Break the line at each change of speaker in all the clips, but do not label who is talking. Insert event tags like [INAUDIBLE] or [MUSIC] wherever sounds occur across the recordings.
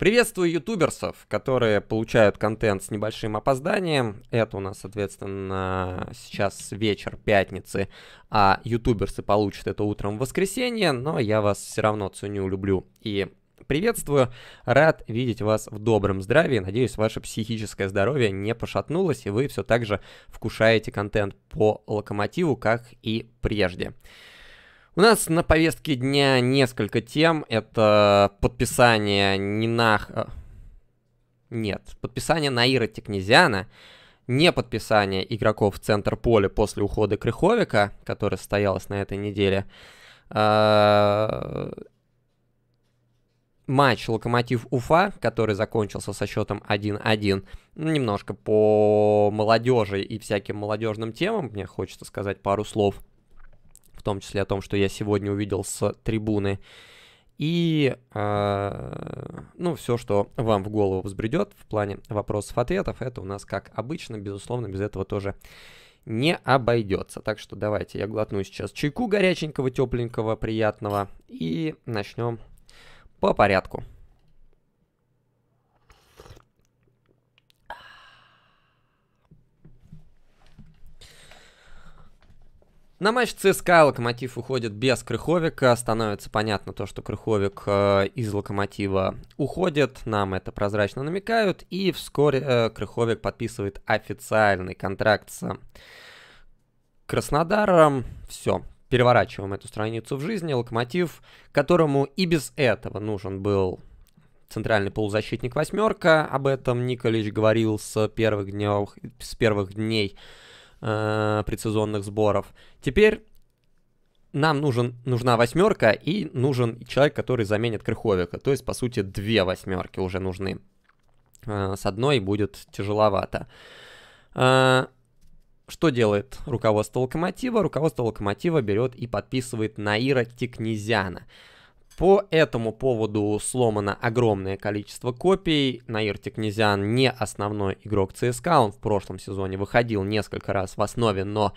Приветствую ютуберсов, которые получают контент с небольшим опозданием. Это у нас, соответственно, сейчас вечер пятницы, а ютуберсы получат это утром в воскресенье, но я вас все равно ценю, люблю и приветствую. Рад видеть вас в добром здравии. Надеюсь, ваше психическое здоровье не пошатнулось, и вы все так же вкушаете контент по локомотиву, как и прежде. Прежде. У нас на повестке дня несколько тем. Это подписание Нинах... Э, нет, подписание Наира Текнезиана, не подписание игроков в центр поля после ухода Крыховика, который состоялось на этой неделе. А, матч Локомотив Уфа, который закончился со счетом 1-1. Ну, немножко по молодежи и всяким молодежным темам мне хочется сказать пару слов в том числе о том, что я сегодня увидел с трибуны. И, э, ну, все, что вам в голову взбредет в плане вопросов-ответов, это у нас, как обычно, безусловно, без этого тоже не обойдется. Так что давайте я глотну сейчас чайку горяченького, тепленького, приятного и начнем по порядку. На матч ЦСКА Локомотив уходит без Крыховика. Становится понятно то, что Крыховик э, из Локомотива уходит. Нам это прозрачно намекают. И вскоре э, Крыховик подписывает официальный контракт с Краснодаром. Все, переворачиваем эту страницу в жизни. Локомотив, которому и без этого нужен был центральный полузащитник восьмерка. Об этом Николич говорил с первых, днев, с первых дней э, предсезонных сборов. Теперь нам нужен, нужна восьмерка и нужен человек, который заменит Крыховика. То есть, по сути, две восьмерки уже нужны. Э, с одной будет тяжеловато. Э, что делает руководство Локомотива? Руководство Локомотива берет и подписывает Наира Тикнезяна. Э, по этому поводу сломано огромное количество копий. Наир Текнезян не основной игрок ЦСКА, он в прошлом сезоне выходил несколько раз в основе, но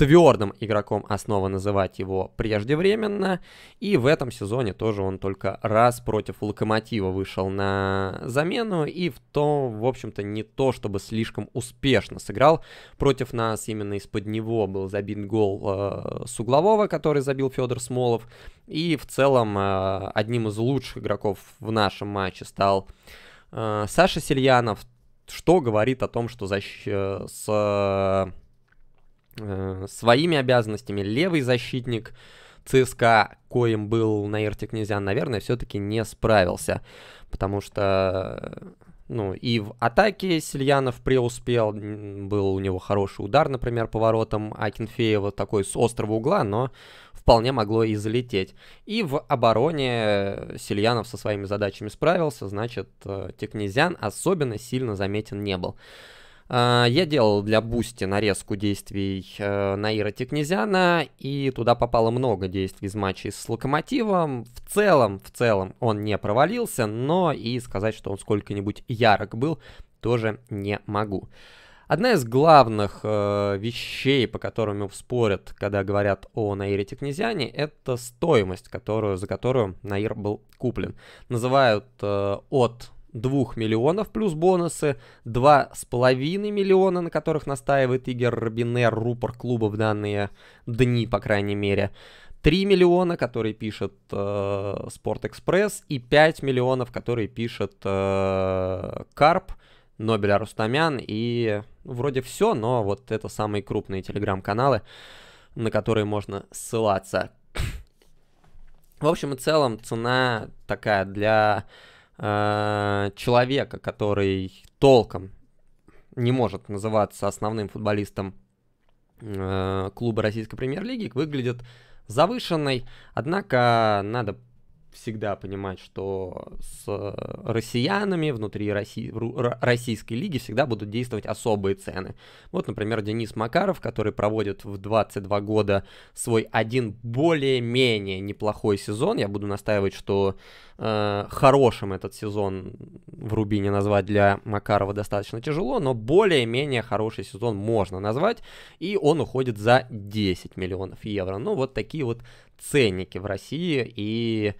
твердым игроком основа называть его преждевременно. И в этом сезоне тоже он только раз против Локомотива вышел на замену. И в том в общем-то, не то, чтобы слишком успешно сыграл. Против нас именно из-под него был забит гол э, с углового, который забил Федор Смолов. И в целом э, одним из лучших игроков в нашем матче стал э, Саша Сельянов, что говорит о том, что защ... Э, с э, своими обязанностями. Левый защитник ЦСКА, коим был Наирти Князян, наверное, все-таки не справился. Потому что, э, ну, и в атаке Сильянов преуспел, был у него хороший удар, например, поворотом Акинфеева, такой с острого угла, но вполне могло и залететь. И в обороне э, Сильянов со своими задачами справился, значит, э, Текнезян особенно сильно заметен не был. А, я делал для Бусти нарезку действий э, Наира Текнезяна, и туда попало много действий из матчей с Локомотивом. В целом, в целом он не провалился, но и сказать, что он сколько-нибудь ярок был, тоже не могу. Одна из главных э, вещей, по которым спорят, когда говорят о Наире Текнезяне, это стоимость, которую, за которую Наир был куплен. Называют э, от 2 миллионов плюс бонусы, 2,5 миллиона, на которых настаивает Игорь Робинер, рупор клуба в данные дни, по крайней мере. 3 миллиона, которые пишет э, Спортэкспресс, и 5 миллионов, которые пишет э, Карп, Нобеля Рустамян, и вроде все, но вот это самые крупные телеграм-каналы, на которые можно ссылаться. В общем и целом цена такая для Э, человека, который толком не может называться основным футболистом э, клуба российской премьер-лиги, выглядит завышенной. Однако надо всегда понимать, что с россиянами внутри Росси... российской лиги всегда будут действовать особые цены. Вот, например, Денис Макаров, который проводит в 22 года свой один более-менее неплохой сезон. Я буду настаивать, что Э, хорошим этот сезон в Рубине назвать для Макарова достаточно тяжело, но более-менее хороший сезон можно назвать, и он уходит за 10 миллионов евро. Ну, вот такие вот ценники в России, и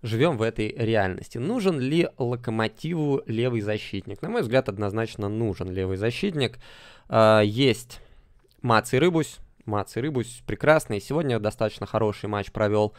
живем в этой реальности. Нужен ли Локомотиву левый защитник? На мой взгляд, однозначно нужен левый защитник. Э, есть Маций Рыбусь, Маций Рыбусь прекрасный, сегодня достаточно хороший матч провел.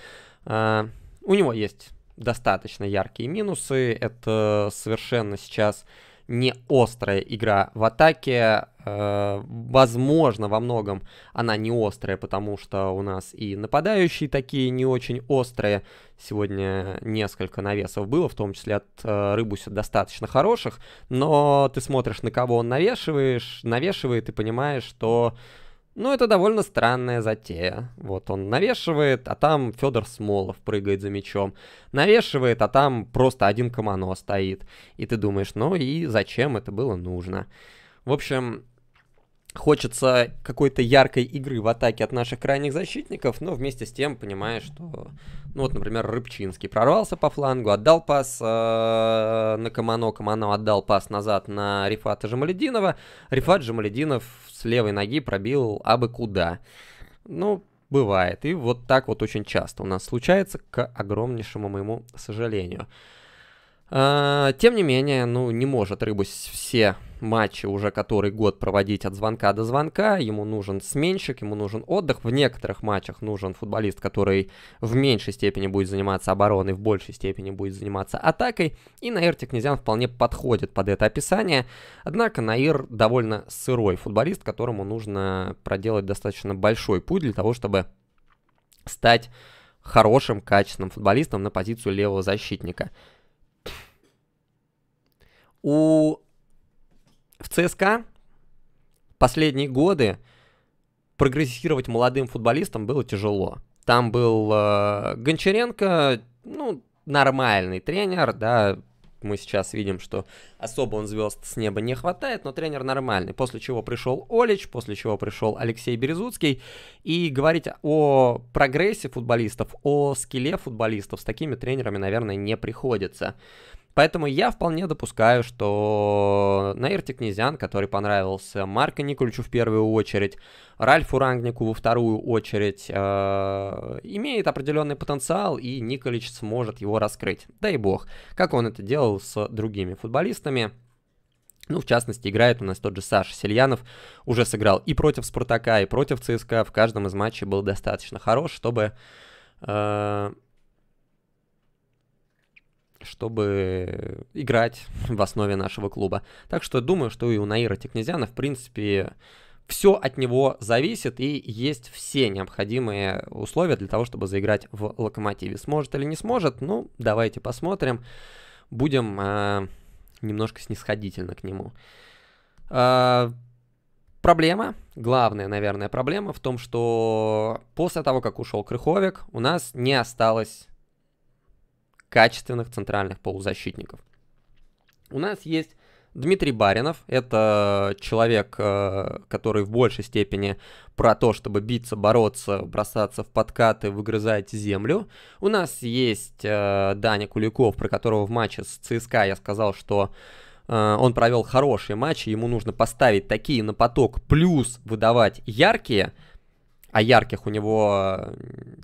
Э, у него есть достаточно яркие минусы. Это совершенно сейчас не острая игра в атаке. Э, возможно, во многом она не острая, потому что у нас и нападающие такие не очень острые. Сегодня несколько навесов было, в том числе от э, Рыбуся достаточно хороших. Но ты смотришь, на кого он навешиваешь, навешивает и понимаешь, что но ну, это довольно странная затея. Вот он навешивает, а там Федор Смолов прыгает за мячом. Навешивает, а там просто один Камано стоит. И ты думаешь, ну и зачем это было нужно? В общем, хочется какой-то яркой игры в атаке от наших крайних защитников, но вместе с тем понимаешь, что, ну вот, например, Рыбчинский прорвался по флангу, отдал пас э, на Камано, Камано отдал пас назад на Рифата Жамалединова, Рифат Жамалединов с левой ноги пробил абы куда. Ну, бывает, и вот так вот очень часто у нас случается, к огромнейшему моему сожалению. А, тем не менее, ну, не может Рыбу все матчи уже который год проводить от звонка до звонка. Ему нужен сменщик, ему нужен отдых. В некоторых матчах нужен футболист, который в меньшей степени будет заниматься обороной, в большей степени будет заниматься атакой. И Наир Текнезян вполне подходит под это описание. Однако Наир довольно сырой футболист, которому нужно проделать достаточно большой путь для того, чтобы стать хорошим, качественным футболистом на позицию левого защитника. У... В ЦСКА последние годы прогрессировать молодым футболистам было тяжело. Там был э, Гончаренко, ну, нормальный тренер, да, мы сейчас видим, что особо он звезд с неба не хватает, но тренер нормальный. После чего пришел Олич, после чего пришел Алексей Березуцкий. И говорить о прогрессе футболистов, о скилле футболистов с такими тренерами, наверное, не приходится. Поэтому я вполне допускаю, что Наир Текнезиан, который понравился Марко Николичу в первую очередь, Ральфу Рангнику во вторую очередь, э, имеет определенный потенциал, и Николич сможет его раскрыть. Дай бог, как он это делал с другими футболистами. Ну, в частности, играет у нас тот же Саша Сельянов, уже сыграл и против Спартака, и против ЦСКА, в каждом из матчей был достаточно хорош, чтобы... Э, чтобы играть в основе нашего клуба. Так что думаю, что и у Наира Текнезяна, в принципе, все от него зависит и есть все необходимые условия для того, чтобы заиграть в локомотиве. Сможет или не сможет, ну, давайте посмотрим. Будем э, немножко снисходительно к нему. Э, проблема, главная, наверное, проблема в том, что после того, как ушел Крыховик, у нас не осталось качественных центральных полузащитников. У нас есть Дмитрий Баринов – это человек, э, который в большей степени про то, чтобы биться, бороться, бросаться в подкаты, выгрызать землю. У нас есть э, Даня Куликов, про которого в матче с ЦСКА я сказал, что э, он провел хорошие матчи, ему нужно поставить такие на поток, плюс выдавать яркие, а ярких у него,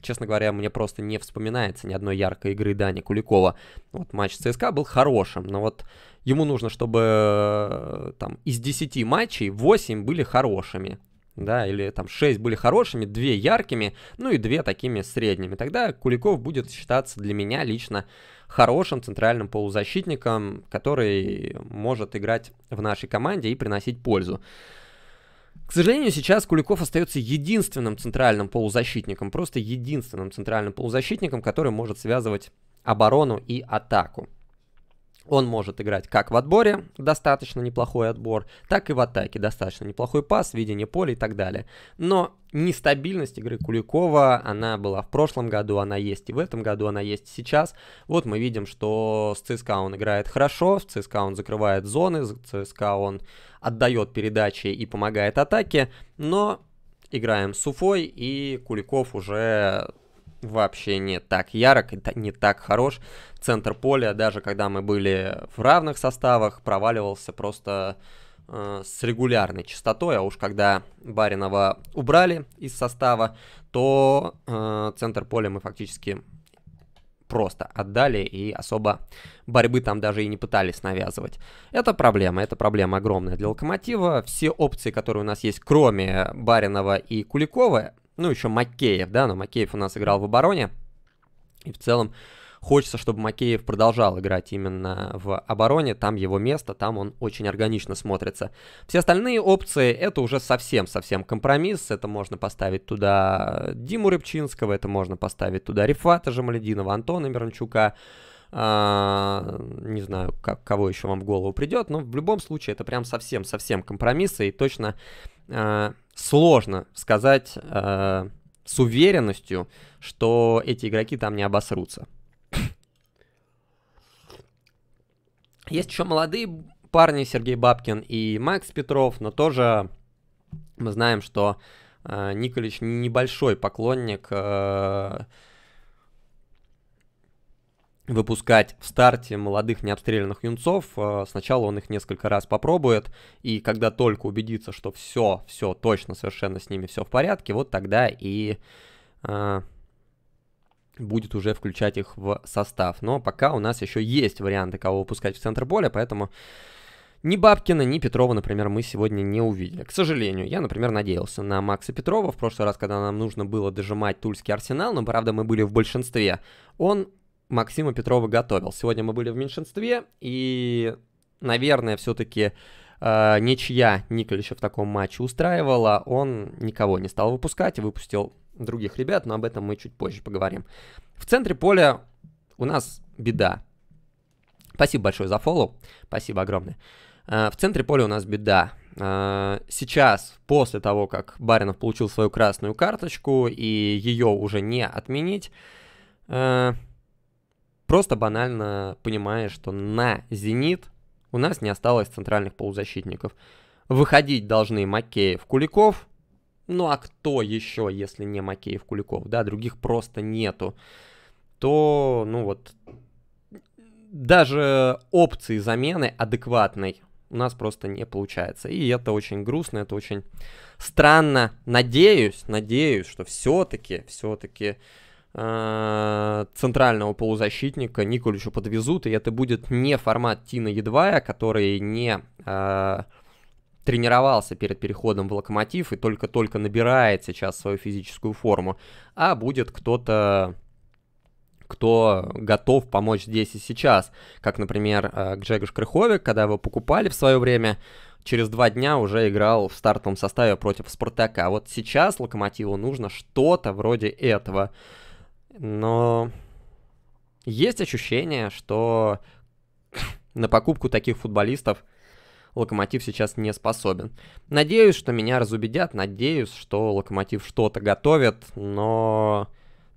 честно говоря, мне просто не вспоминается ни одной яркой игры Дани Куликова. Вот матч ЦСКА был хорошим, но вот ему нужно, чтобы э, там из 10 матчей 8 были хорошими. Да, или там 6 были хорошими, 2 яркими, ну и 2 такими средними. Тогда Куликов будет считаться для меня лично хорошим центральным полузащитником, который может играть в нашей команде и приносить пользу. К сожалению, сейчас Куликов остается единственным центральным полузащитником, просто единственным центральным полузащитником, который может связывать оборону и атаку. Он может играть как в отборе, достаточно неплохой отбор, так и в атаке, достаточно неплохой пас, видение поля и так далее. Но нестабильность игры Куликова, она была в прошлом году, она есть и в этом году, она есть сейчас. Вот мы видим, что с ЦСКА он играет хорошо, с ЦСКА он закрывает зоны, с ЦСКА он отдает передачи и помогает атаке, но играем с Уфой, и Куликов уже вообще не так ярок, не так хорош. Центр поля, даже когда мы были в равных составах, проваливался просто э, с регулярной частотой, а уж когда Баринова убрали из состава, то э, центр поля мы фактически просто отдали и особо борьбы там даже и не пытались навязывать. Это проблема, это проблема огромная для Локомотива. Все опции, которые у нас есть, кроме Баринова и Куликова, ну, еще Макеев, да, но Макеев у нас играл в обороне. И в целом хочется, чтобы Макеев продолжал играть именно в обороне, там его место, там он очень органично смотрится. Все остальные опции это уже совсем-совсем компромисс, это можно поставить туда Диму Рыбчинского, это можно поставить туда Рифата Жамалединова, Антона Мирончука, а, не знаю, как, кого еще вам в голову придет, но в любом случае это прям совсем-совсем компромиссы и точно а, сложно сказать э, с уверенностью, что эти игроки там не обосрутся. Есть еще молодые парни, Сергей Бабкин и Макс Петров, но тоже мы знаем, что э, Николич небольшой поклонник э, выпускать в старте молодых необстрелянных юнцов. Э, сначала он их несколько раз попробует, и когда только убедится, что все, все точно, совершенно с ними все в порядке, вот тогда и э, будет уже включать их в состав. Но пока у нас еще есть варианты, кого выпускать в центр поля, поэтому ни Бабкина, ни Петрова, например, мы сегодня не увидели. К сожалению, я, например, надеялся на Макса Петрова в прошлый раз, когда нам нужно было дожимать Тульский Арсенал, но, правда, мы были в большинстве. Он Максима Петрова готовил. Сегодня мы были в меньшинстве, и, наверное, все-таки э, ничья Николича в таком матче устраивала. Он никого не стал выпускать и выпустил других ребят, но об этом мы чуть позже поговорим. В центре поля у нас беда. Спасибо большое за фоллоу, спасибо огромное. Э, в центре поля у нас беда. Э, сейчас, после того, как Баринов получил свою красную карточку и ее уже не отменить, э, Просто банально понимаешь, что на «Зенит» у нас не осталось центральных полузащитников. Выходить должны Макеев, Куликов. Ну а кто еще, если не Макеев, Куликов? Да, других просто нету. То, ну вот, даже опции замены адекватной у нас просто не получается. И это очень грустно, это очень странно. Надеюсь, надеюсь, что все-таки, все-таки... Э, Э, центрального полузащитника Николичу подвезут, и это будет не формат Тина Едвая, который не э, тренировался перед переходом в Локомотив и только-только набирает сейчас свою физическую форму, а будет кто-то, кто готов помочь здесь и сейчас, как, например, э, Джегош Крыховик, когда его покупали в свое время, через два дня уже играл в стартовом составе против Спартака. а Вот сейчас Локомотиву нужно что-то вроде этого но есть ощущение, что на покупку таких футболистов Локомотив сейчас не способен. Надеюсь, что меня разубедят, надеюсь, что Локомотив что-то готовит, но...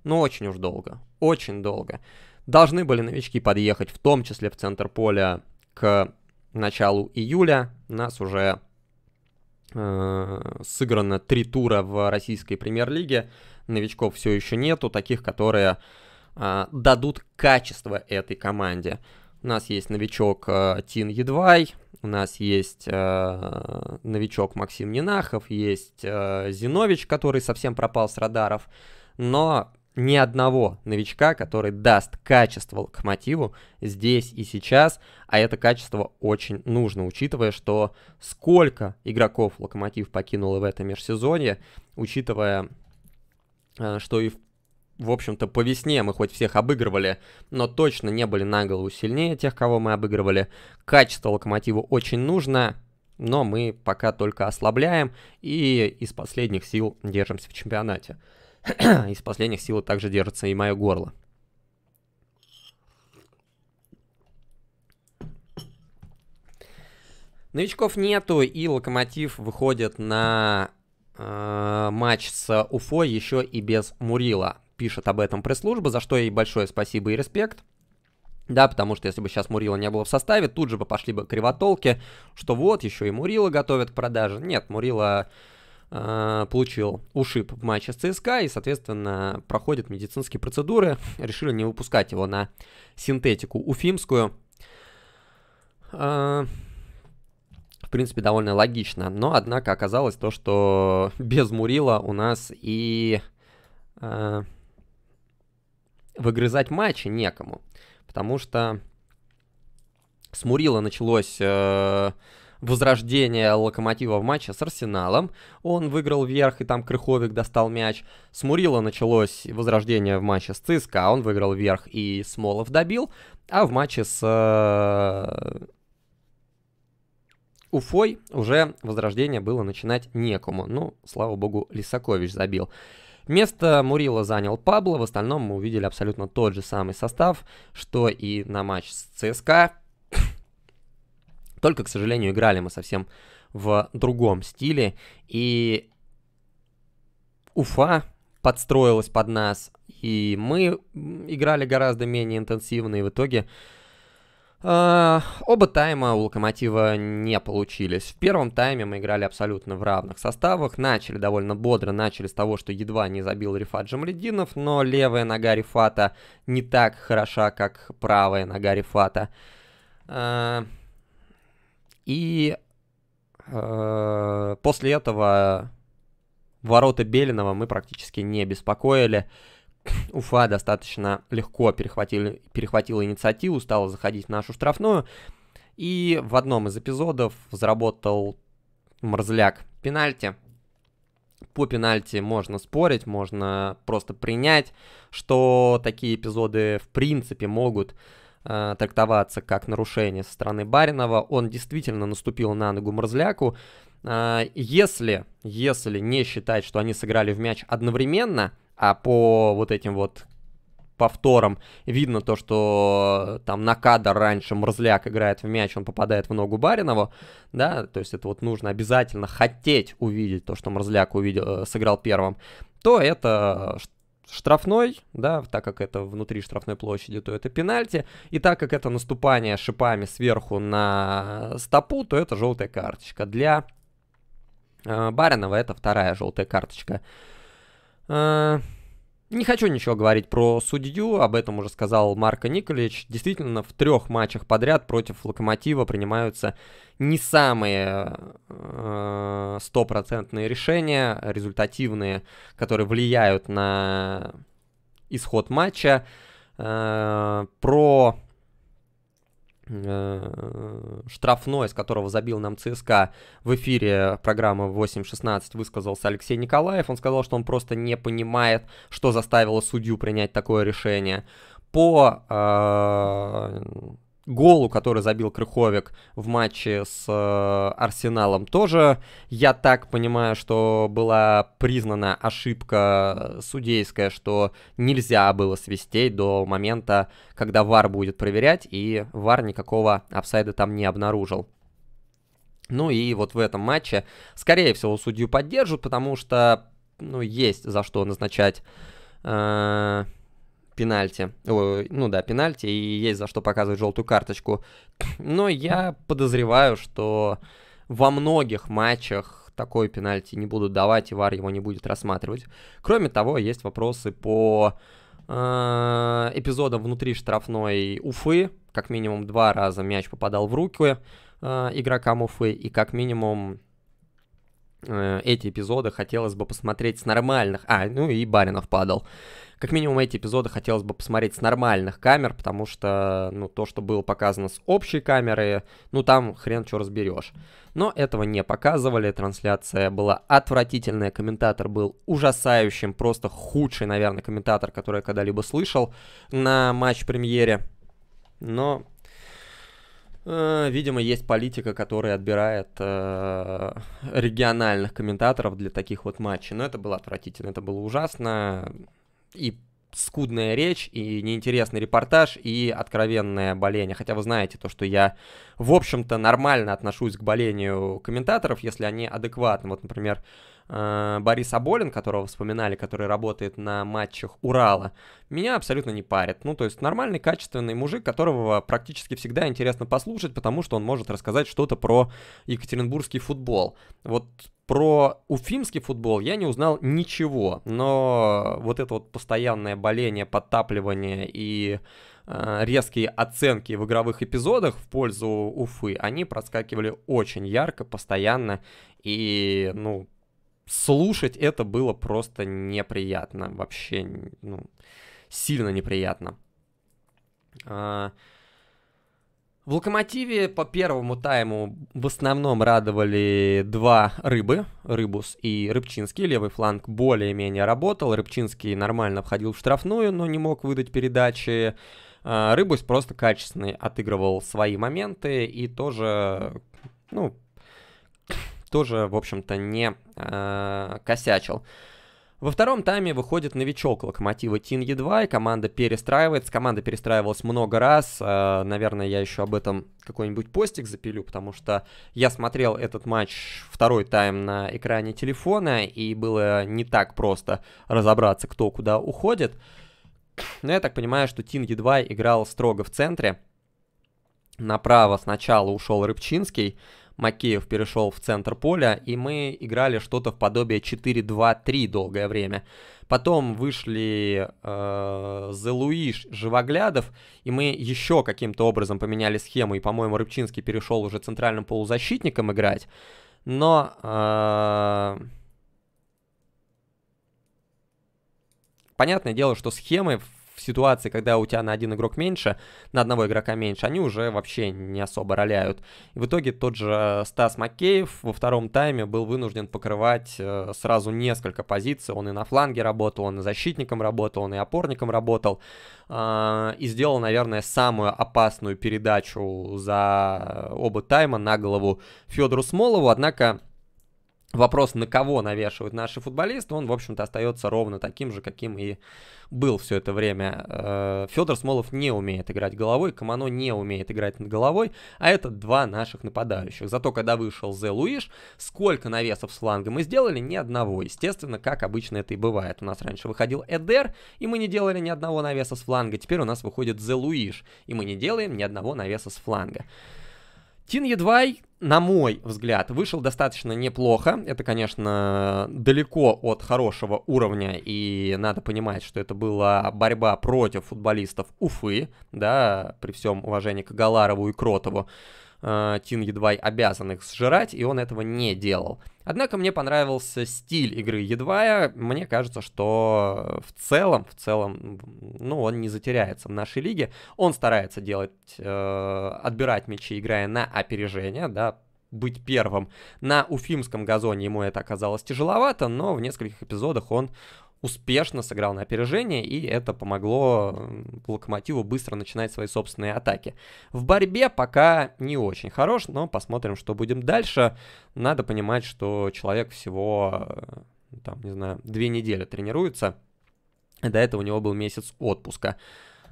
Ну, очень уж долго, очень долго. Должны были новички подъехать, в том числе в центр поля, к началу июля. Нас уже Э, сыграно три тура в российской премьер-лиге. Новичков все еще нету, таких, которые э, дадут качество этой команде. У нас есть новичок э, Тин Едвай, у нас есть э, новичок Максим Нинахов, есть э, Зинович, который совсем пропал с радаров. Но ни одного новичка, который даст качество локомотиву здесь и сейчас, а это качество очень нужно, учитывая, что сколько игроков локомотив покинуло в этом межсезонье, учитывая, э, что и в в общем-то, по весне мы хоть всех обыгрывали, но точно не были на голову сильнее тех, кого мы обыгрывали. Качество локомотива очень нужно, но мы пока только ослабляем и из последних сил держимся в чемпионате. [CLEARS THROAT] Из последних сил также держится и мое горло. Новичков нету, и Локомотив выходит на э, матч с Уфой еще и без Мурила. Пишет об этом пресс-служба, за что ей большое спасибо и респект. Да, потому что если бы сейчас Мурила не было в составе, тут же бы пошли бы кривотолки, что вот, еще и Мурила готовят к продаже. Нет, Мурила Э, получил ушиб в матче с ЦСКА и, соответственно, проходит медицинские процедуры. Решили не выпускать его на синтетику уфимскую. Э, в принципе, довольно логично. Но, однако, оказалось то, что без Мурила у нас и э, выгрызать матчи некому. Потому что с Мурила началось возрождение Локомотива в матче с Арсеналом. Он выиграл вверх, и там Крыховик достал мяч. С Мурила началось возрождение в матче с ЦСКА, он выиграл вверх, и Смолов добил. А в матче с э, Уфой уже возрождение было начинать некому. Ну, слава богу, Лисакович забил. Место Мурила занял Пабло, в остальном мы увидели абсолютно тот же самый состав, что и на матч с ЦСКА. Только, к сожалению, играли мы совсем в другом стиле, и Уфа подстроилась под нас, и мы играли гораздо менее интенсивно, и в итоге э, оба тайма у Локомотива не получились. В первом тайме мы играли абсолютно в равных составах, начали довольно бодро, начали с того, что едва не забил Рифат Джамлединов, но левая нога Рифата не так хороша, как правая нога Рифата. Э, и э, после этого ворота Белинова мы практически не беспокоили. [LAUGHS] Уфа достаточно легко перехватили, перехватила инициативу, стала заходить в нашу штрафную. И в одном из эпизодов заработал Мерзляк пенальти. По пенальти можно спорить, можно просто принять, что такие эпизоды в принципе могут э, трактоваться как нарушение со стороны Баринова. Он действительно наступил на ногу Мерзляку. Э, если, если не считать, что они сыграли в мяч одновременно, а по вот этим вот повторам видно то, что э, там на кадр раньше Мрзляк играет в мяч, он попадает в ногу Баринову, да, то есть это вот нужно обязательно хотеть увидеть то, что Мрзляк увидел, э, сыграл первым, то это э, штрафной, да, так как это внутри штрафной площади, то это пенальти, и так как это наступание шипами сверху на стопу, то это желтая карточка. Для э, Баринова это вторая желтая карточка. Э, не хочу ничего говорить про судью, об этом уже сказал Марко Николич. Действительно, в трех матчах подряд против Локомотива принимаются не самые э, стопроцентные э, решения, результативные, которые влияют на исход матча. Э, про Э, штрафной, с которого забил нам ЦСКА, в эфире программы 8.16 высказался Алексей Николаев. Он сказал, что он просто не понимает, что заставило судью принять такое решение. По э, голу, который забил Крыховик в матче с э, Арсеналом, тоже, я так понимаю, что была признана ошибка э, судейская, что нельзя было свистеть до момента, когда ВАР будет проверять, и ВАР никакого офсайда там не обнаружил. Ну и вот в этом матче, скорее всего, судью поддержат, потому что, ну, есть за что назначать э, пенальти. ну да, пенальти, и есть за что показывать желтую карточку. Но я подозреваю, что во многих матчах такой пенальти не будут давать, и Вар его не будет рассматривать. Кроме того, есть вопросы по э, эпизодам внутри штрафной Уфы. Как минимум два раза мяч попадал в руки э, игрокам Уфы, и как минимум Э, эти эпизоды хотелось бы посмотреть с нормальных... А, ну и Баринов падал. Как минимум эти эпизоды хотелось бы посмотреть с нормальных камер, потому что, ну, то, что было показано с общей камеры, ну, там хрен что разберешь. Но этого не показывали, трансляция была отвратительная, комментатор был ужасающим, просто худший, наверное, комментатор, который я когда-либо слышал на матч-премьере. Но Э, видимо, есть политика, которая отбирает э, региональных комментаторов для таких вот матчей. Но это было отвратительно, это было ужасно. И скудная речь, и неинтересный репортаж, и откровенное боление. Хотя вы знаете то, что я, в общем-то, нормально отношусь к болению комментаторов, если они адекватны. Вот, например, Э, Борис Аболин, которого вспоминали, который работает на матчах Урала, меня абсолютно не парит. Ну, то есть нормальный, качественный мужик, которого практически всегда интересно послушать, потому что он может рассказать что-то про екатеринбургский футбол. Вот про уфимский футбол я не узнал ничего, но вот это вот постоянное боление, подтапливание и э, резкие оценки в игровых эпизодах в пользу Уфы, они проскакивали очень ярко, постоянно, и, ну, слушать это было просто неприятно, вообще, ну, сильно неприятно. А, в «Локомотиве» по первому тайму в основном радовали два рыбы, Рыбус и Рыбчинский. Левый фланг более-менее работал, Рыбчинский нормально входил в штрафную, но не мог выдать передачи. А, Рыбус просто качественный отыгрывал свои моменты и тоже, ну, тоже, в общем-то, не э, косячил. Во втором тайме выходит новичок локомотива Тин Е2, и команда перестраивается. Команда перестраивалась много раз. Э, наверное, я еще об этом какой-нибудь постик запилю, потому что я смотрел этот матч второй тайм на экране телефона, и было не так просто разобраться, кто куда уходит. Но я так понимаю, что Тин Е2 играл строго в центре. Направо сначала ушел Рыбчинский, Макеев перешел в центр поля, и мы играли что-то в подобие 4-2-3 долгое время. Потом вышли э, Зелуиш, Живоглядов, и мы еще каким-то образом поменяли схему, и, по-моему, Рыбчинский перешел уже центральным полузащитником играть. Но... Э, понятное дело, что схемы в ситуации, когда у тебя на один игрок меньше, на одного игрока меньше, они уже вообще не особо роляют. И в итоге тот же э, Стас Макеев во втором тайме был вынужден покрывать э, сразу несколько позиций. Он и на фланге работал, он и защитником работал, он и опорником работал. А, и сделал, наверное, самую опасную передачу за э, оба тайма на голову Федору Смолову. Однако вопрос, на кого навешивают наши футболисты, он, в общем-то, остается ровно таким же, каким и был все это время. Э, Федор Смолов не умеет играть головой, Камано не умеет играть над головой, а это два наших нападающих. Зато, когда вышел Зе Луиш, сколько навесов с фланга мы сделали? Ни одного. Естественно, как обычно это и бывает. У нас раньше выходил Эдер, и мы не делали ни одного навеса с фланга. Теперь у нас выходит Зе Луиш, и мы не делаем ни одного навеса с фланга. Тин Едвай, на мой взгляд, вышел достаточно неплохо. Это, конечно, далеко от хорошего уровня, и надо понимать, что это была борьба против футболистов Уфы, да, при всем уважении к Галарову и Кротову э, Тин Едвай обязан их сжирать, и он этого не делал. Однако мне понравился стиль игры Едвая. Мне кажется, что в целом, в целом, ну, он не затеряется в нашей лиге. Он старается делать, э, отбирать мячи, играя на опережение, да, быть первым. На уфимском газоне ему это оказалось тяжеловато, но в нескольких эпизодах он успешно сыграл на опережение, и это помогло Локомотиву быстро начинать свои собственные атаки. В борьбе пока не очень хорош, но посмотрим, что будем дальше. Надо понимать, что человек всего, э, там, не знаю, две недели тренируется. До этого у него был месяц отпуска.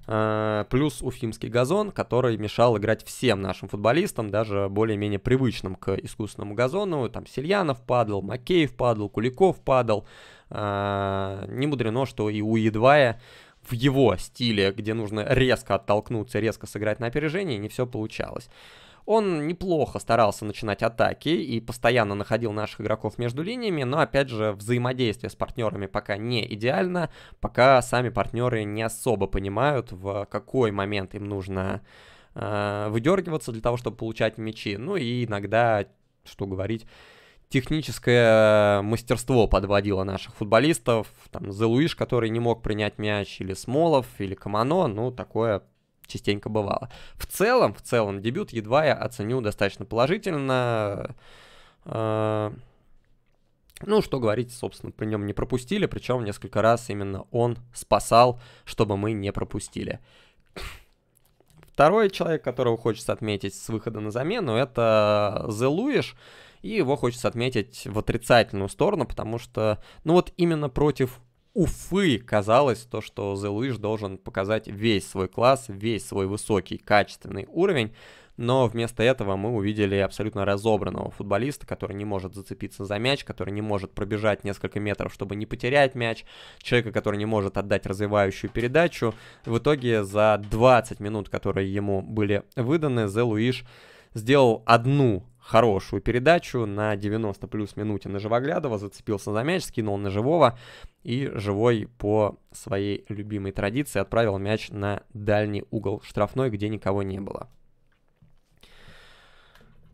Э, плюс уфимский газон, который мешал играть всем нашим футболистам, даже более-менее привычным к искусственному газону. Там Сильянов падал, Макеев падал, Куликов падал. А, не мудрено, что и у Едвая в его стиле, где нужно резко оттолкнуться, резко сыграть на опережение, не все получалось. Он неплохо старался начинать атаки и постоянно находил наших игроков между линиями, но опять же взаимодействие с партнерами пока не идеально, пока сами партнеры не особо понимают, в какой момент им нужно э, а, выдергиваться для того, чтобы получать мячи. Ну и иногда, что говорить, техническое мастерство подводило наших футболистов. Там Зелуиш, который не мог принять мяч, или Смолов, или Камано, ну, такое частенько бывало. В целом, в целом, дебют едва я оценил достаточно положительно. Э, ну, что говорить, собственно, при нем не пропустили, причем несколько раз именно он спасал, чтобы мы не пропустили. Второй человек, которого хочется отметить с выхода на замену, это Зелуиш. Луиш и его хочется отметить в отрицательную сторону, потому что, ну вот именно против Уфы казалось то, что The Луиш должен показать весь свой класс, весь свой высокий, качественный уровень, но вместо этого мы увидели абсолютно разобранного футболиста, который не может зацепиться за мяч, который не может пробежать несколько метров, чтобы не потерять мяч, человека, который не может отдать развивающую передачу. В итоге за 20 минут, которые ему были выданы, The Луиш сделал одну хорошую передачу на 90 плюс минуте на Живоглядова, зацепился за мяч, скинул на Живого, и Живой по своей любимой традиции отправил мяч на дальний угол штрафной, где никого не было.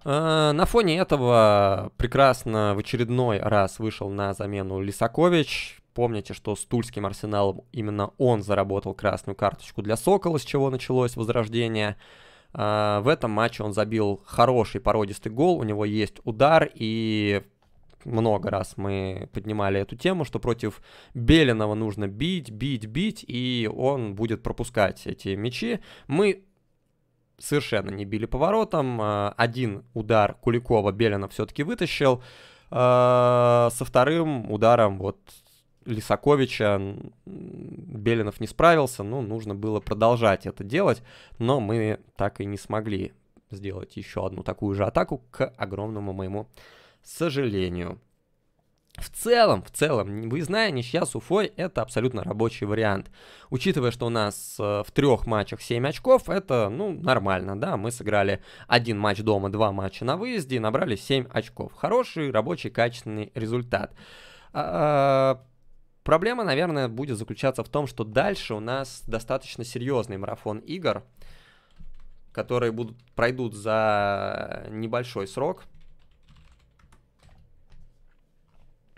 А, на фоне этого прекрасно в очередной раз вышел на замену Лисакович. Помните, что с Тульским Арсеналом именно он заработал красную карточку для Сокола, с чего началось возрождение. А, в этом матче он забил хороший породистый гол, у него есть удар, и много раз мы поднимали эту тему, что против Белинова нужно бить, бить, бить, и он будет пропускать эти мячи. Мы совершенно не били поворотом. А, один удар Куликова Белинов все-таки вытащил. А, со вторым ударом вот Лисаковича Белинов не справился, ну, нужно было продолжать это делать, но мы так и не смогли сделать еще одну такую же атаку, к огромному моему сожалению. В целом, в целом, выездная ничья с Уфой – это абсолютно рабочий вариант. Учитывая, что у нас э, в трех матчах 7 очков, это, ну, нормально, да. Мы сыграли один матч дома, два матча на выезде и набрали 7 очков. Хороший, рабочий, качественный результат. А -а Проблема, наверное, будет заключаться в том, что дальше у нас достаточно серьезный марафон игр, которые будут, пройдут за небольшой срок.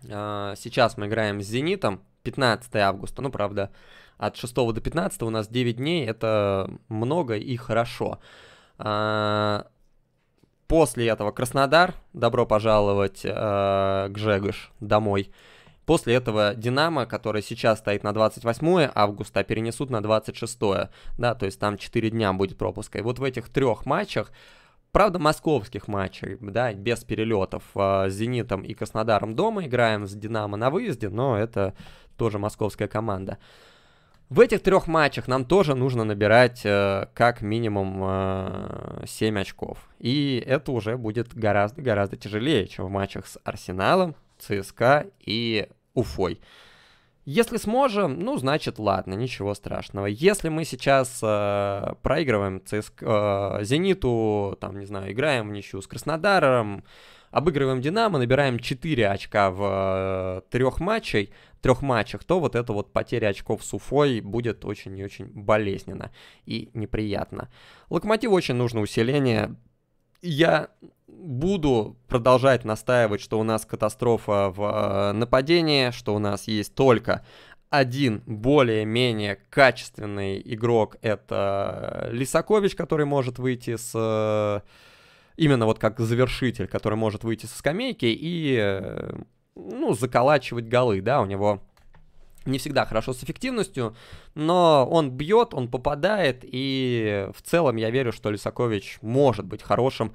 А, сейчас мы играем с «Зенитом», 15 августа, ну, правда, от 6 до 15 у нас 9 дней, это много и хорошо. А, после этого Краснодар, добро пожаловать а, к Жегыш домой. После этого Динамо, которое сейчас стоит на 28 августа, перенесут на 26, да, то есть там 4 дня будет пропуска. И вот в этих трех матчах Правда, московских матчей, да, без перелетов. А, с «Зенитом» и «Краснодаром» дома играем, с «Динамо» на выезде, но это тоже московская команда. В этих трех матчах нам тоже нужно набирать э, как минимум э, 7 очков. И это уже будет гораздо-гораздо тяжелее, чем в матчах с Арсеналом, ЦСКА и Уфой. Если сможем, ну, значит, ладно, ничего страшного. Если мы сейчас э, проигрываем ЦСК, э, «Зениту», там, не знаю, играем в ничью с Краснодаром, обыгрываем «Динамо», набираем 4 очка в э, трех, матчей, трех матчах, то вот эта вот потеря очков с Уфой будет очень и очень болезненно и неприятно. Локомотив очень нужно усиление я буду продолжать настаивать, что у нас катастрофа в э, нападении, что у нас есть только один более-менее качественный игрок — это Лисакович, который может выйти с... Э, именно вот как завершитель, который может выйти со скамейки и, э, ну, заколачивать голы, да, у него не всегда хорошо с эффективностью, но он бьет, он попадает, и в целом я верю, что Лисакович может быть хорошим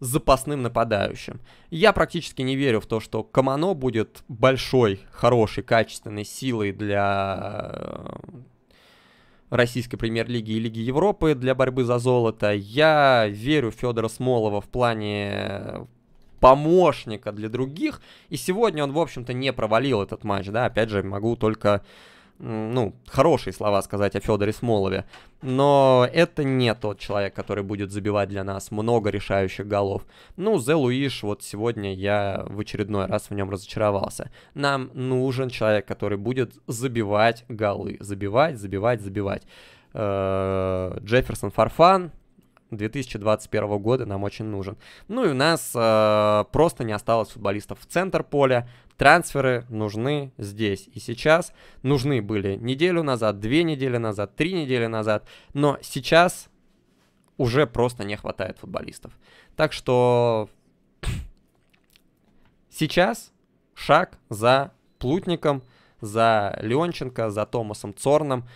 запасным нападающим. Я практически не верю в то, что Камано будет большой, хорошей, качественной силой для э, российской премьер-лиги и Лиги Европы для борьбы за золото. Я верю в Федора Смолова в плане помощника для других. И сегодня он, в общем-то, не провалил этот матч, да, опять же, могу только ну, хорошие слова сказать о Федоре Смолове, но это не тот человек, который будет забивать для нас много решающих голов. Ну, Зе Луиш, вот сегодня я в очередной раз в нем разочаровался. Нам нужен человек, который будет забивать голы. Забивать, забивать, забивать. Э, Джефферсон Фарфан, 2021 года нам очень нужен. Ну и у нас э, просто не осталось футболистов в центр поля. Трансферы нужны здесь и сейчас. Нужны были неделю назад, две недели назад, три недели назад. Но сейчас уже просто не хватает футболистов. Так что [COUGHS] сейчас шаг за Плутником, за Леонченко, за Томасом Цорном –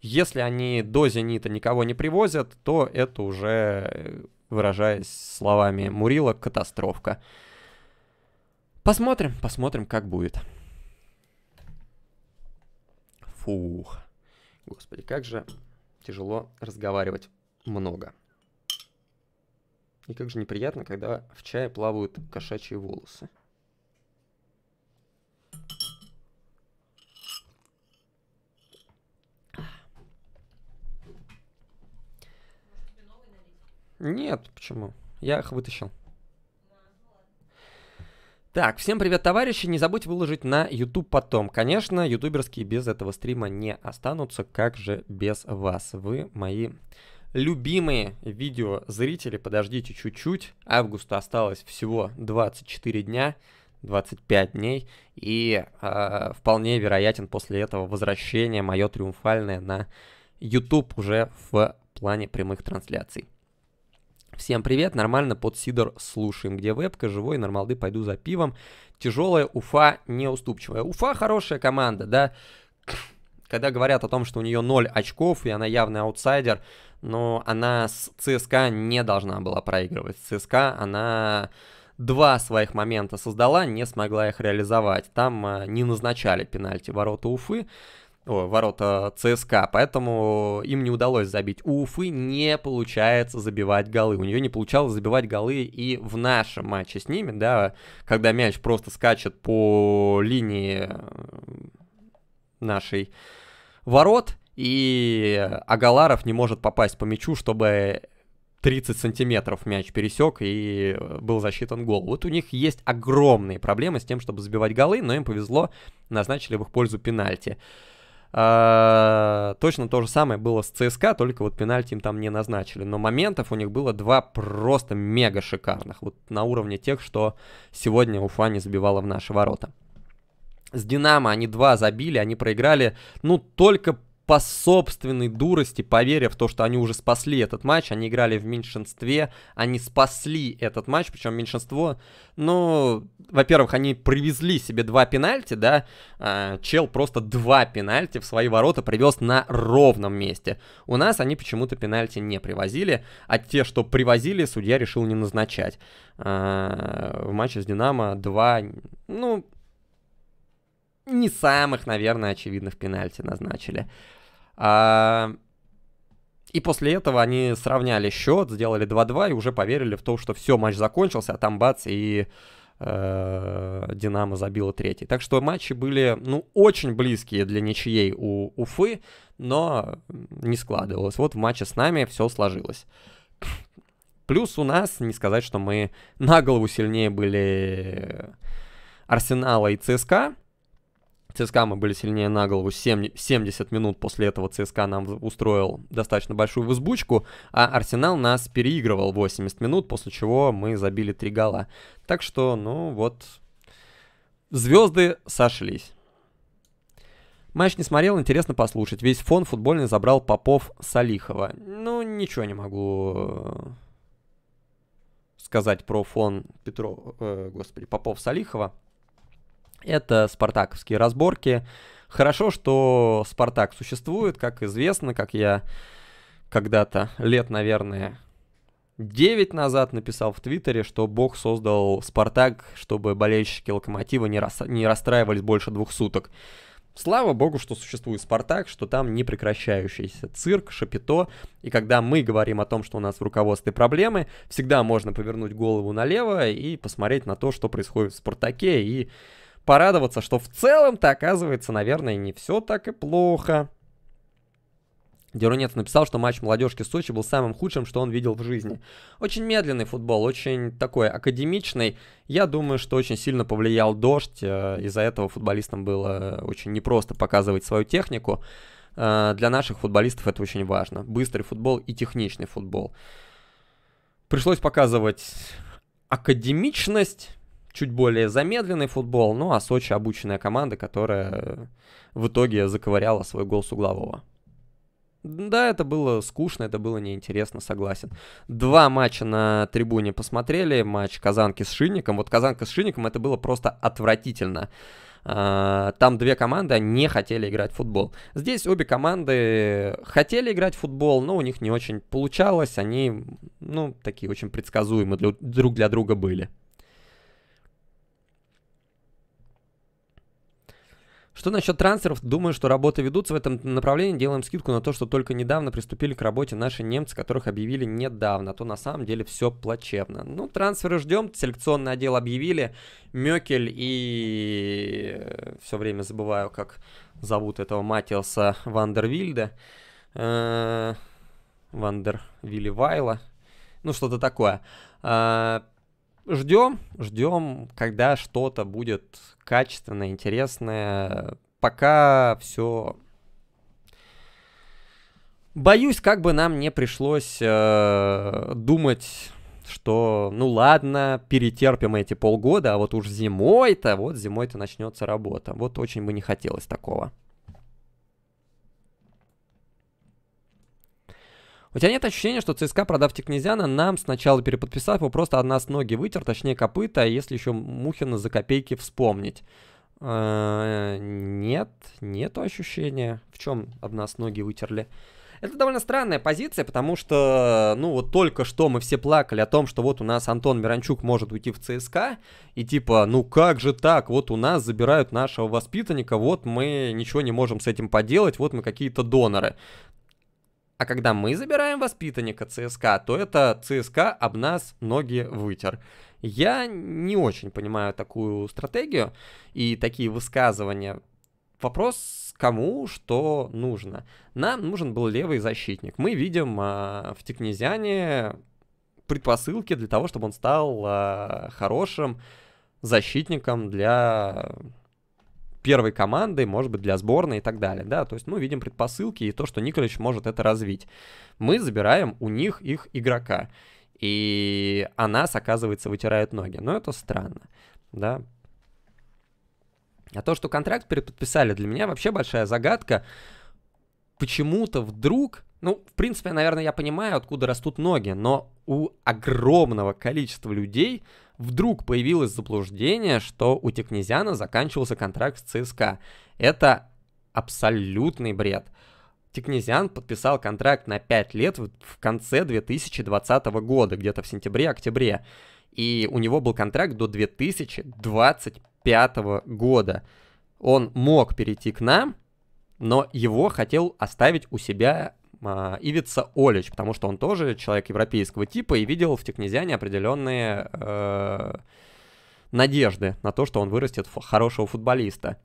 если они до «Зенита» никого не привозят, то это уже, э, выражаясь словами Мурила, катастрофка. Посмотрим, посмотрим, как будет. Фух. Господи, как же тяжело разговаривать много. И как же неприятно, когда в чае плавают кошачьи волосы. Нет, почему? Я их вытащил. Так, всем привет, товарищи. Не забудь выложить на YouTube потом. Конечно, ютуберские без этого стрима не останутся. Как же без вас? Вы мои любимые видео зрители. Подождите чуть-чуть. Августу осталось всего 24 дня. 25 дней, и э, вполне вероятен после этого возвращение мое триумфальное на YouTube уже в плане прямых трансляций. Всем привет, нормально под Сидор слушаем, где вебка, живой, нормалды, пойду за пивом. Тяжелая Уфа неуступчивая. Уфа хорошая команда, да, когда говорят о том, что у нее 0 очков, и она явный аутсайдер, но она с ЦСКА не должна была проигрывать. ЦСКА она два своих момента создала, не смогла их реализовать. Там а, не назначали пенальти ворота Уфы о, ворота ЦСКА, поэтому им не удалось забить. У Уфы не получается забивать голы, у нее не получалось забивать голы и в нашем матче с ними, да, когда мяч просто скачет по линии э, нашей ворот, и Агаларов не может попасть по мячу, чтобы 30 сантиметров мяч пересек и э, был засчитан гол. Вот у них есть огромные проблемы с тем, чтобы забивать голы, но им повезло, назначили в их пользу пенальти. А, точно то же самое было с ЦСКА, только вот пенальти им там не назначили. Но моментов у них было два просто мега шикарных. Вот на уровне тех, что сегодня Уфа не забивала в наши ворота. С Динамо они два забили, они проиграли, ну, только по собственной дурости, поверив в то, что они уже спасли этот матч, они играли в меньшинстве, они спасли этот матч, причем меньшинство, ну, во-первых, они привезли себе два пенальти, да, а, Чел просто два пенальти в свои ворота привез на ровном месте. У нас они почему-то пенальти не привозили, а те, что привозили, судья решил не назначать. А, в матче с Динамо два, ну, не самых, наверное, очевидных пенальти назначили. А... И после этого они сравняли счет, сделали 2-2 и уже поверили в то, что все, матч закончился, а там бац, и э, Динамо забило третий. Так что матчи были, ну, очень близкие для ничьей у Уфы, но не складывалось. Вот в матче с нами все сложилось. Плюс у нас, не сказать, что мы на голову сильнее были Арсенала и ЦСКА, ЦСКА мы были сильнее на голову 70 минут после этого ЦСКА нам устроил достаточно большую возбучку, а Арсенал нас переигрывал 80 минут, после чего мы забили три гола. Так что, ну вот, звезды сошлись. Матч не смотрел, интересно послушать. Весь фон футбольный забрал Попов Салихова. Ну, ничего не могу э, сказать про фон Петров, э, господи, Попов Салихова. Это спартаковские разборки. Хорошо, что Спартак существует, как известно, как я когда-то лет, наверное, 9 назад написал в Твиттере, что Бог создал Спартак, чтобы болельщики Локомотива не, рас... не расстраивались больше двух суток. Слава богу, что существует Спартак, что там не прекращающийся цирк, шапито. И когда мы говорим о том, что у нас в руководстве проблемы, всегда можно повернуть голову налево и посмотреть на то, что происходит в Спартаке и порадоваться, что в целом-то, оказывается, наверное, не все так и плохо. Деронец написал, что матч молодежки Сочи был самым худшим, что он видел в жизни. Очень медленный футбол, очень такой академичный. Я думаю, что очень сильно повлиял дождь. Э, из-за этого футболистам было очень непросто показывать свою технику. Э, для наших футболистов это очень важно. Быстрый футбол и техничный футбол. Пришлось показывать академичность, чуть более замедленный футбол, ну а Сочи обученная команда, которая э, в итоге заковыряла свой гол с углового. Да, это было скучно, это было неинтересно, согласен. Два матча на трибуне посмотрели, матч Казанки с Шинником. Вот Казанка с Шинником это было просто отвратительно. А, там две команды не хотели играть в футбол. Здесь обе команды хотели играть в футбол, но у них не очень получалось. Они, ну, такие очень предсказуемы друг для друга были. Что насчет трансферов? Думаю, что работы ведутся в этом направлении. Делаем скидку на то, что только недавно приступили к работе наши немцы, которых объявили недавно. А то на самом деле все плачевно. Ну, трансферы ждем. Селекционный отдел объявили. Мёкель и... Э, все время забываю, как зовут этого Матиаса Вандервильда. Э, Вандервилли Вайла. Ну, что-то такое. А, ждем, ждем, когда что-то будет качественное, интересное. Пока все... Боюсь, как бы нам не пришлось э, думать, что, ну ладно, перетерпим эти полгода, а вот уж зимой-то, вот зимой-то начнется работа. Вот очень бы не хотелось такого. У тебя нет ощущения, что ЦСКА, продав Текнезяна, нам сначала переподписав, его просто одна с ноги вытер, точнее копыта, а если еще Мухина за копейки вспомнить? А, нет, нету ощущения. В чем одна с ноги вытерли? Это довольно странная позиция, потому что, ну, вот только что мы все плакали о том, что вот у нас Антон Миранчук может уйти в ЦСКА, и типа, ну как же так, вот у нас забирают нашего воспитанника, вот мы ничего не можем с этим поделать, вот мы какие-то доноры. А когда мы забираем воспитанника ЦСКА, то это ЦСКА об нас ноги вытер. Я не очень понимаю такую стратегию и такие высказывания. Вопрос, кому что нужно. Нам нужен был левый защитник. Мы видим э, в Текнезиане предпосылки для того, чтобы он стал э, хорошим защитником для первой командой, может быть, для сборной и так далее, да, то есть мы видим предпосылки и то, что Николич может это развить. Мы забираем у них их игрока, и а нас, оказывается, вытирают ноги, но это странно, да. А то, что контракт переподписали, для меня вообще большая загадка, почему-то вдруг, ну, в принципе, наверное, я понимаю, откуда растут ноги, но у огромного количества людей вдруг появилось заблуждение, что у Текнезяна заканчивался контракт с ЦСКА. Это абсолютный бред. Текнезиан подписал контракт на 5 лет в конце 2020 года, где-то в сентябре-октябре. И у него был контракт до 2025 года. Он мог перейти к нам, но его хотел оставить у себя а, Ивица Олич, потому что он тоже человек европейского типа и видел в Текнезиане определенные э, надежды на то, что он вырастет хорошего футболиста.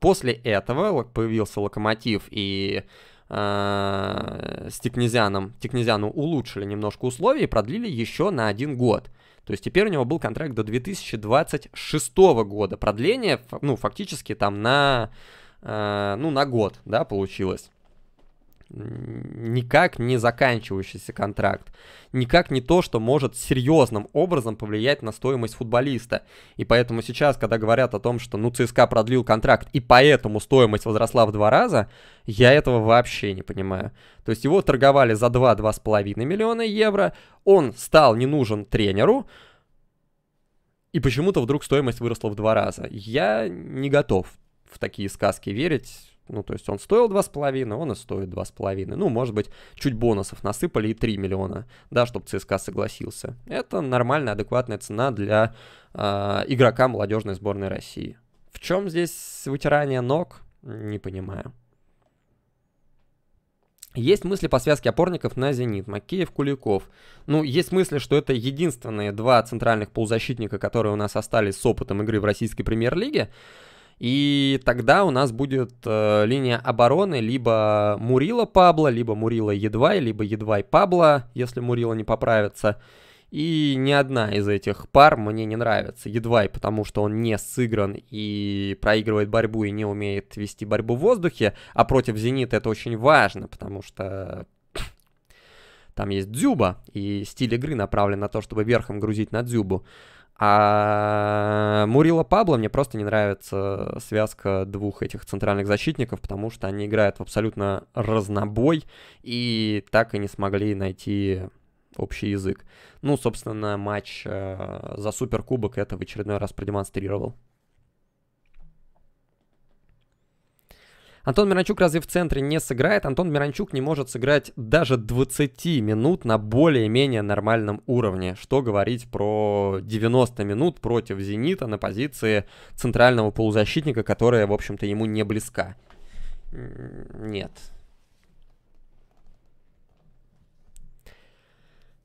После этого появился Локомотив и э, с Текнезианом, Текнезиану улучшили немножко условия и продлили еще на один год. То есть теперь у него был контракт до 2026 года. Продление, ну, фактически там на Э, ну, на год, да, получилось. Никак не заканчивающийся контракт. Никак не то, что может серьезным образом повлиять на стоимость футболиста. И поэтому сейчас, когда говорят о том, что ну ЦСКА продлил контракт, и поэтому стоимость возросла в два раза, я этого вообще не понимаю. То есть его торговали за 2-2,5 миллиона евро, он стал не нужен тренеру, и почему-то вдруг стоимость выросла в два раза. Я не готов в такие сказки верить. Ну, то есть он стоил 2,5, он и стоит 2,5. Ну, может быть, чуть бонусов насыпали и 3 миллиона, да, чтобы ЦСКА согласился. Это нормальная, адекватная цена для э, игрока молодежной сборной России. В чем здесь вытирание ног? Не понимаю. Есть мысли по связке опорников на «Зенит», Макеев, Куликов. Ну, есть мысли, что это единственные два центральных полузащитника, которые у нас остались с опытом игры в российской премьер-лиге. И тогда у нас будет э, линия обороны либо Мурила Пабло, либо Мурила Едвай, либо Едвай Пабло, если Мурила не поправится. И ни одна из этих пар мне не нравится. Едвай, потому что он не сыгран и проигрывает борьбу и не умеет вести борьбу в воздухе, а против Зенита это очень важно, потому что там есть Дзюба, и стиль игры направлен на то, чтобы верхом грузить на Дзюбу. А Мурила Пабло мне просто не нравится связка двух этих центральных защитников, потому что они играют в абсолютно разнобой и так и не смогли найти общий язык. Ну, собственно, матч э, за Суперкубок это в очередной раз продемонстрировал. Антон Миранчук разве в центре не сыграет? Антон Миранчук не может сыграть даже 20 минут на более-менее нормальном уровне. Что говорить про 90 минут против «Зенита» на позиции центрального полузащитника, которая, в общем-то, ему не близка. Нет,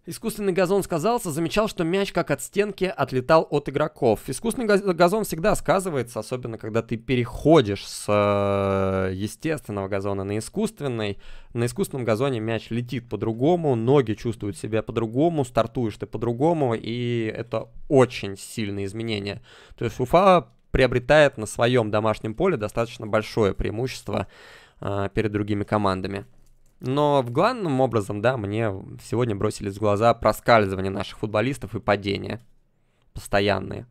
Искусственный газон сказался, замечал, что мяч как от стенки отлетал от игроков. Искусственный газон всегда сказывается, особенно когда ты переходишь с э, естественного газона на искусственный. На искусственном газоне мяч летит по-другому, ноги чувствуют себя по-другому, стартуешь ты по-другому, и это очень сильные изменения. То есть Уфа приобретает на своем домашнем поле достаточно большое преимущество э, перед другими командами. Но в главном образом, да, мне сегодня бросились в глаза проскальзывание наших футболистов и падения постоянные.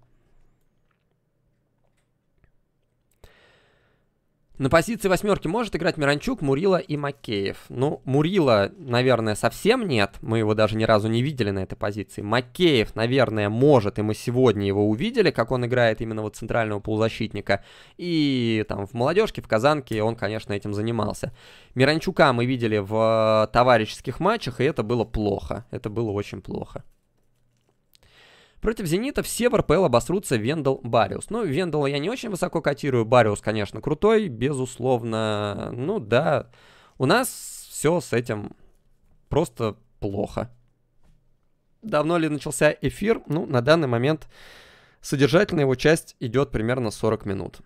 На позиции восьмерки может играть Миранчук, Мурила и Макеев. Ну, Мурила, наверное, совсем нет. Мы его даже ни разу не видели на этой позиции. Макеев, наверное, может, и мы сегодня его увидели, как он играет именно вот центрального полузащитника. И там в молодежке, в Казанке он, конечно, этим занимался. Миранчука мы видели в э, товарищеских матчах, и это было плохо. Это было очень плохо. Против Зенита все в РПЛ обосрутся Вендел, Бариус. Ну, Вендала я не очень высоко котирую, Бариус, конечно, крутой, безусловно. Ну да, у нас все с этим просто плохо. Давно ли начался эфир? Ну, на данный момент содержательная его часть идет примерно 40 минут.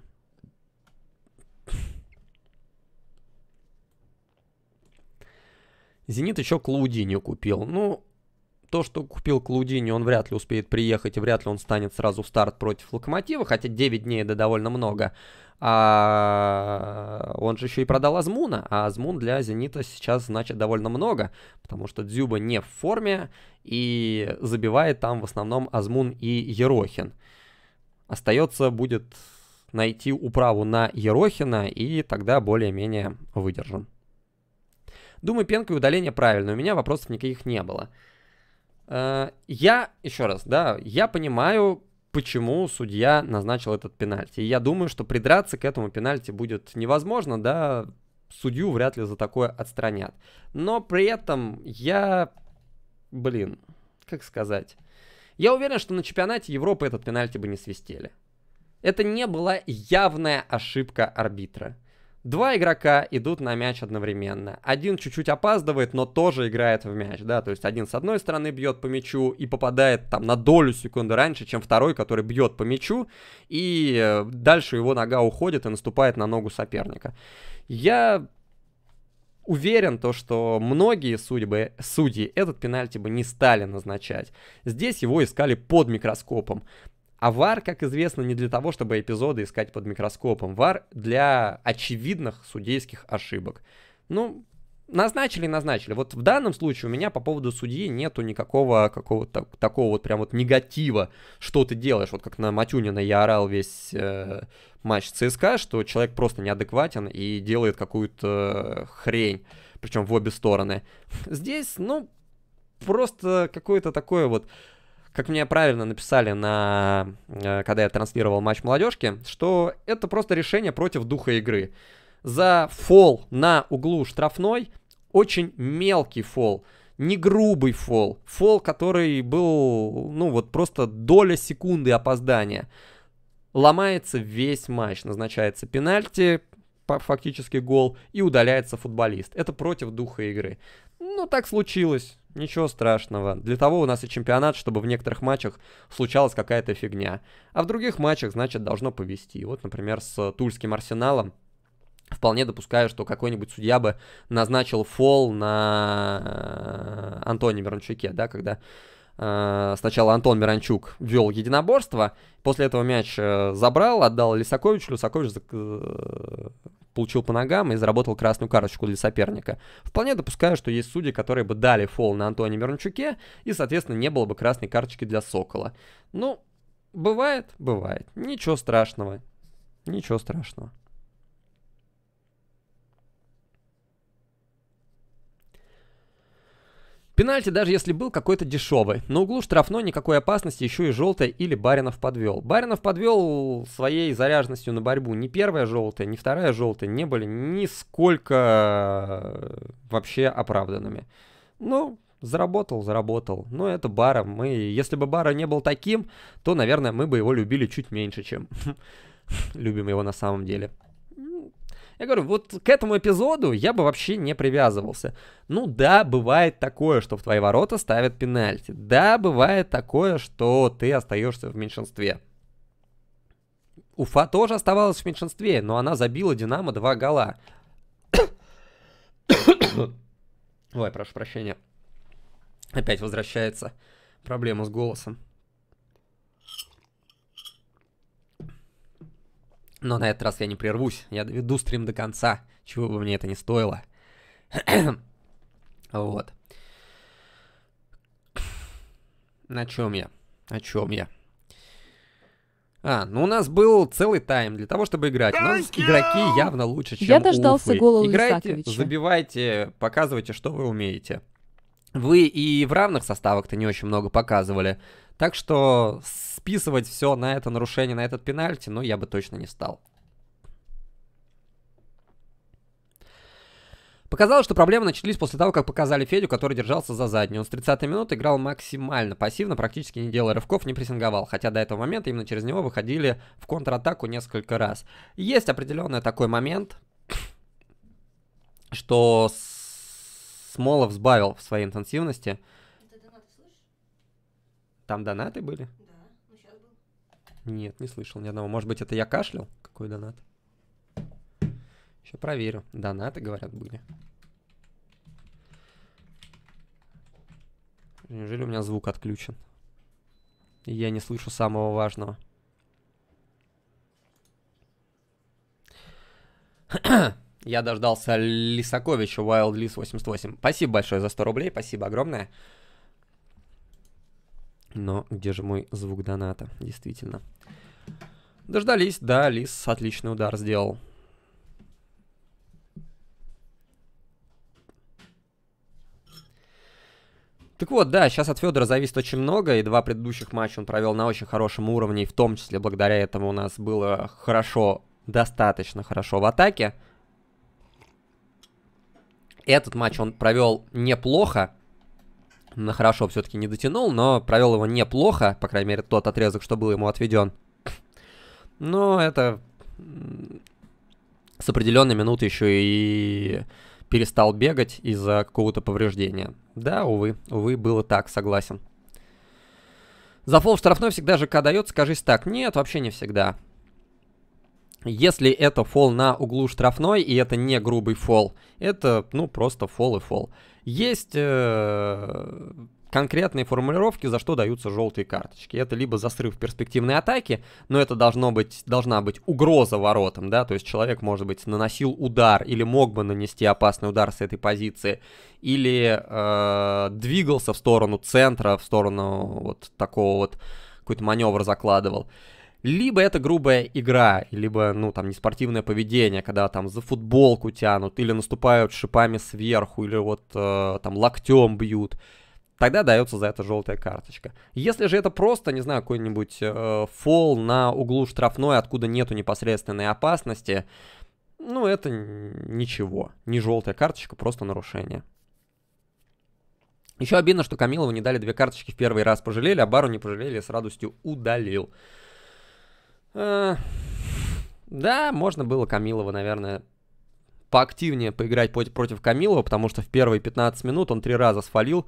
Зенит еще Клауди купил. Ну, то, что купил Клаудини, он вряд ли успеет приехать, и вряд ли он станет сразу в старт против Локомотива, хотя 9 дней это довольно много. А он же еще и продал Азмуна, а Азмун для Зенита сейчас значит довольно много, потому что Дзюба не в форме, и забивает там в основном Азмун и Ерохин. Остается будет найти управу на Ерохина, и тогда более-менее выдержан. Думаю, пенка и удаление правильно, у меня вопросов никаких не было. Э, я, еще раз, да, я понимаю, почему судья назначил этот пенальти. И я думаю, что придраться к этому пенальти будет невозможно, да, судью вряд ли за такое отстранят. Но при этом я, блин, как сказать, я уверен, что на чемпионате Европы этот пенальти бы не свистели. Это не была явная ошибка арбитра. Два игрока идут на мяч одновременно. Один чуть-чуть опаздывает, но тоже играет в мяч, да, то есть один с одной стороны бьет по мячу и попадает там на долю секунды раньше, чем второй, который бьет по мячу, и э, дальше его нога уходит и наступает на ногу соперника. Я уверен, то, что многие судьбы, судьи этот пенальти бы не стали назначать. Здесь его искали под микроскопом. А VAR, как известно, не для того, чтобы эпизоды искать под микроскопом. VAR для очевидных судейских ошибок. Ну, назначили, назначили. Вот в данном случае у меня по поводу судьи нету никакого какого-то такого вот прям вот негатива, что ты делаешь. Вот как на Матюнина я орал весь э, матч ЦСКА, что человек просто неадекватен и делает какую-то хрень, причем в обе стороны. Здесь, ну, просто какое-то такое вот как мне правильно написали на, э, когда я транслировал матч молодежки, что это просто решение против духа игры. За фол на углу штрафной очень мелкий фол, не грубый фол, фол, который был, ну вот просто доля секунды опоздания. Ломается весь матч, назначается пенальти, фактически гол, и удаляется футболист. Это против духа игры. Ну, так случилось. Ничего страшного. Для того у нас и чемпионат, чтобы в некоторых матчах случалась какая-то фигня. А в других матчах, значит, должно повести. Вот, например, с Тульским Арсеналом. Вполне допускаю, что какой-нибудь судья бы назначил фол на э, Антоне Мирончуке, да, когда э, сначала Антон Миранчук вел единоборство, после этого мяч э, забрал, отдал Лисаковичу, Лисакович получил по ногам и заработал красную карточку для соперника. Вполне допускаю, что есть судьи, которые бы дали фол на Антоне Мирончуке, и, соответственно, не было бы красной карточки для Сокола. Ну, бывает, бывает. Ничего страшного. Ничего страшного. Пенальти, даже если был какой-то дешевый. На углу штрафной никакой опасности еще и желтая или Баринов подвел. Баринов подвел своей заряженностью на борьбу. Ни первая желтая, ни вторая желтая не были нисколько э, вообще оправданными. Ну, заработал, заработал. Но это Бара. Мы, если бы Бара не был таким, то, наверное, мы бы его любили чуть меньше, чем [LAUGHS] любим его на самом деле. Я говорю, вот к этому эпизоду я бы вообще не привязывался. Ну да, бывает такое, что в твои ворота ставят пенальти. Да, бывает такое, что ты остаешься в меньшинстве. Уфа тоже оставалась в меньшинстве, но она забила Динамо два гола. Ой, прошу прощения. Опять возвращается проблема с голосом. Но на этот раз я не прервусь, я доведу стрим до конца, чего бы мне это не стоило. [CLEARS THROAT] вот. На чем я? О чем я? А, ну у нас был целый тайм для того, чтобы играть. У нас игроки явно лучше, чем Я дождался гола Играйте, Исаковича. забивайте, показывайте, что вы умеете. Вы и в равных составах-то не очень много показывали. Так что списывать все на это нарушение, на этот пенальти, ну, я бы точно не стал. Показалось, что проблемы начались после того, как показали Федю, который держался за заднюю. Он с 30 минут играл максимально пассивно, практически не делая рывков, не прессинговал, хотя до этого момента именно через него выходили в контратаку несколько раз. Есть определенный такой момент, что Смолов сбавил в своей интенсивности – там донаты были? Да, ну сейчас был. Нет, не слышал ни одного. Может быть, это я кашлял? Какой донат? Еще проверю. Донаты, говорят, были. Неужели у меня звук отключен? я не слышу самого важного. Я дождался Лисаковича Wild Lis 88. Спасибо большое за 100 рублей, спасибо огромное. Но где же мой звук доната, действительно. Дождались, да, Лис отличный удар сделал. Так вот, да, сейчас от Федора зависит очень много, и два предыдущих матча он провел на очень хорошем уровне, и в том числе благодаря этому у нас было хорошо, достаточно хорошо в атаке. Этот матч он провел неплохо, на хорошо все-таки не дотянул, но провел его неплохо, по крайней мере, тот отрезок, что был ему отведен. Но это с определенной минуты еще и перестал бегать из-за какого-то повреждения. Да, увы, увы, было так, согласен. За фол штрафной всегда ЖК дается, кажись так. Нет, вообще не всегда. Если это фол на углу штрафной, и это не грубый фол, это, ну, просто фол и фол. Есть э, конкретные формулировки, за что даются желтые карточки. Это либо за срыв перспективной атаки, но это должно быть, должна быть угроза воротам, да, то есть человек, может быть, наносил удар или мог бы нанести опасный удар с этой позиции, или э, двигался в сторону центра, в сторону вот такого вот, какой-то маневр закладывал. Либо это грубая игра, либо, ну, там, неспортивное поведение, когда там за футболку тянут, или наступают шипами сверху, или вот э, там локтем бьют. Тогда дается за это желтая карточка. Если же это просто, не знаю, какой-нибудь э, фол на углу штрафной, откуда нету непосредственной опасности, ну, это ничего. Не желтая карточка, просто нарушение. Еще обидно, что Камилову не дали две карточки в первый раз. Пожалели, а Бару не пожалели, с радостью удалил. Э, да, можно было Камилова, наверное, поактивнее поиграть против Камилова, потому что в первые 15 минут он три раза сфалил.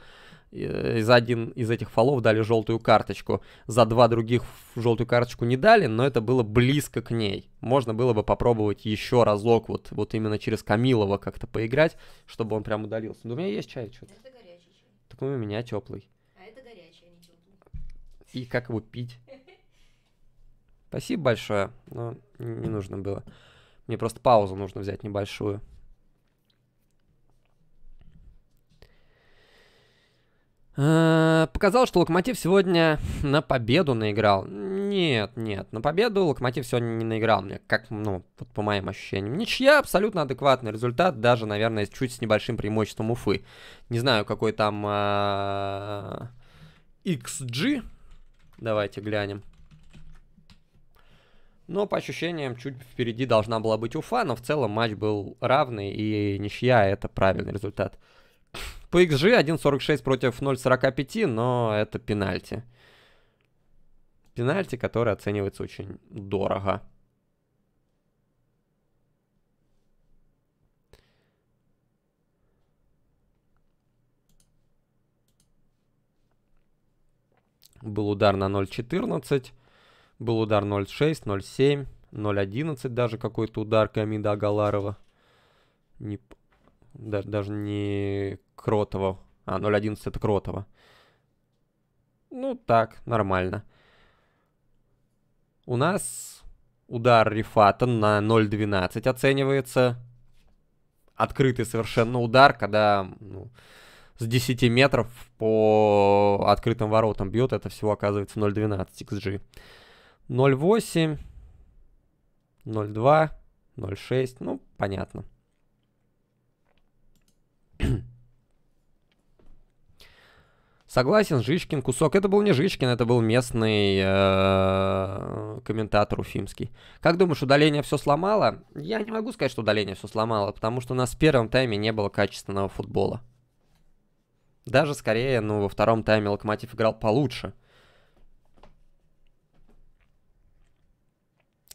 Э, из один из этих фолов дали желтую карточку. За два других желтую карточку не дали, но это было близко к ней. Можно было бы попробовать еще разок вот, вот именно через Камилова как-то поиграть, чтобы он прям удалился. Но у меня есть чай что-то. Это горячий чай. Так у меня теплый. А это горячий, а не теплый. И как его пить? Спасибо большое, но не нужно было. Мне просто паузу нужно взять небольшую. А, Показал, что Локомотив сегодня на победу наиграл. Нет, нет, на победу Локомотив сегодня не наиграл, мне как, ну, вот по моим ощущениям. Ничья, абсолютно адекватный результат, даже, наверное, чуть с небольшим преимуществом Уфы. Не знаю, какой там XG, а, давайте глянем. Но по ощущениям чуть впереди должна была быть Уфа, но в целом матч был равный и ничья это правильный результат. По XG 1.46 против 0.45, но это пенальти. Пенальти, который оценивается очень дорого. Был удар на 0.14. Был удар 0.6, 0.7, 0.11 даже какой-то удар Камида Агаларова. Не, даже, даже не Кротова. А, 0.11 это Кротова. Ну так, нормально. У нас удар Рифата на 0.12 оценивается. Открытый совершенно удар, когда ну, с 10 метров по открытым воротам бьет. Это всего оказывается 0.12 XG. 0,8, 0,2, 0,6, ну, понятно. [CLEARS THROAT] Согласен, Жичкин кусок. Это был не Жичкин, это был местный э -э, комментатор уфимский. Как думаешь, удаление все сломало? Я не могу сказать, что удаление все сломало, потому что у нас в первом тайме не было качественного футбола. Даже скорее, ну, во втором тайме Локомотив играл получше.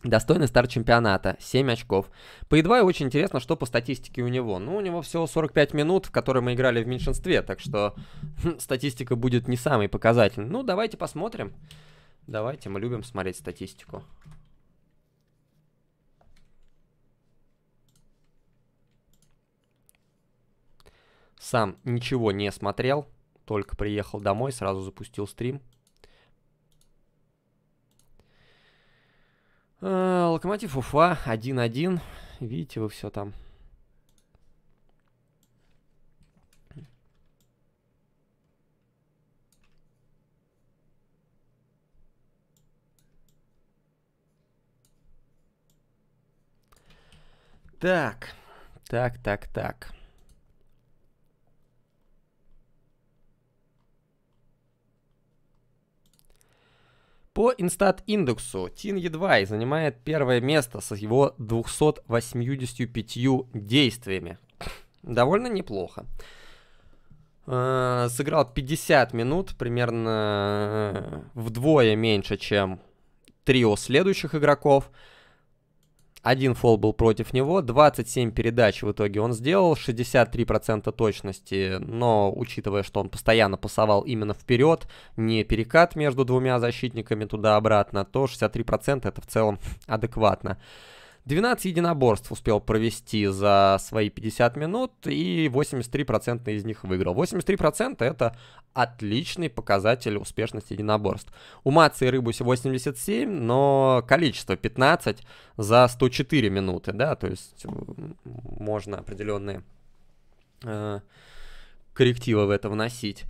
Достойный старт чемпионата, 7 очков. По едва и очень интересно, что по статистике у него. Ну, у него всего 45 минут, в которые мы играли в меньшинстве, так что [LAUGHS] хм, статистика будет не самый показательный. Ну, давайте посмотрим. Давайте, мы любим смотреть статистику. Сам ничего не смотрел, только приехал домой, сразу запустил стрим. Локомотив Уфа 1-1. Видите вы все там. Так, так, так, так. По инстат-индексу Тин Едвай занимает первое место с его 285 действиями. Довольно неплохо. Э, сыграл 50 минут, примерно э, вдвое меньше, чем трио следующих игроков. Один фол был против него, 27 передач в итоге он сделал, 63% точности, но учитывая, что он постоянно пасовал именно вперед, не перекат между двумя защитниками туда-обратно, то 63% это в целом [LAUGHS] адекватно. 12 единоборств успел провести за свои 50 минут, и 83% из них выиграл. 83% это отличный показатель успешности единоборств. У Маца и Рыбуси 87, но количество 15 за 104 минуты, да, то есть э, можно определенные э, коррективы в это вносить.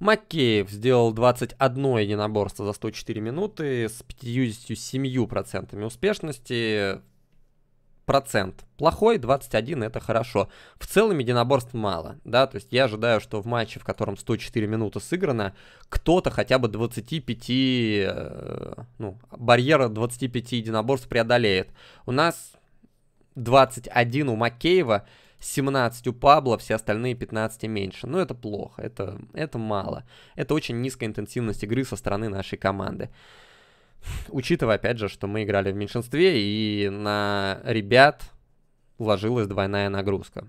Макеев сделал 21 единоборство за 104 минуты с 57% успешности процент. Плохой 21 это хорошо. В целом единоборств мало, да, то есть я ожидаю, что в матче, в котором 104 минуты сыграно, кто-то хотя бы 25, э, ну, барьера 25 единоборств преодолеет. У нас 21 у Макеева, 17 у Пабло, все остальные 15 и меньше. Но ну, это плохо, это, это мало. Это очень низкая интенсивность игры со стороны нашей команды учитывая, опять же, что мы играли в меньшинстве, и на ребят ложилась двойная нагрузка.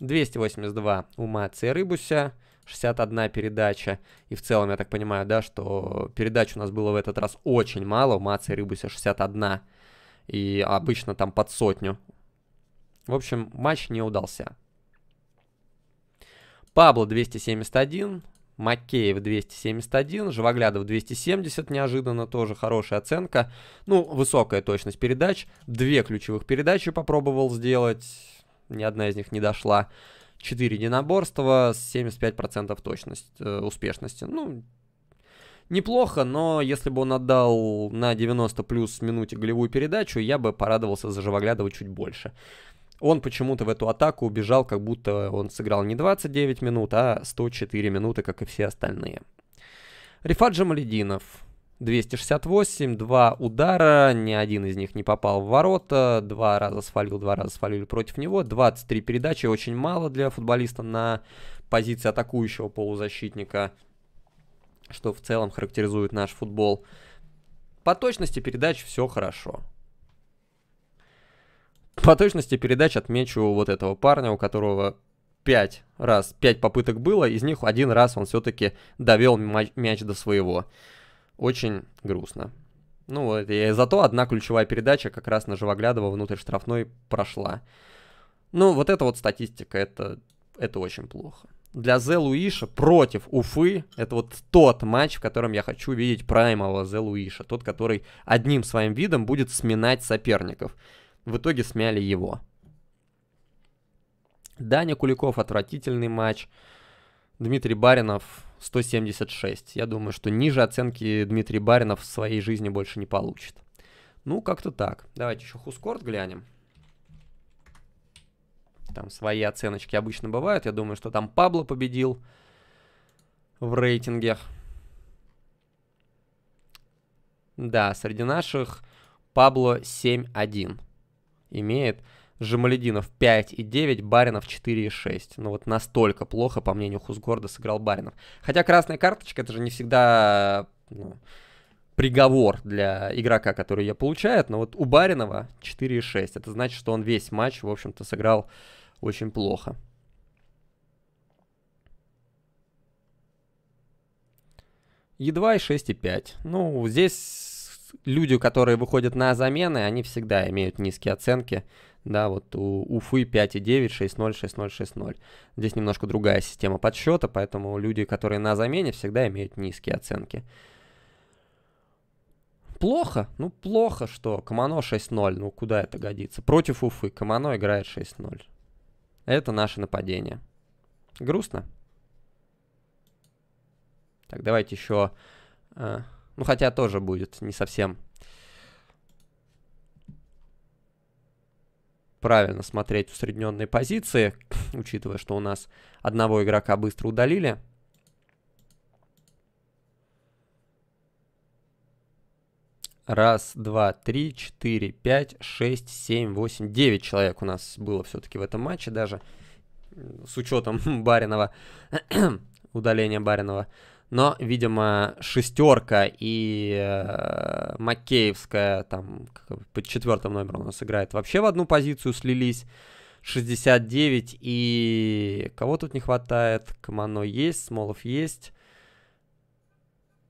282 у Маци Рыбуся, 61 передача. И в целом, я так понимаю, да, что передач у нас было в этот раз очень мало. У Маци Рыбуся 61. И обычно там под сотню. В общем, матч не удался. Пабло 271, Макеев 271, Живоглядов 270, неожиданно тоже хорошая оценка. Ну, высокая точность передач. Две ключевых передачи попробовал сделать, ни одна из них не дошла. Четыре единоборства с 75% точность, э, успешности. Ну, неплохо, но если бы он отдал на 90 плюс минуте голевую передачу, я бы порадовался за Живоглядова чуть больше. Он почему-то в эту атаку убежал, как будто он сыграл не 29 минут, а 104 минуты, как и все остальные. Рифат Джамалединов. 268, два удара, ни один из них не попал в ворота, два раза свалил, два раза свалили против него, 23 передачи, очень мало для футболиста на позиции атакующего полузащитника, что в целом характеризует наш футбол. По точности передач все хорошо. По точности передач отмечу вот этого парня, у которого пять раз, пять попыток было, из них один раз он все-таки довел мяч до своего. Очень грустно. Ну вот, и зато одна ключевая передача как раз на Живоглядова внутрь штрафной прошла. Ну, вот эта вот статистика, это, это очень плохо. Для Зе Луиша против Уфы это вот тот матч, в котором я хочу видеть праймового Зе Луиша. Тот, который одним своим видом будет сминать соперников. В итоге смяли его. Даня Куликов отвратительный матч. Дмитрий Баринов 176. Я думаю, что ниже оценки Дмитрий Баринов в своей жизни больше не получит. Ну, как-то так. Давайте еще Хускорт глянем. Там свои оценочки обычно бывают. Я думаю, что там Пабло победил в рейтинге. Да, среди наших Пабло 7-1 имеет. Жемалединов и 5,9, Баринов и 4,6. Ну вот настолько плохо, по мнению Хузгорда, сыграл Баринов. Хотя красная карточка, это же не всегда ну, приговор для игрока, который ее получает. Но вот у Баринова и 4,6. Это значит, что он весь матч, в общем-то, сыграл очень плохо. Едва и и 6,5. Ну, здесь люди, которые выходят на замены, они всегда имеют низкие оценки. Да, вот у Уфы 5,9, 6,0, 6,0, 6,0. Здесь немножко другая система подсчета, поэтому люди, которые на замене, всегда имеют низкие оценки. Плохо? Ну, плохо, что Камано 6-0. Ну, куда это годится? Против Уфы Камано играет 6-0. Это наше нападение. Грустно. Так, давайте еще... Э ну, хотя тоже будет, не совсем. Правильно смотреть усредненные позиции, [CLEARS THROAT] учитывая, что у нас одного игрока быстро удалили. Раз, два, три, четыре, пять, шесть, семь, восемь, девять человек у нас было все-таки в этом матче даже. С учетом [LAUGHS] Баринова, [CLEARS THROAT] удаления Баринова но, видимо, шестерка и э, Макеевская, там, под четвертым номером у нас играет, вообще в одну позицию слились. 69 и... Кого тут не хватает? Комано есть, Смолов есть.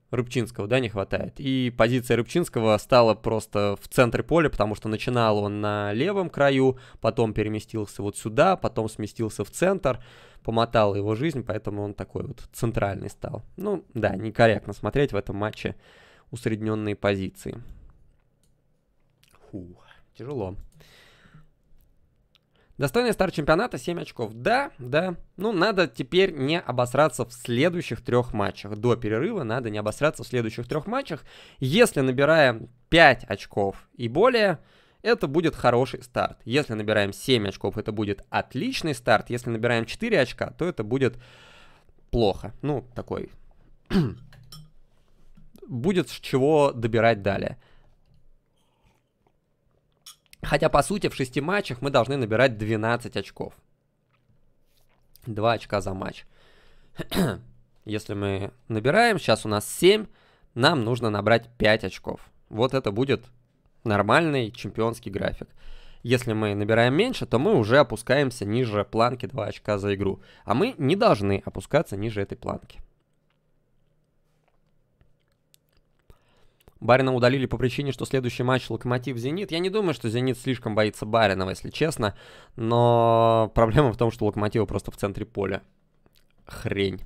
Рыбчинского, да, не хватает. И позиция Рыбчинского стала просто в центре поля, потому что начинал он на левом краю, потом переместился вот сюда, потом сместился в центр помотала его жизнь, поэтому он такой вот центральный стал. Ну да, некорректно смотреть в этом матче усредненные позиции. Фу, тяжело. Достойный старт чемпионата 7 очков. Да, да. Ну, надо теперь не обосраться в следующих трех матчах. До перерыва надо не обосраться в следующих трех матчах. Если набираем 5 очков и более, это будет хороший старт. Если набираем 7 очков, это будет отличный старт. Если набираем 4 очка, то это будет плохо. Ну, такой... [CLEARS THROAT] будет с чего добирать далее. Хотя, по сути, в 6 матчах мы должны набирать 12 очков. 2 очка за матч. [CLEARS THROAT] Если мы набираем, сейчас у нас 7, нам нужно набрать 5 очков. Вот это будет нормальный чемпионский график. Если мы набираем меньше, то мы уже опускаемся ниже планки 2 очка за игру. А мы не должны опускаться ниже этой планки. Барина удалили по причине, что следующий матч Локомотив-Зенит. Я не думаю, что Зенит слишком боится Баринова, если честно. Но проблема в том, что Локомотива просто в центре поля. Хрень.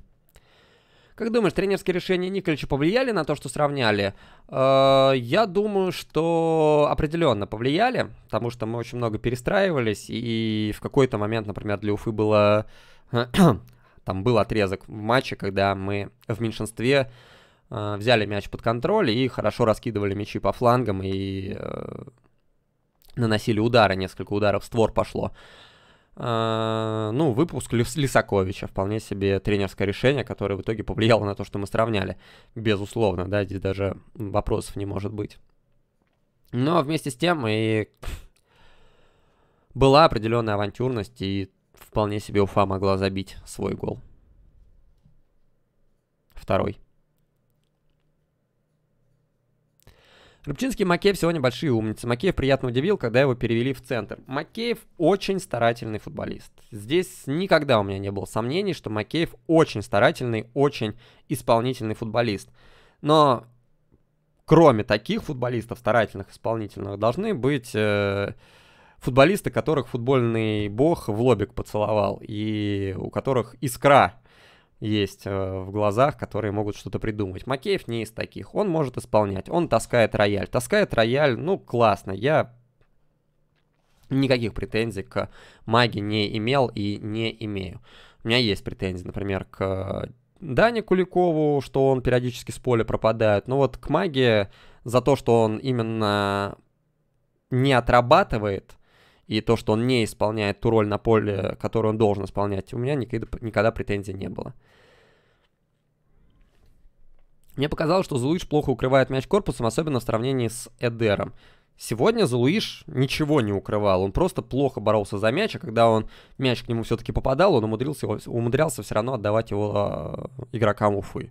Как думаешь, тренерские решения Николича повлияли на то, что сравняли? Э, я думаю, что определенно повлияли, потому что мы очень много перестраивались, и в какой-то момент, например, для Уфы было... [CLEARS THROAT] Там был отрезок в матче, когда мы в меньшинстве э, взяли мяч под контроль и хорошо раскидывали мячи по флангам и э, наносили удары, несколько ударов в створ пошло. А, ну, выпуск Лисаковича, вполне себе тренерское решение, которое в итоге повлияло на то, что мы сравняли, безусловно, да, здесь даже вопросов не может быть. Но ну, а вместе с тем и была определенная авантюрность, и вполне себе Уфа могла забить свой гол. Второй. Рыбчинский и Макеев сегодня большие умницы. Макеев приятно удивил, когда его перевели в центр. Макеев очень старательный футболист. Здесь никогда у меня не было сомнений, что Макеев очень старательный, очень исполнительный футболист. Но кроме таких футболистов, старательных, исполнительных, должны быть э, футболисты, которых футбольный бог в лобик поцеловал, и у которых искра есть э, в глазах, которые могут что-то придумать. Макеев не из таких. Он может исполнять. Он таскает рояль. Таскает рояль, ну, классно. Я никаких претензий к маге не имел и не имею. У меня есть претензии, например, к э, Дане Куликову, что он периодически с поля пропадает. Но вот к маге за то, что он именно не отрабатывает – и то, что он не исполняет ту роль на поле, которую он должен исполнять, у меня никогда, никогда претензий не было. Мне показалось, что Зулуиш плохо укрывает мяч корпусом, особенно в сравнении с Эдером. Сегодня Зулуиш ничего не укрывал, он просто плохо боролся за мяч, а когда он мяч к нему все-таки попадал, он умудрился, умудрялся все равно отдавать его э, игрокам Уфы.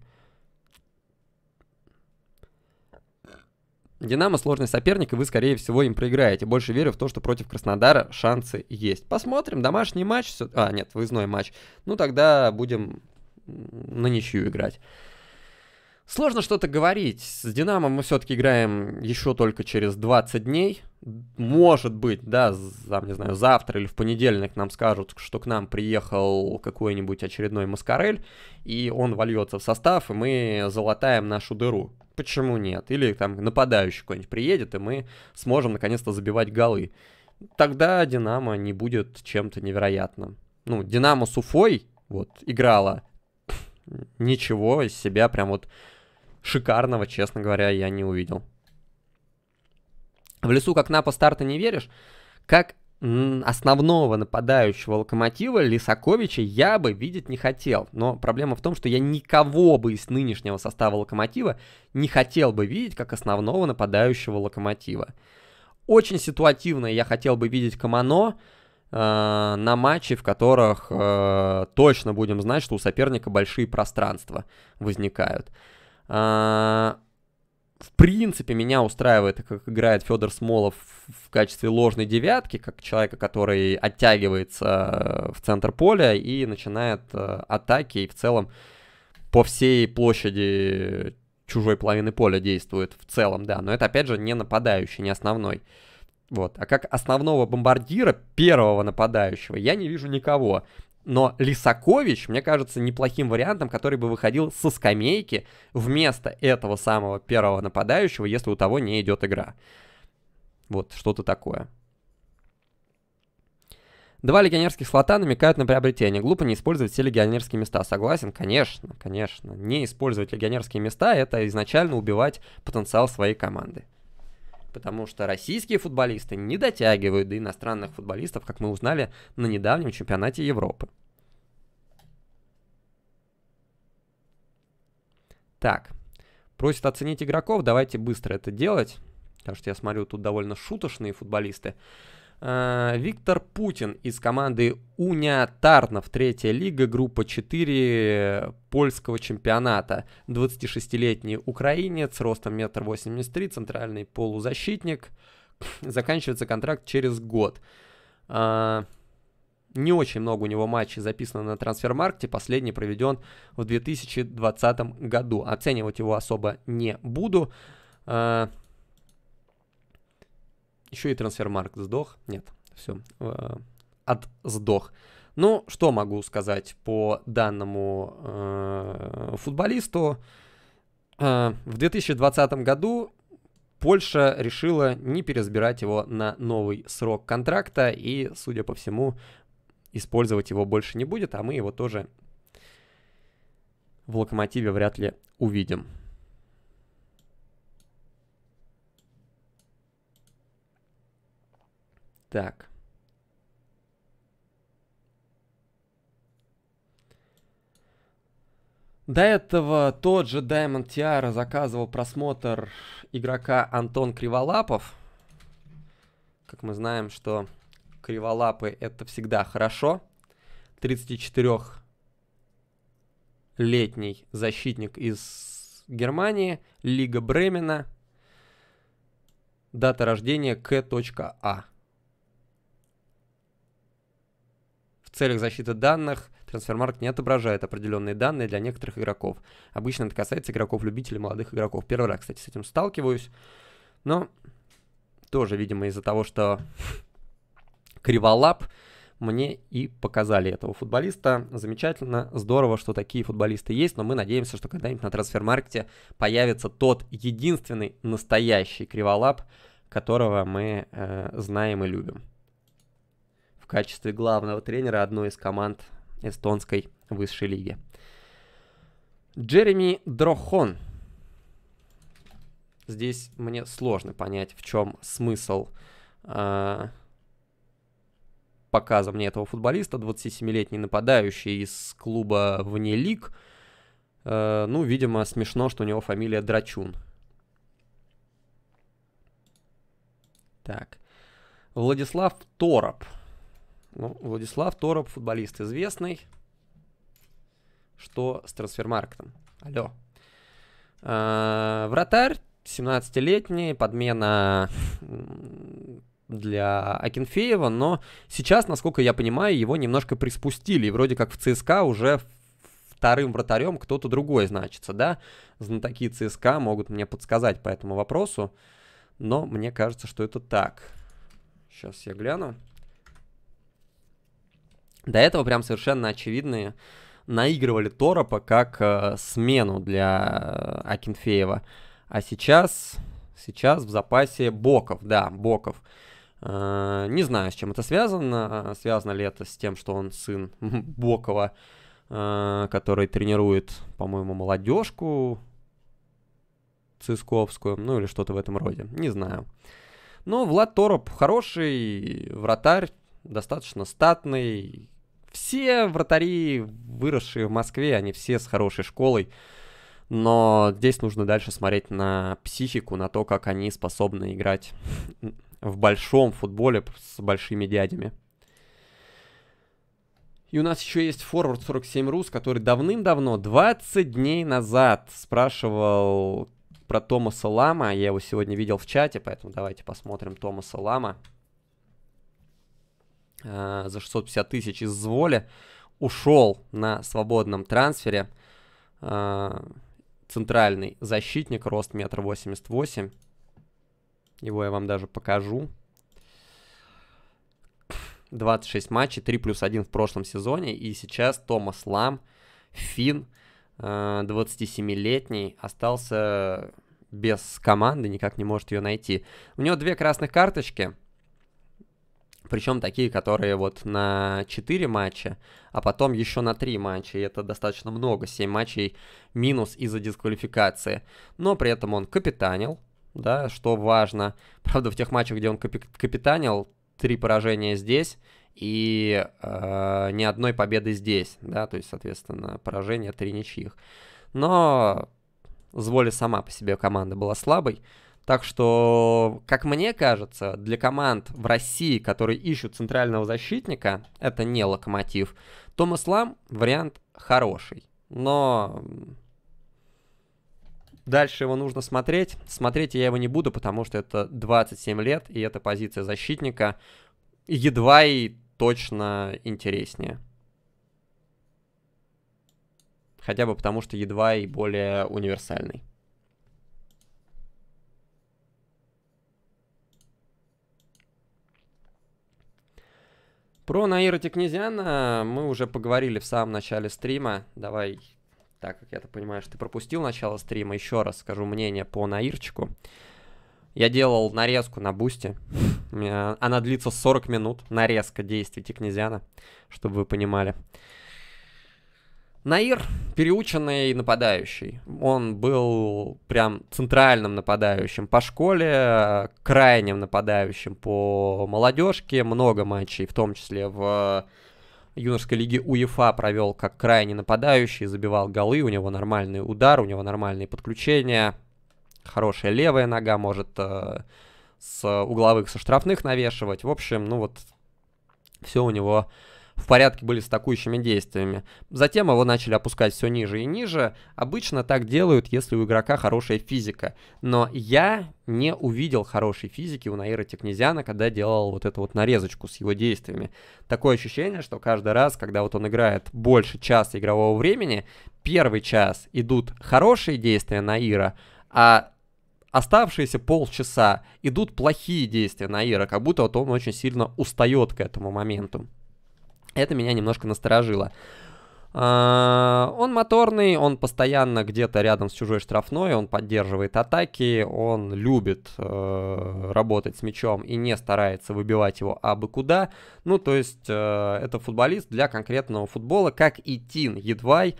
Динамо сложный соперник, и вы, скорее всего, им проиграете. Больше верю в то, что против Краснодара шансы есть. Посмотрим. Домашний матч... Все... А, нет, выездной матч. Ну, тогда будем на ничью играть. Сложно что-то говорить. С Динамо мы все-таки играем еще только через 20 дней. Может быть, да, там, не знаю, завтра или в понедельник нам скажут, что к нам приехал какой-нибудь очередной Маскарель, и он вольется в состав, и мы золотаем нашу дыру почему нет? Или там нападающий какой-нибудь приедет, и мы сможем наконец-то забивать голы. Тогда Динамо не будет чем-то невероятным. Ну, Динамо с Уфой вот играла [LAUGHS] ничего из себя прям вот шикарного, честно говоря, я не увидел. В лесу как на по старта не веришь? Как основного нападающего локомотива Лисаковича я бы видеть не хотел. Но проблема в том, что я никого бы из нынешнего состава локомотива не хотел бы видеть как основного нападающего локомотива. Очень ситуативно я хотел бы видеть Камано э, на матче, в которых э, точно будем знать, что у соперника большие пространства возникают. Э, в принципе, меня устраивает, как играет Федор Смолов в качестве ложной девятки, как человека, который оттягивается э, в центр поля и начинает э, атаки, и в целом по всей площади чужой половины поля действует в целом, да. Но это, опять же, не нападающий, не основной. Вот. А как основного бомбардира, первого нападающего, я не вижу никого. Но Лисакович, мне кажется, неплохим вариантом, который бы выходил со скамейки вместо этого самого первого нападающего, если у того не идет игра. Вот, что-то такое. Два легионерских слота намекают на приобретение. Глупо не использовать все легионерские места. Согласен? Конечно, конечно. Не использовать легионерские места — это изначально убивать потенциал своей команды потому что российские футболисты не дотягивают до иностранных футболистов, как мы узнали на недавнем чемпионате Европы. Так, просят оценить игроков, давайте быстро это делать, потому что я смотрю, тут довольно шуточные футболисты. Э, Виктор Путин из команды Уня Тарнов, третья лига, группа 4 польского чемпионата. 26-летний украинец, ростом 1,83 м, центральный полузащитник. Заканчивается контракт через год. Э, не очень много у него матчей записано на трансфермаркте, последний проведен в 2020 году. Оценивать его особо не буду. Э, еще и трансфермарк сдох. Нет, все. Э, от сдох. Ну, что могу сказать по данному э, футболисту? Э, в 2020 году Польша решила не пересбирать его на новый срок контракта и, судя по всему, использовать его больше не будет, а мы его тоже в локомотиве вряд ли увидим. Так. До этого тот же Diamond Tiara заказывал просмотр игрока Антон Криволапов. Как мы знаем, что криволапы это всегда хорошо. 34-летний защитник из Германии, Лига Бремена. Дата рождения К.А. целях защиты данных трансфермарк не отображает определенные данные для некоторых игроков. Обычно это касается игроков-любителей, молодых игроков. Первый раз, кстати, с этим сталкиваюсь. Но тоже, видимо, из-за того, что [LAUGHS] криволап, мне и показали этого футболиста. Замечательно, здорово, что такие футболисты есть, но мы надеемся, что когда-нибудь на трансфермаркте появится тот единственный настоящий криволап, которого мы э, знаем и любим в качестве главного тренера одной из команд эстонской высшей лиги. Джереми Дрохон. Здесь мне сложно понять, в чем смысл э, показа мне этого футболиста, 27-летний нападающий из клуба вне лиг. Э, ну, видимо, смешно, что у него фамилия Драчун. Так. Владислав Тороп. Ну, Владислав Тороп, футболист известный. Что с трансфермарктом? Алло. А, вратарь, 17-летний, подмена для Акинфеева, но сейчас, насколько я понимаю, его немножко приспустили. И вроде как в ЦСКА уже вторым вратарем кто-то другой значится, да? Знатоки ЦСКА могут мне подсказать по этому вопросу, но мне кажется, что это так. Сейчас я гляну. До этого прям совершенно очевидные наигрывали Торопа как э, смену для э, Акинфеева. А сейчас, сейчас в запасе Боков, да, Боков. Э, не знаю, с чем это связано. Связано ли это с тем, что он сын [LAUGHS] Бокова, э, который тренирует, по-моему, молодежку Цисковскую, ну или что-то в этом роде, не знаю. Но Влад Тороп хороший вратарь, достаточно статный, все вратари, выросшие в Москве, они все с хорошей школой. Но здесь нужно дальше смотреть на психику, на то, как они способны играть в большом футболе с большими дядями. И у нас еще есть форвард 47 Рус, который давным-давно, 20 дней назад, спрашивал про Томаса Лама. Я его сегодня видел в чате, поэтому давайте посмотрим Томаса Лама. Э, за 650 тысяч из Зволя, ушел на свободном трансфере э, центральный защитник, рост метр восемьдесят Его я вам даже покажу. 26 матчей, 3 плюс 1 в прошлом сезоне. И сейчас Томас Лам, фин, 27-летний, э, остался без команды, никак не может ее найти. У него две красных карточки – причем такие, которые вот на 4 матча, а потом еще на 3 матча. И это достаточно много, 7 матчей минус из-за дисквалификации. Но при этом он капитанил, да, что важно. [LAUGHS] Правда, в тех матчах, где он капитанил, 3 поражения здесь и э, ни одной победы здесь, да, то есть, соответственно, поражение 3 ничьих. Но с воли сама по себе команда была слабой. Так что, как мне кажется, для команд в России, которые ищут центрального защитника, это не локомотив. Томас Лам вариант хороший, но дальше его нужно смотреть. Смотреть я его не буду, потому что это 27 лет, и эта позиция защитника едва и точно интереснее. Хотя бы потому, что едва и более универсальный. Про Наира Текнезяна мы уже поговорили в самом начале стрима. Давай, так как я-то понимаю, что ты пропустил начало стрима, еще раз скажу мнение по Наирчику. Я делал нарезку на бусте. Она длится 40 минут. Нарезка действий Текнезяна, чтобы вы понимали. Наир переученный нападающий. Он был прям центральным нападающим по школе, крайним нападающим по молодежке. Много матчей, в том числе в э, юношеской лиге УЕФА провел как крайний нападающий, забивал голы, у него нормальный удар, у него нормальные подключения, хорошая левая нога может э, с угловых, со штрафных навешивать. В общем, ну вот все у него в порядке были с атакующими действиями. Затем его начали опускать все ниже и ниже. Обычно так делают, если у игрока хорошая физика. Но я не увидел хорошей физики у Наира Текнезяна, когда делал вот эту вот нарезочку с его действиями. Такое ощущение, что каждый раз, когда вот он играет больше часа игрового времени, первый час идут хорошие действия Наира, а оставшиеся полчаса идут плохие действия Наира, как будто вот он очень сильно устает к этому моменту. Это меня немножко насторожило. А, он моторный, он постоянно где-то рядом с чужой штрафной, он поддерживает атаки, он любит э, работать с мячом и не старается выбивать его абы куда. Ну, то есть э, это футболист для конкретного футбола, как и Тин Едвай.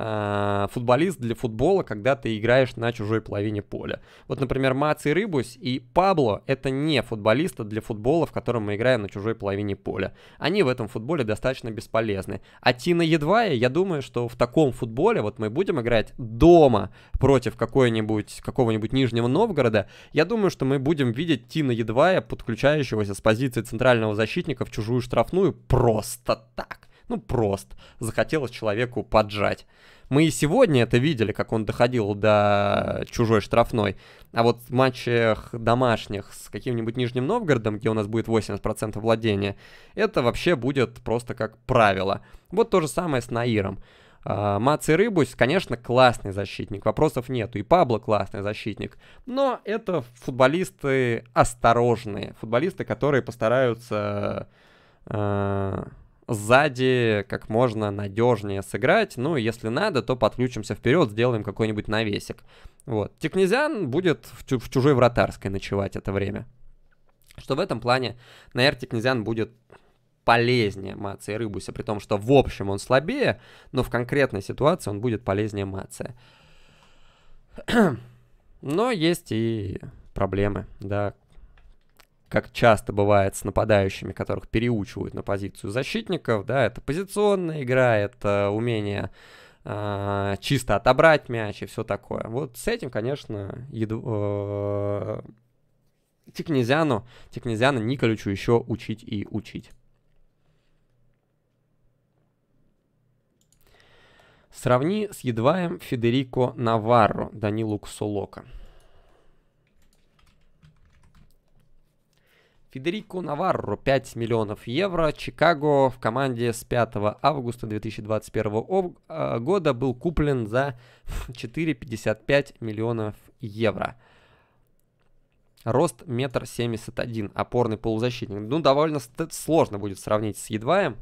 Э, футболист для футбола, когда ты играешь на чужой половине поля. Вот, например, Маци Рыбус и Пабло — это не футболисты для футбола, в котором мы играем на чужой половине поля. Они в этом футболе достаточно бесполезны. А Тина Едвая, я думаю, что в таком футболе, вот мы будем играть дома против какой-нибудь, какого-нибудь Нижнего Новгорода, я думаю, что мы будем видеть Тина Едвая, подключающегося с позиции центрального защитника в чужую штрафную просто так ну прост, захотелось человеку поджать. Мы и сегодня это видели, как он доходил до чужой штрафной. А вот в матчах домашних с каким-нибудь Нижним Новгородом, где у нас будет 80% владения, это вообще будет просто как правило. Вот то же самое с Наиром. А, Маци Рыбусь, конечно, классный защитник, вопросов нету. И Пабло классный защитник. Но это футболисты осторожные, футболисты, которые постараются а, сзади как можно надежнее сыграть. Ну, если надо, то подключимся вперед, сделаем какой-нибудь навесик. Вот. Текнезян будет в, в чужой вратарской ночевать это время. Что в этом плане, наверное, Текнезян будет полезнее Маца и Рыбуся, а при том, что в общем он слабее, но в конкретной ситуации он будет полезнее Маца. [CLEARS THROAT] Но есть и проблемы, да, как часто бывает с нападающими, которых переучивают на позицию защитников, да, это позиционная игра, это умение э, чисто отобрать мяч и все такое. Вот с этим, конечно, еду, э, Тикнезиану, Тикнезиана Николичу еще учить и учить. Сравни с едваем Федерико Наварро, Данилу Ксолока. Федерико Наварро 5 миллионов евро. Чикаго в команде с 5 августа 2021 э, года был куплен за 4,55 [LAUGHS] миллионов евро. Рост 1,71 м, опорный полузащитник. Ну, довольно сложно будет сравнить с Едваем,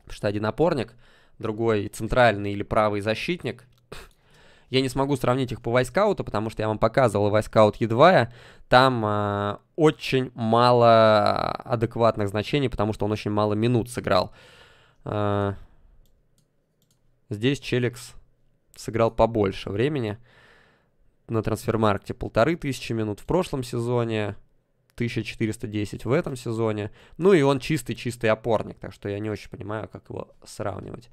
потому что один опорник, другой центральный или правый защитник. Я не смогу сравнить их по вайскауту, потому что я вам показывал войскаут едва. Там э, очень мало адекватных значений, потому что он очень мало минут сыграл. Э, здесь Челикс сыграл побольше времени. На трансфермаркте полторы тысячи минут в прошлом сезоне, 1410 в этом сезоне. Ну и он чистый-чистый опорник, так что я не очень понимаю, как его сравнивать.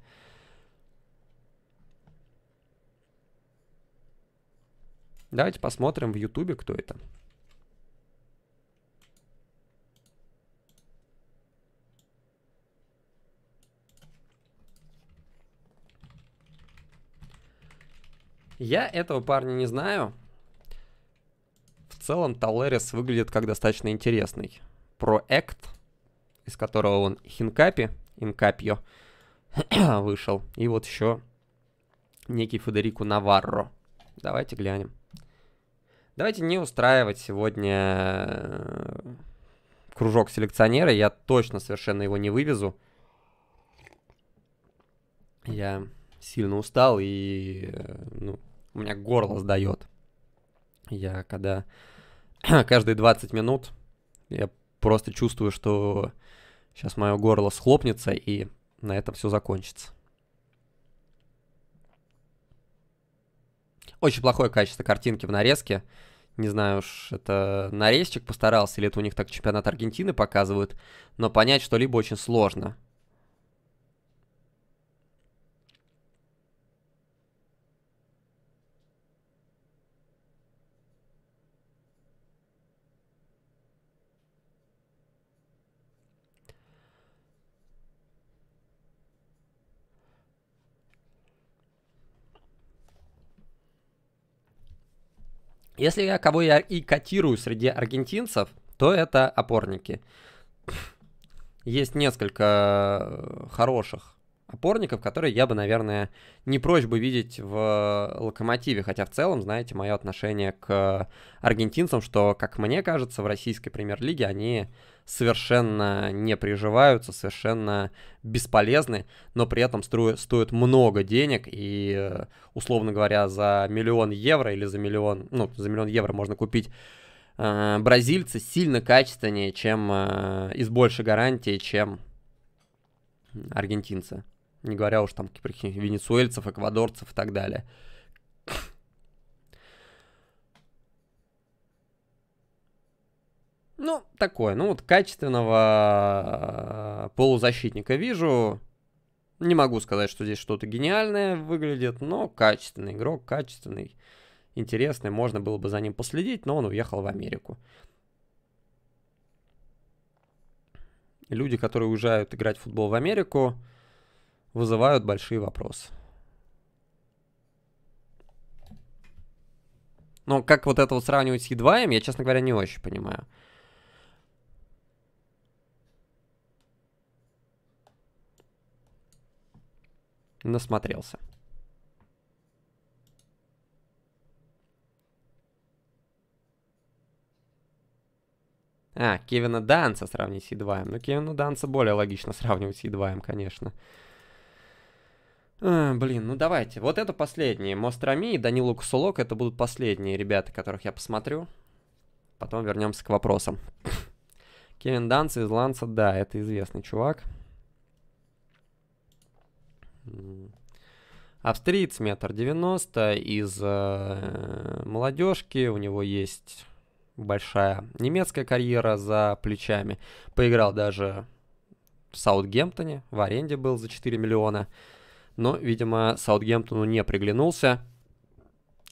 Давайте посмотрим в Ютубе, кто это. Я этого парня не знаю. В целом Талерис выглядит как достаточно интересный проект, из которого он Хинкапи, Инкапьо, [COUGHS] вышел. И вот еще некий Федерико Наварро. Давайте глянем. Давайте не устраивать сегодня э, кружок селекционера. Я точно совершенно его не вывезу. Я сильно устал и э, ну, у меня горло сдает. Я когда [CLEARS THROAT] каждые 20 минут я просто чувствую, что сейчас мое горло схлопнется и на этом все закончится. Очень плохое качество картинки в нарезке. Не знаю уж, это нарезчик постарался, или это у них так чемпионат Аргентины показывают, но понять что-либо очень сложно. Если я кого я и котирую среди аргентинцев, то это опорники. Есть несколько э, хороших опорников, которые я бы, наверное, не прочь бы видеть в э, локомотиве. Хотя в целом, знаете, мое отношение к э, аргентинцам, что, как мне кажется, в российской премьер-лиге они совершенно не приживаются, совершенно бесполезны, но при этом стоят много денег, и, э, условно говоря, за миллион евро или за миллион, ну, за миллион евро можно купить э, бразильца сильно качественнее, чем, э, из большей гарантии, чем аргентинцы. Не говоря уж там каких венесуэльцев, эквадорцев и так далее. Ну, такое. Ну, вот качественного э, полузащитника вижу. Не могу сказать, что здесь что-то гениальное выглядит, но качественный игрок, качественный, интересный. Можно было бы за ним последить, но он уехал в Америку. Люди, которые уезжают играть в футбол в Америку, вызывают большие вопросы. Но как вот это вот сравнивать с Едваем, я, честно говоря, не очень понимаю. насмотрелся. А, Кевина Данса сравнить с Едваем. Ну, Кевина Данса более логично сравнивать с Едваем, конечно. А, блин, ну давайте. Вот это последние. Мострами и Данила Кусулок, это будут последние ребята, которых я посмотрю. Потом вернемся к вопросам. [COUGHS] Кевин Данс из Ланса, да, это известный чувак. Австриец, метр девяносто, из э, молодежки, у него есть большая немецкая карьера за плечами. Поиграл даже в Саутгемптоне, в аренде был за 4 миллиона. Но, видимо, Саутгемптону не приглянулся.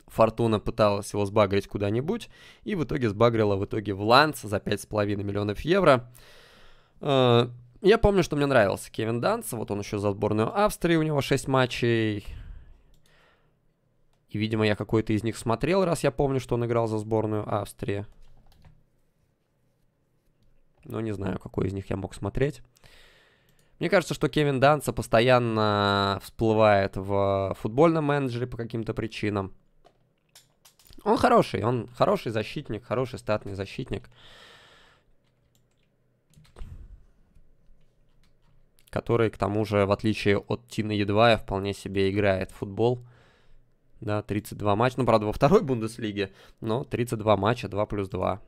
Фортуна пыталась его сбагрить куда-нибудь, и в итоге сбагрила в итоге в Ланс за 5,5 миллионов евро. Э, я помню, что мне нравился Кевин Данс. Вот он еще за сборную Австрии, у него 6 матчей. И, видимо, я какой-то из них смотрел, раз я помню, что он играл за сборную Австрии. Но не знаю, какой из них я мог смотреть. Мне кажется, что Кевин Данса постоянно всплывает в футбольном менеджере по каким-то причинам. Он хороший, он хороший защитник, хороший статный защитник. который, к тому же, в отличие от Тина Едвая, вполне себе играет в футбол. Да, 32 матча, ну, правда, во второй Бундеслиге, но 32 матча, 2 плюс 2.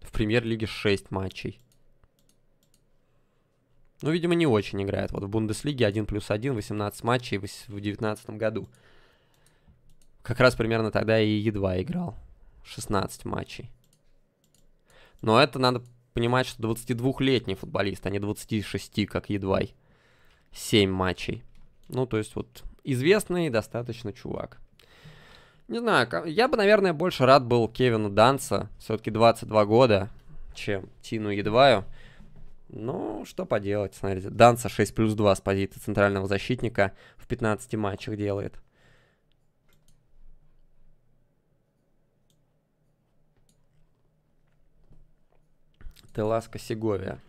В премьер-лиге 6 матчей. Ну, видимо, не очень играет. Вот в Бундеслиге 1 плюс 1, 18 матчей в 2019 году. Как раз примерно тогда и едва играл. 16 матчей. Но это надо понимать, что 22-летний футболист, а не 26, как Едвай. 7 матчей. Ну, то есть вот известный достаточно чувак. Не знаю, я бы, наверное, больше рад был Кевину Данса, все-таки 22 года, чем Тину Едваю. Ну, что поделать, смотрите. Данса 6 плюс 2 с позиции центрального защитника в 15 матчах делает. Теласко Сеговия.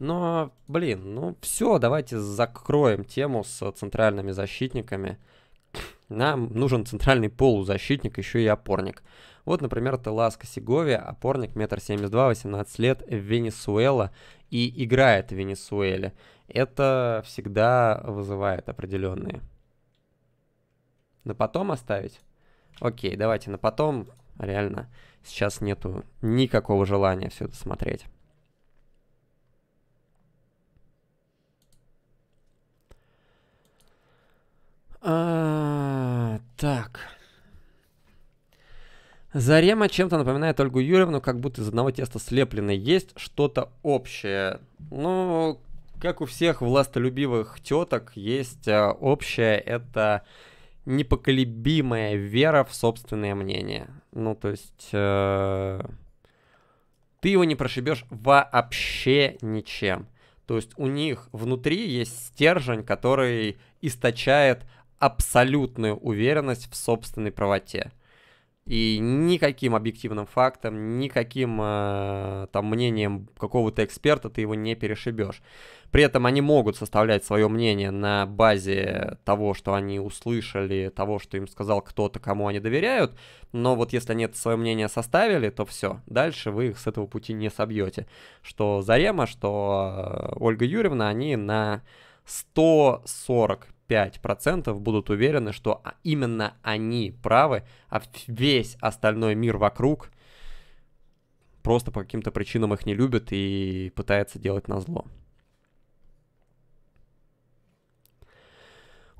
Но, блин, ну все, давайте закроем тему с центральными защитниками. Нам нужен центральный полузащитник, еще и опорник. Вот, например, Теласко Сеговия, опорник, метр семьдесят два, восемнадцать лет, Венесуэла и играет в Венесуэле. Это всегда вызывает определенные. На потом оставить? Окей, давайте на потом реально сейчас нету никакого желания все это смотреть. А, так. Зарема чем-то напоминает Ольгу Юрьевну, как будто из одного теста слеплены. Есть что-то общее. Ну, как у всех властолюбивых теток, есть а, общее это непоколебимая вера в собственное мнение. Ну, то есть... Э, ты его не прошибешь вообще ничем. То есть у них внутри есть стержень, который источает абсолютную уверенность в собственной правоте. И никаким объективным фактом, никаким э, там мнением какого-то эксперта ты его не перешибешь. При этом они могут составлять свое мнение на базе того, что они услышали, того, что им сказал кто-то, кому они доверяют, но вот если они это свое мнение составили, то все, дальше вы их с этого пути не собьете. Что Зарема, что э, Ольга Юрьевна, они на 140 процентов будут уверены, что а, именно они правы, а весь остальной мир вокруг просто по каким-то причинам их не любит и пытается делать на зло.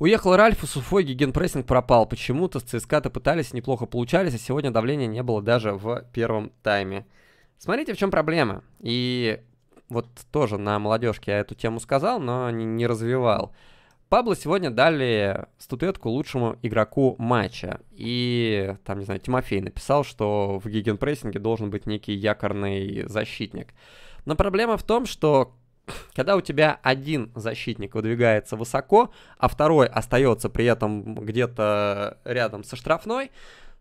Уехал Ральф, у Суфой гигиенпрессинг пропал. Почему-то с ЦСКА-то пытались, неплохо получались, а сегодня давления не было даже в первом тайме. Смотрите, в чем проблема. И вот тоже на молодежке я эту тему сказал, но не, не развивал. Пабло сегодня дали статуэтку лучшему игроку матча. И там, не знаю, Тимофей написал, что в гигенпрессинге должен быть некий якорный защитник. Но проблема в том, что когда у тебя один защитник выдвигается высоко, а второй остается при этом где-то рядом со штрафной,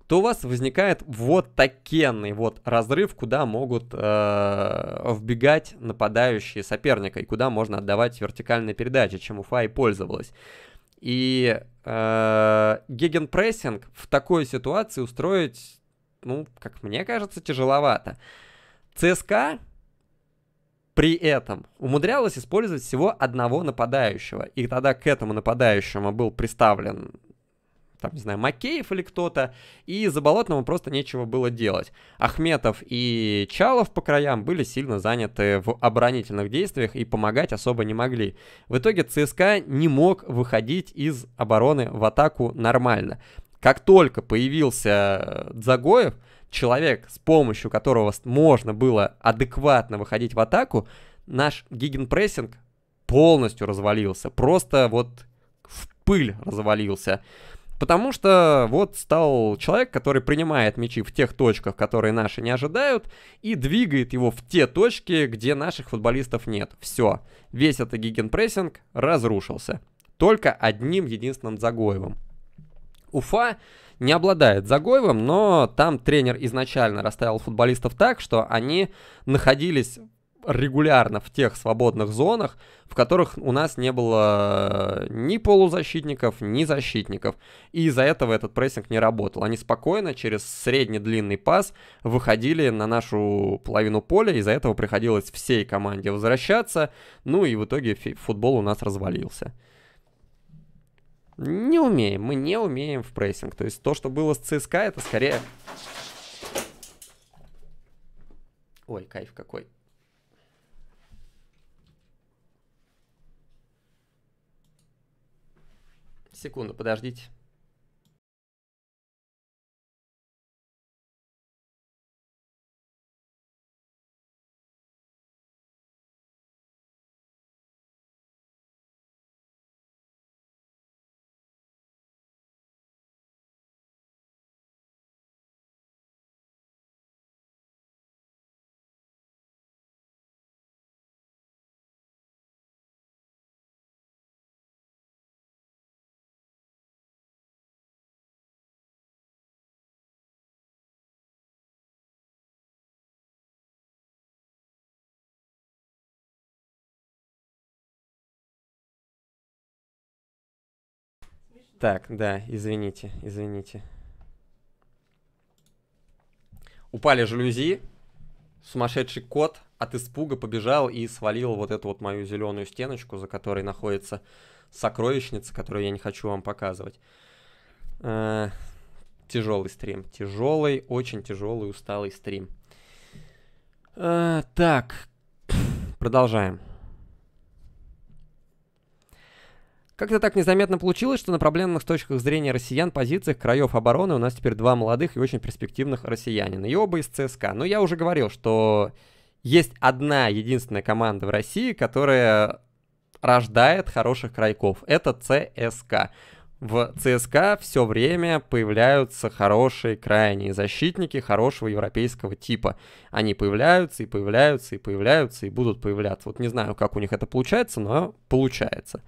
то у вас возникает вот такенный вот разрыв, куда могут э, вбегать нападающие соперника и куда можно отдавать вертикальные передачи, чем Уфа и пользовалась. И э, гегенпрессинг в такой ситуации устроить, ну, как мне кажется, тяжеловато. ЦСКА при этом умудрялась использовать всего одного нападающего. И тогда к этому нападающему был представлен там, не знаю, Макеев или кто-то, и за Заболотному просто нечего было делать. Ахметов и Чалов по краям были сильно заняты в оборонительных действиях и помогать особо не могли. В итоге ЦСКА не мог выходить из обороны в атаку нормально. Как только появился Дзагоев, человек, с помощью которого можно было адекватно выходить в атаку, наш гигенпрессинг полностью развалился. Просто вот в пыль развалился. Потому что вот стал человек, который принимает мячи в тех точках, которые наши не ожидают, и двигает его в те точки, где наших футболистов нет. Все. Весь этот гигенпрессинг разрушился. Только одним единственным Загоевым. Уфа не обладает Загоевым, но там тренер изначально расставил футболистов так, что они находились регулярно в тех свободных зонах, в которых у нас не было э, ни полузащитников, ни защитников. И из-за этого этот прессинг не работал. Они спокойно через средний длинный пас выходили на нашу половину поля, из-за этого приходилось всей команде возвращаться. Ну и в итоге футбол у нас развалился. Не умеем, мы не умеем в прессинг. То есть то, что было с ЦСКА, это скорее... Ой, кайф какой. Секунду, подождите. Так, да, извините, извините. Упали жалюзи, сумасшедший кот от испуга побежал и свалил вот эту вот мою зеленую стеночку, за которой находится сокровищница, которую я не хочу вам показывать. Э, тяжелый стрим. Тяжелый, очень тяжелый, усталый стрим. Э так, [SNIFFS] продолжаем. Как-то так незаметно получилось, что на проблемных точках зрения россиян позициях краев обороны у нас теперь два молодых и очень перспективных россиянина, и оба из ЦСКА. Но я уже говорил, что есть одна единственная команда в России, которая рождает хороших крайков. Это ЦСКА. В ЦСКА все время появляются хорошие крайние защитники хорошего европейского типа. Они появляются и появляются и появляются и будут появляться. Вот не знаю, как у них это получается, но получается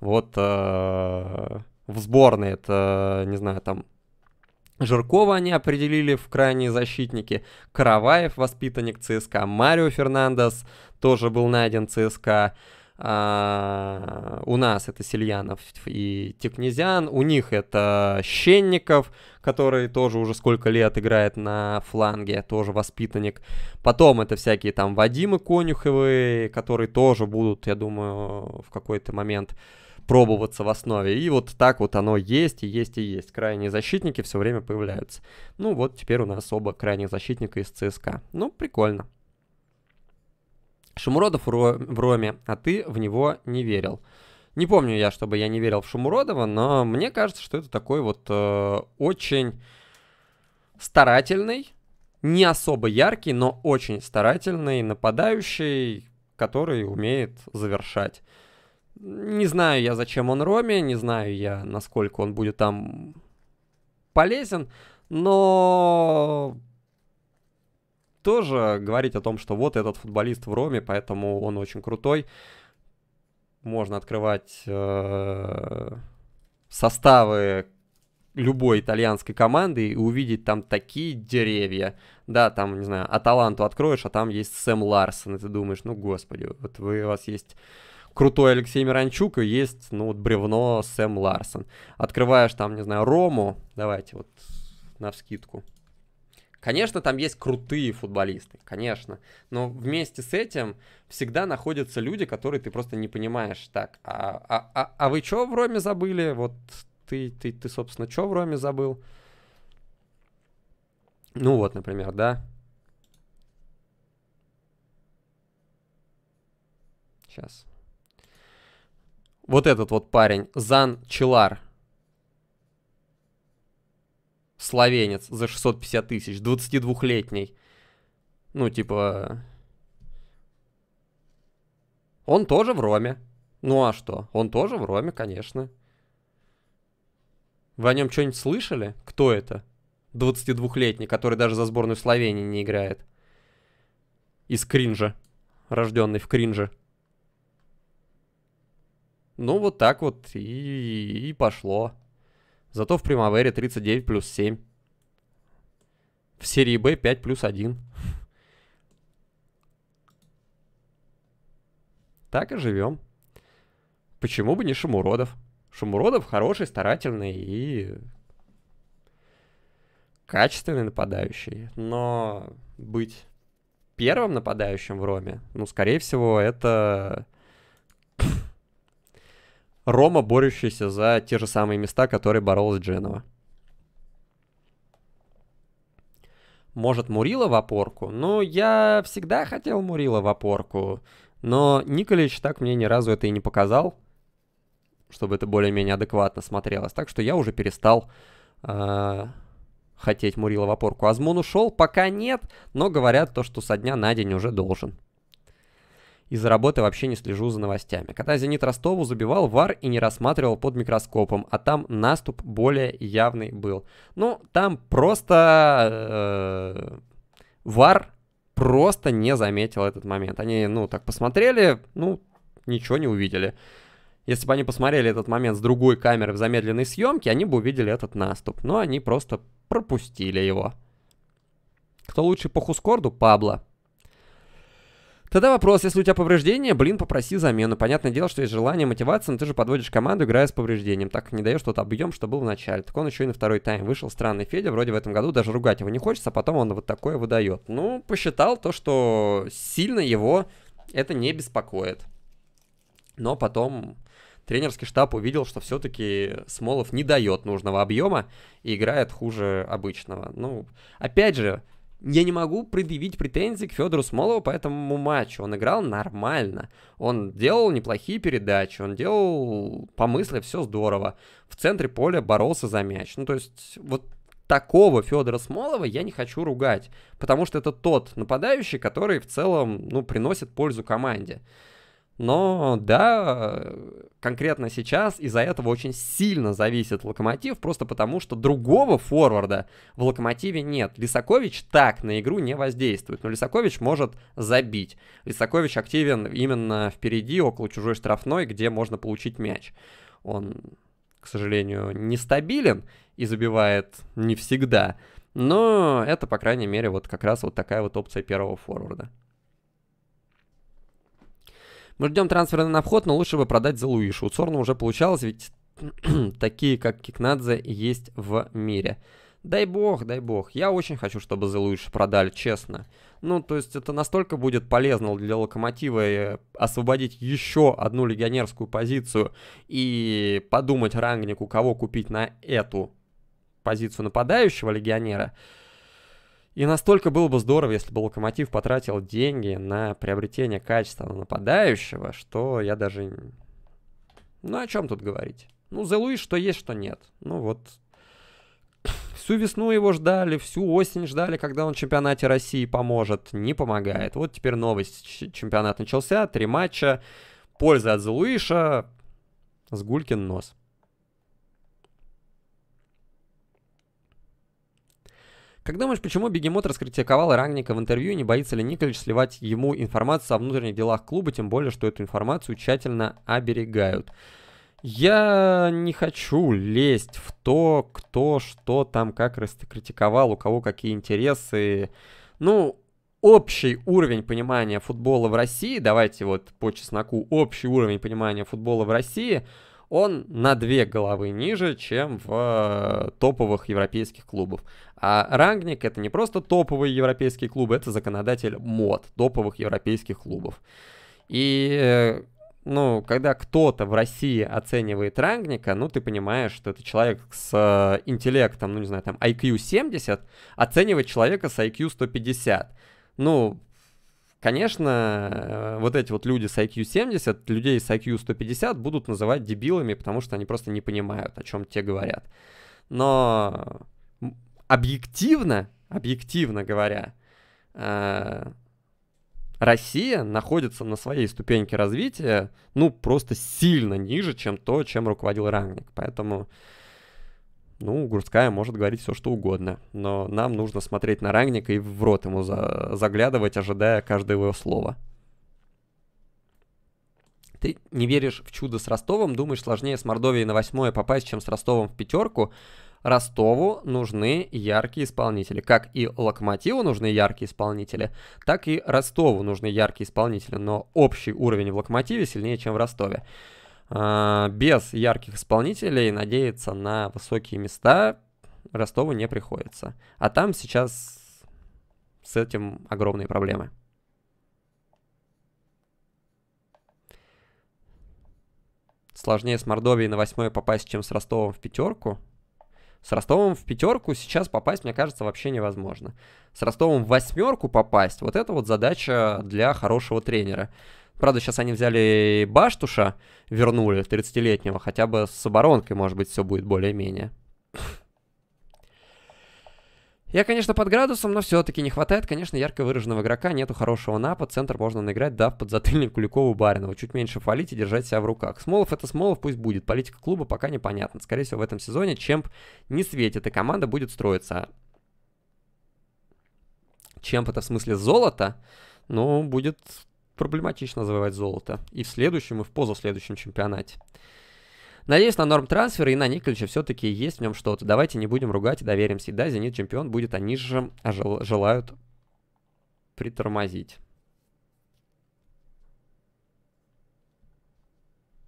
вот э, в сборной это, не знаю, там Жиркова они определили в крайние защитники, Караваев, воспитанник ЦСКА, Марио Фернандес тоже был найден ЦСКА, а, у нас это Сильянов и Текнезян, у них это Щенников, который тоже уже сколько лет играет на фланге, тоже воспитанник. Потом это всякие там Вадимы Конюховы, которые тоже будут, я думаю, в какой-то момент пробоваться в основе. И вот так вот оно есть, и есть, и есть. Крайние защитники все время появляются. Ну вот теперь у нас оба крайних защитника из ЦСКА. Ну, прикольно. Шумуродов в Роме, а ты в него не верил. Не помню я, чтобы я не верил в Шумуродова, но мне кажется, что это такой вот э, очень старательный, не особо яркий, но очень старательный нападающий, который умеет завершать. Не знаю я, зачем он Роме, не знаю я, насколько он будет там полезен, но тоже говорить о том, что вот этот футболист в Роме, поэтому он очень крутой. Можно открывать э, составы любой итальянской команды и увидеть там такие деревья. Да, там, не знаю, Аталанту откроешь, а там есть Сэм Ларсон, и ты думаешь, ну, господи, вот вы, у вас есть крутой Алексей Миранчук и есть, ну, вот бревно Сэм Ларсон. Открываешь там, не знаю, Рому, давайте вот на вскидку. Конечно, там есть крутые футболисты, конечно. Но вместе с этим всегда находятся люди, которые ты просто не понимаешь. Так, а, а, а, а вы что в Роме забыли? Вот ты, ты, ты собственно, что в Роме забыл? Ну вот, например, да. Сейчас. Вот этот вот парень, Зан Челар. Словенец за 650 тысяч, 22-летний. Ну, типа... Он тоже в Роме. Ну а что? Он тоже в Роме, конечно. Вы о нем что-нибудь слышали? Кто это? 22-летний, который даже за сборную Словении не играет. Из Кринжа. Рожденный в Кринже. Ну, вот так вот и, и пошло. Зато в Примавере 39 плюс 7. В серии Б 5 плюс 1. Так и живем. Почему бы не Шамуродов? Шамуродов хороший, старательный и качественный нападающий. Но быть первым нападающим в Роме, ну, скорее всего, это Рома, борющийся за те же самые места, которые боролась Дженова. Может, Мурила в опорку? Ну, я всегда хотел Мурила в опорку, но Николич так мне ни разу это и не показал, чтобы это более-менее адекватно смотрелось. Так что я уже перестал э, хотеть Мурила в опорку. Азмун ушел? Пока нет, но говорят то, что со дня на день уже должен из-за работы вообще не слежу за новостями. Когда «Зенит» Ростову забивал, ВАР и не рассматривал под микроскопом, а там наступ более явный был. Ну, там просто э, ВАР просто не заметил этот момент. Они, ну, так посмотрели, ну, ничего не увидели. Если бы они посмотрели этот момент с другой камеры в замедленной съемке, они бы увидели этот наступ. Но они просто пропустили его. Кто лучше по хускорду? Пабло. Тогда вопрос, если у тебя повреждение, блин, попроси замену. Понятное дело, что есть желание, мотивация, но ты же подводишь команду, играя с повреждением. Так не даешь тот объем, что был в начале. Так он еще и на второй тайм вышел. Странный Федя, вроде в этом году даже ругать его не хочется, а потом он вот такое выдает. Ну, посчитал то, что сильно его это не беспокоит. Но потом тренерский штаб увидел, что все-таки Смолов не дает нужного объема и играет хуже обычного. Ну, опять же, я не могу предъявить претензий к Федору Смолову по этому матчу. Он играл нормально. Он делал неплохие передачи, он делал по мысли все здорово. В центре поля боролся за мяч. Ну, то есть, вот такого Федора Смолова я не хочу ругать, потому что это тот нападающий, который в целом, ну, приносит пользу команде. Но да, конкретно сейчас из-за этого очень сильно зависит Локомотив, просто потому что другого форварда в Локомотиве нет. Лисакович так на игру не воздействует, но Лисакович может забить. Лисакович активен именно впереди, около чужой штрафной, где можно получить мяч. Он, к сожалению, нестабилен и забивает не всегда, но это, по крайней мере, вот как раз вот такая вот опция первого форварда. Мы ждем трансфера на вход, но лучше бы продать за Луишу. У Цорна уже получалось, ведь [CLEARS THROAT] такие, как Кикнадзе, есть в мире. Дай бог, дай бог. Я очень хочу, чтобы The Luish продали, честно. Ну, то есть это настолько будет полезно для Локомотива э, освободить еще одну легионерскую позицию и подумать рангнику, кого купить на эту позицию нападающего легионера. И настолько было бы здорово, если бы Локомотив потратил деньги на приобретение качественного нападающего, что я даже... Ну, о чем тут говорить? Ну, The Луис что есть, что нет. Ну, вот. [LAUGHS] Всю весну его ждали, всю осень ждали, когда он в чемпионате России поможет. Не помогает. Вот теперь новость. Чемпионат начался, три матча. Польза от Зелуиша Сгулькин нос. Как думаешь, почему Бегемот раскритиковал Рангника в интервью и не боится ли Николич сливать ему информацию о внутренних делах клуба, тем более, что эту информацию тщательно оберегают? Я не хочу лезть в то, кто что там как раскритиковал, у кого какие интересы. Ну, общий уровень понимания футбола в России, давайте вот по чесноку, общий уровень понимания футбола в России – он на две головы ниже, чем в э, топовых европейских клубов. А Рангник это не просто топовые европейские клубы, это законодатель мод топовых европейских клубов. И э, ну, когда кто-то в России оценивает рангника, ну, ты понимаешь, что это человек с э, интеллектом, ну, не знаю, там, IQ 70, оценивает человека с IQ 150. Ну, Конечно, э, вот эти вот люди с IQ 70, людей с IQ 150 будут называть дебилами, потому что они просто не понимают, о чем те говорят. Но объективно, объективно говоря, э, Россия находится на своей ступеньке развития, ну, просто сильно ниже, чем то, чем руководил Рангник. Поэтому ну, Гурская может говорить все, что угодно, но нам нужно смотреть на Рангника и в рот ему за заглядывать, ожидая каждое его слово. Ты не веришь в чудо с Ростовом, думаешь, сложнее с Мордовией на восьмое попасть, чем с Ростовом в пятерку. Ростову нужны яркие исполнители. Как и Локомотиву нужны яркие исполнители, так и Ростову нужны яркие исполнители. Но общий уровень в Локомотиве сильнее, чем в Ростове. А, без ярких исполнителей надеяться на высокие места Ростову не приходится. А там сейчас с этим огромные проблемы. Сложнее с Мордовией на восьмое попасть, чем с Ростовом в пятерку. С Ростовом в пятерку сейчас попасть, мне кажется, вообще невозможно. С Ростовом в восьмерку попасть, вот это вот задача для хорошего тренера. Правда, сейчас они взяли Баштуша, вернули 30-летнего, хотя бы с оборонкой, может быть, все будет более-менее. Я, конечно, под градусом, но все-таки не хватает, конечно, ярко выраженного игрока, нету хорошего напа, центр можно наиграть, дав под затыльник Куликову Баринову, чуть меньше фалить и держать себя в руках. Смолов это Смолов, пусть будет, политика клуба пока непонятна. Скорее всего, в этом сезоне Чемп не светит, и команда будет строиться. Чемп это в смысле золото, но будет проблематично завоевать золото и в следующем, и в позаследующем чемпионате. Надеюсь, на норм трансфер и на Николича все-таки есть в нем что-то. Давайте не будем ругать и доверимся. да, Зенит чемпион будет, они же жел желают притормозить.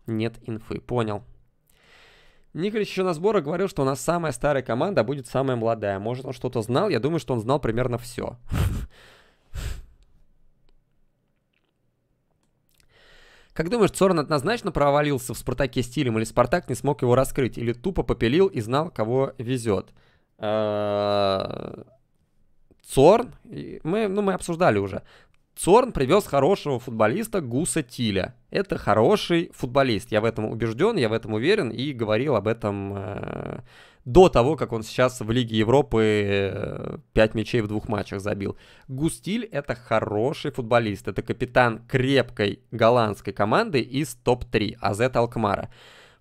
Нет инфы, понял. Николич еще на сборах говорил, что у нас самая старая команда а будет самая молодая. Может, он что-то знал? Я думаю, что он знал примерно все. [LAUGHS] Как думаешь, Цорн однозначно провалился в «Спартаке» стилем, или «Спартак» не смог его раскрыть, или тупо попилил и знал, кого везет? Э, Цорн, мы, ну, мы обсуждали уже. Цорн привез хорошего футболиста Гуса Тиля. Это хороший футболист, я в этом убежден, я в этом уверен и говорил об этом э, до того, как он сейчас в Лиге Европы 5 э, мячей в двух матчах забил. Густиль — это хороший футболист, это капитан крепкой голландской команды из топ-3 АЗ Алкмара.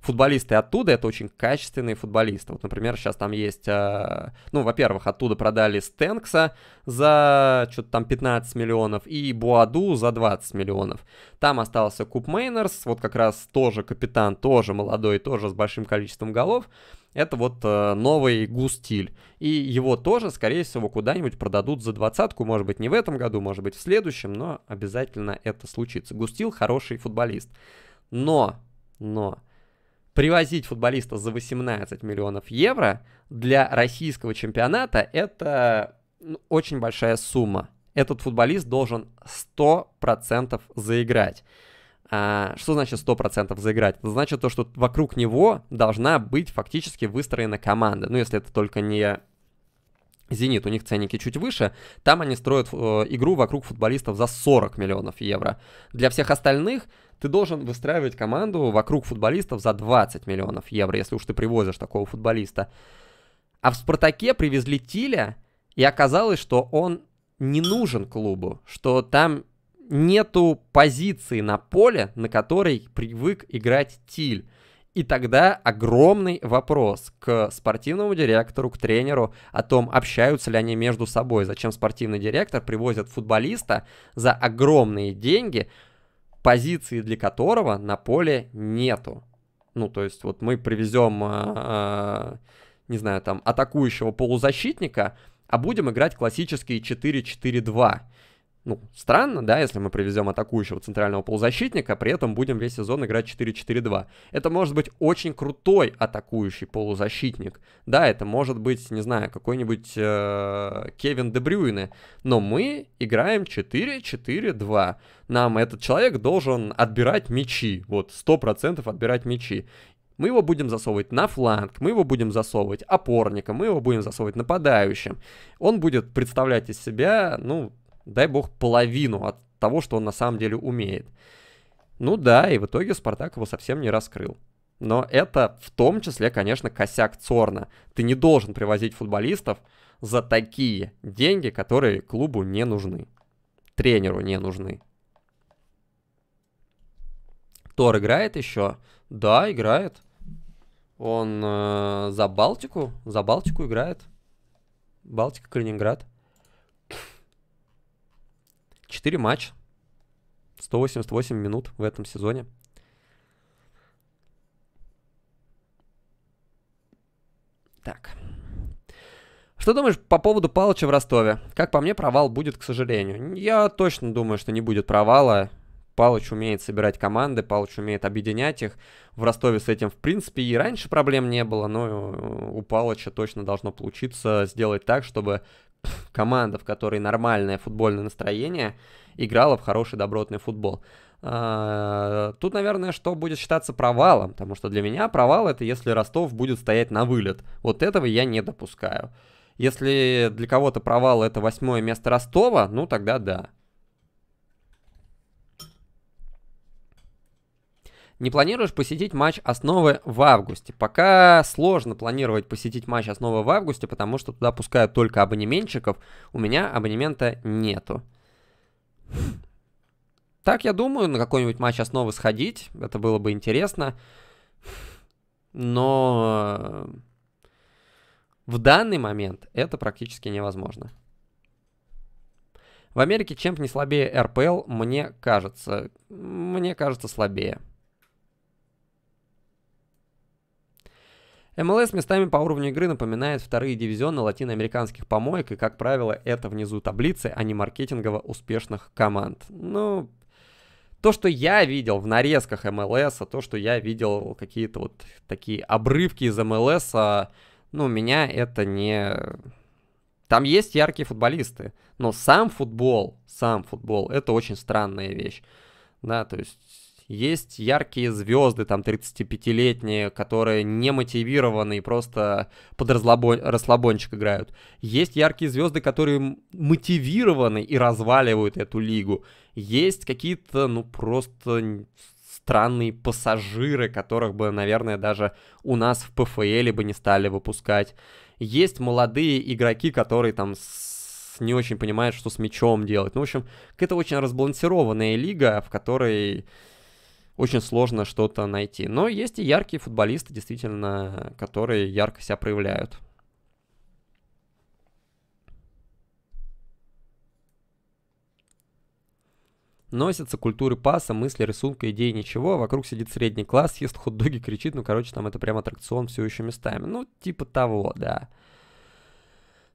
Футболисты оттуда это очень качественные футболисты. Вот, например, сейчас там есть, э, ну, во-первых, оттуда продали Стенкса за что-то там 15 миллионов и Буаду за 20 миллионов. Там остался Куп Мейнерс, вот как раз тоже капитан, тоже молодой, тоже с большим количеством голов. Это вот э, новый Густиль, И его тоже, скорее всего, куда-нибудь продадут за двадцатку. Может быть, не в этом году, может быть, в следующем, но обязательно это случится. Густил хороший футболист. Но, но, привозить футболиста за 18 миллионов евро для российского чемпионата это ну, очень большая сумма. Этот футболист должен 100% заиграть. А, что значит 100% заиграть? Это значит то, что вокруг него должна быть фактически выстроена команда. Ну, если это только не Зенит, у них ценники чуть выше, там они строят э, игру вокруг футболистов за 40 миллионов евро. Для всех остальных ты должен выстраивать команду вокруг футболистов за 20 миллионов евро, если уж ты привозишь такого футболиста. А в «Спартаке» привезли Тиля, и оказалось, что он не нужен клубу, что там нету позиции на поле, на которой привык играть Тиль. И тогда огромный вопрос к спортивному директору, к тренеру о том, общаются ли они между собой, зачем спортивный директор привозит футболиста за огромные деньги, позиции для которого на поле нету. Ну, то есть вот мы привезем, э, э, не знаю, там, атакующего полузащитника, а будем играть классические 4-4-2 ну, странно, да, если мы привезем атакующего центрального полузащитника, при этом будем весь сезон играть 4-4-2. Это может быть очень крутой атакующий полузащитник. Да, это может быть, не знаю, какой-нибудь э, Кевин Дебрюйне, но мы играем 4-4-2. Нам этот человек должен отбирать мячи, вот, 100% отбирать мячи. Мы его будем засовывать на фланг, мы его будем засовывать опорником, мы его будем засовывать нападающим. Он будет представлять из себя, ну, дай бог, половину от того, что он на самом деле умеет. Ну да, и в итоге Спартак его совсем не раскрыл. Но это в том числе, конечно, косяк Цорна. Ты не должен привозить футболистов за такие деньги, которые клубу не нужны. Тренеру не нужны. Тор играет еще? Да, играет. Он э, за Балтику, за Балтику играет. Балтика, Калининград. 4 матча, 188 минут в этом сезоне. Так. Что думаешь по поводу Палыча в Ростове? Как по мне, провал будет, к сожалению. Я точно думаю, что не будет провала. Палыч умеет собирать команды, Палыч умеет объединять их. В Ростове с этим, в принципе, и раньше проблем не было, но у Палыча точно должно получиться сделать так, чтобы команда, в которой нормальное футбольное настроение, играла в хороший добротный футбол. А, тут, наверное, что будет считаться провалом, потому что для меня провал это если Ростов будет стоять на вылет. Вот этого я не допускаю. Если для кого-то провал это восьмое место Ростова, ну тогда да. не планируешь посетить матч основы в августе. Пока сложно планировать посетить матч основы в августе, потому что туда пускают только абонементчиков. У меня абонемента нету. Так, я думаю, на какой-нибудь матч основы сходить. Это было бы интересно. Но э, в данный момент это практически невозможно. В Америке чем-то не слабее РПЛ, мне кажется. Мне кажется слабее. МЛС местами по уровню игры напоминает вторые дивизионы латиноамериканских помоек, и, как правило, это внизу таблицы, а не маркетингово успешных команд. Ну, то, что я видел в нарезках МЛС, а то, что я видел какие-то вот такие обрывки из МЛС, а, ну, меня это не... Там есть яркие футболисты, но сам футбол, сам футбол, это очень странная вещь. Да, то есть есть яркие звезды, там, 35-летние, которые не мотивированы и просто под разлабон... расслабончик играют. Есть яркие звезды, которые мотивированы и разваливают эту лигу. Есть какие-то, ну, просто странные пассажиры, которых бы, наверное, даже у нас в ПФЛ бы не стали выпускать. Есть молодые игроки, которые там не очень понимают, что с мячом делать. Ну, в общем, это очень разбалансированная лига, в которой очень сложно что-то найти. Но есть и яркие футболисты, действительно, которые ярко себя проявляют. носятся культуры паса, мысли, рисунка, идеи, ничего. Вокруг сидит средний класс, ест хот-доги, кричит. Ну, короче, там это прям аттракцион все еще местами. Ну, типа того, да. Да.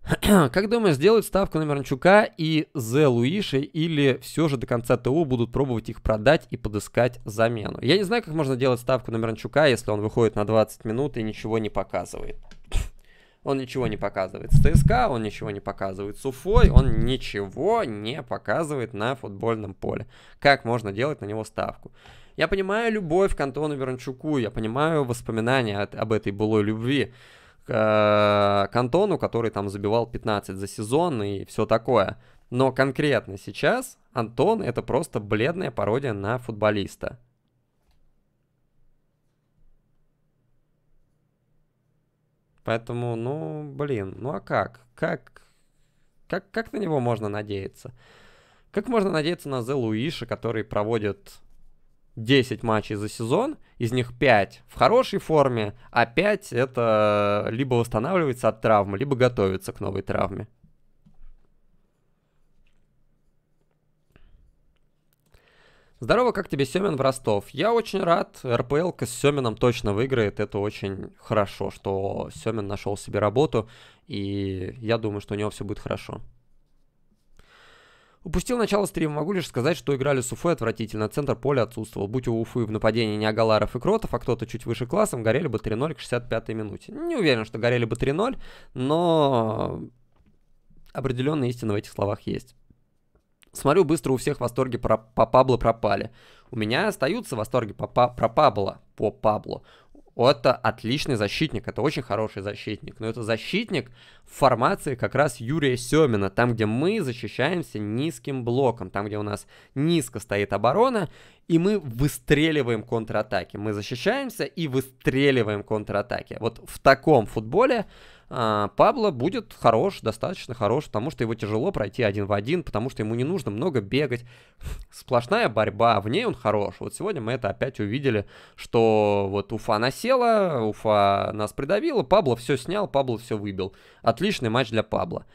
[CLEARS THROAT] Как думаешь, сделают ставку на Миранчука и Зе Луиши или все же до конца ту будут пробовать их продать и подыскать замену? Я не знаю, как можно делать ставку на Миранчука, если он выходит на 20 минут и ничего не показывает. [CLEARS THROAT] Он ничего не показывает с ТСК, он ничего не показывает с Уфой, он ничего не показывает на футбольном поле. Как можно делать на него ставку? Я понимаю любовь к Антону Верончуку, я понимаю воспоминания от, об этой былой любви, к э, Кантону, который там забивал 15 за сезон и все такое. Но конкретно сейчас Антон это просто бледная пародия на футболиста. Поэтому, ну, блин, ну а как? Как? Как, как на него можно надеяться? Как можно надеяться на Зе Луиша, который проводит 10 матчей за сезон, из них 5 в хорошей форме, а 5 это либо восстанавливается от травмы, либо готовится к новой травме. Здорово, как тебе Семен в Ростов? Я очень рад, РПЛ с Семеном точно выиграет, это очень хорошо, что Семен нашел себе работу, и я думаю, что у него все будет хорошо. Упустил начало стрима, могу лишь сказать, что играли с Уфой отвратительно, центр поля отсутствовал. Будь у Уфы в нападении не Агаларов и Кротов, а кто-то чуть выше классом, горели бы 3-0 к 65-й минуте. Не уверен, что горели бы 3-0, но определенная истина в этих словах есть. Смотрю, быстро у всех восторги про, по Пабло пропали. У меня остаются восторги по, по, про Пабло, по Пабло это отличный защитник, это очень хороший защитник, но это защитник в формации как раз Юрия Семина, там, где мы защищаемся низким блоком, там, где у нас низко стоит оборона, и мы выстреливаем контратаки, мы защищаемся и выстреливаем контратаки. Вот в таком футболе а, Пабло будет хорош, достаточно хорош, потому что его тяжело пройти один в один, потому что ему не нужно много бегать. [LAUGHS] Сплошная борьба, а в ней он хорош. Вот сегодня мы это опять увидели, что вот Уфа насела, Уфа нас придавила, Пабло все снял, Пабло все выбил. Отличный матч для Пабло.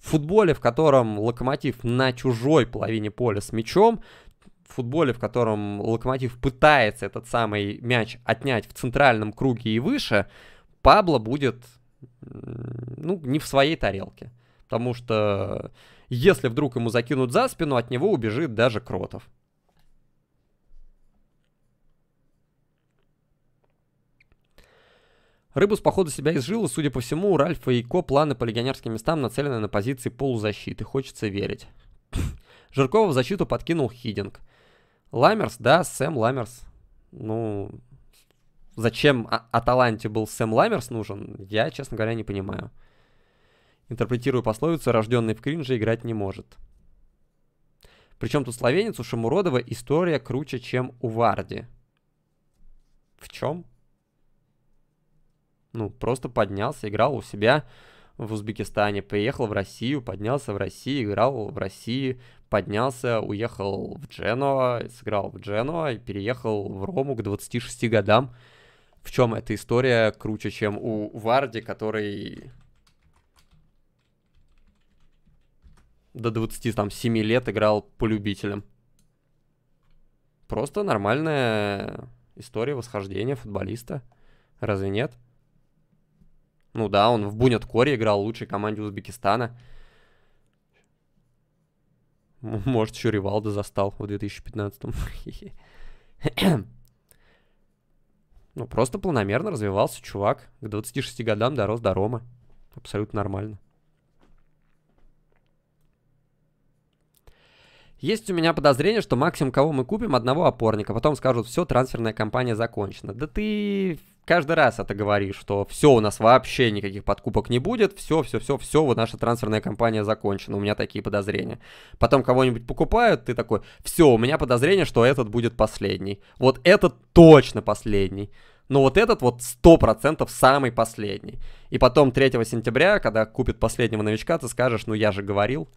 В футболе, в котором Локомотив на чужой половине поля с мячом, в футболе, в котором Локомотив пытается этот самый мяч отнять в центральном круге и выше, Пабло будет ну, не в своей тарелке. Потому что если вдруг ему закинут за спину, от него убежит даже Кротов. Рыбу с походу, себя изжила. Судя по всему, у Ральфа и Ко планы по легионерским местам нацелены на позиции полузащиты. Хочется верить. [LAUGHS] Жиркова в защиту подкинул Хидинг. Ламерс, да, Сэм Ламерс. Ну, зачем Аталанте был Сэм Ламерс нужен, я, честно говоря, не понимаю. Интерпретирую пословицу «рожденный в кринже играть не может». Причем тут словенец у Шамуродова история круче, чем у Варди. В чем? Ну, просто поднялся, играл у себя в Узбекистане, приехал в Россию, поднялся в России, играл в России, поднялся, уехал в Дженуа, сыграл в Дженуа и переехал в Рому к 26 годам в чем эта история круче, чем у Варди, который до 27 лет играл по любителям. Просто нормальная история восхождения футболиста. Разве нет? Ну да, он в Бунят-Коре играл лучшей команде Узбекистана. Может, еще Ривалда застал в 2015-м. Ну, просто планомерно развивался чувак. К 26 годам дорос до Рома. Абсолютно нормально. Есть у меня подозрение, что максимум, кого мы купим, одного опорника. Потом скажут, все, трансферная кампания закончена. Да ты каждый раз это говоришь, что все, у нас вообще никаких подкупок не будет, все, все, все, все, вот наша трансферная кампания закончена, у меня такие подозрения. Потом кого-нибудь покупают, ты такой, все, у меня подозрение, что этот будет последний. Вот этот точно последний. Но вот этот вот 100% самый последний. И потом 3 сентября, когда купит последнего новичка, ты скажешь, ну я же говорил.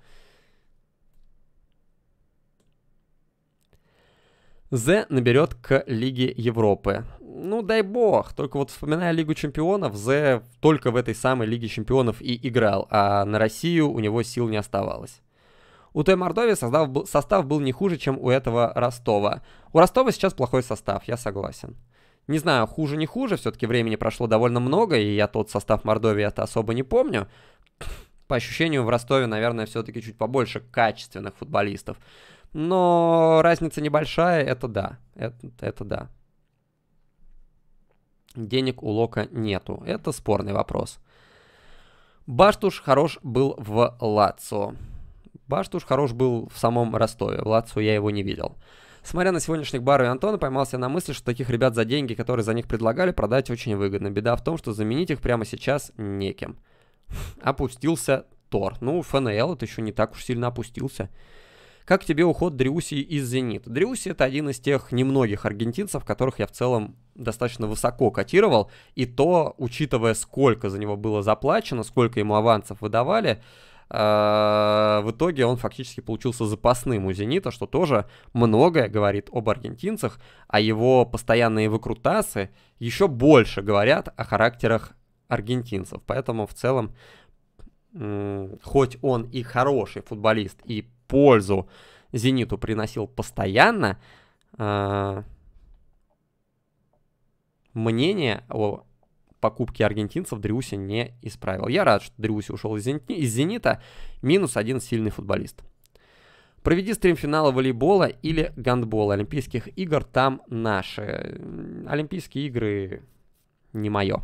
З наберет к Лиге Европы ну дай бог, только вот вспоминая Лигу Чемпионов, Зе только в этой самой Лиге Чемпионов и играл, а на Россию у него сил не оставалось. У той Мордовии состав был, состав был не хуже, чем у этого Ростова. У Ростова сейчас плохой состав, я согласен. Не знаю, хуже не хуже, все-таки времени прошло довольно много, и я тот состав Мордовии это особо не помню. По ощущению, в Ростове, наверное, все-таки чуть побольше качественных футболистов. Но разница небольшая, это да, это, это да денег у Лока нету. Это спорный вопрос. Баштуш хорош был в Лацо. Баштуш хорош был в самом Ростове. В Лацо я его не видел. Смотря на сегодняшних бары и Антона, поймался на мысли, что таких ребят за деньги, которые за них предлагали, продать очень выгодно. Беда в том, что заменить их прямо сейчас некем. Опустился Тор. Ну, ФНЛ это еще не так уж сильно опустился. Как тебе уход Дриуси из «Зенита»? Дриуси это один из тех немногих аргентинцев, которых я в целом достаточно высоко котировал, и то, учитывая, сколько за него было заплачено, сколько ему авансов выдавали, э, в итоге он фактически получился запасным у «Зенита», что тоже многое говорит об аргентинцах, а его постоянные выкрутасы еще больше говорят о характерах аргентинцев. Поэтому в целом, хоть он и хороший футболист, и пользу «Зениту» приносил постоянно, э, мнение о покупке аргентинцев Дрюси не исправил. Я рад, что Дрюси ушел из «Зенита», минус один сильный футболист. Проведи стрим финала волейбола или гандбола Олимпийских игр, там наши. Олимпийские игры не мое.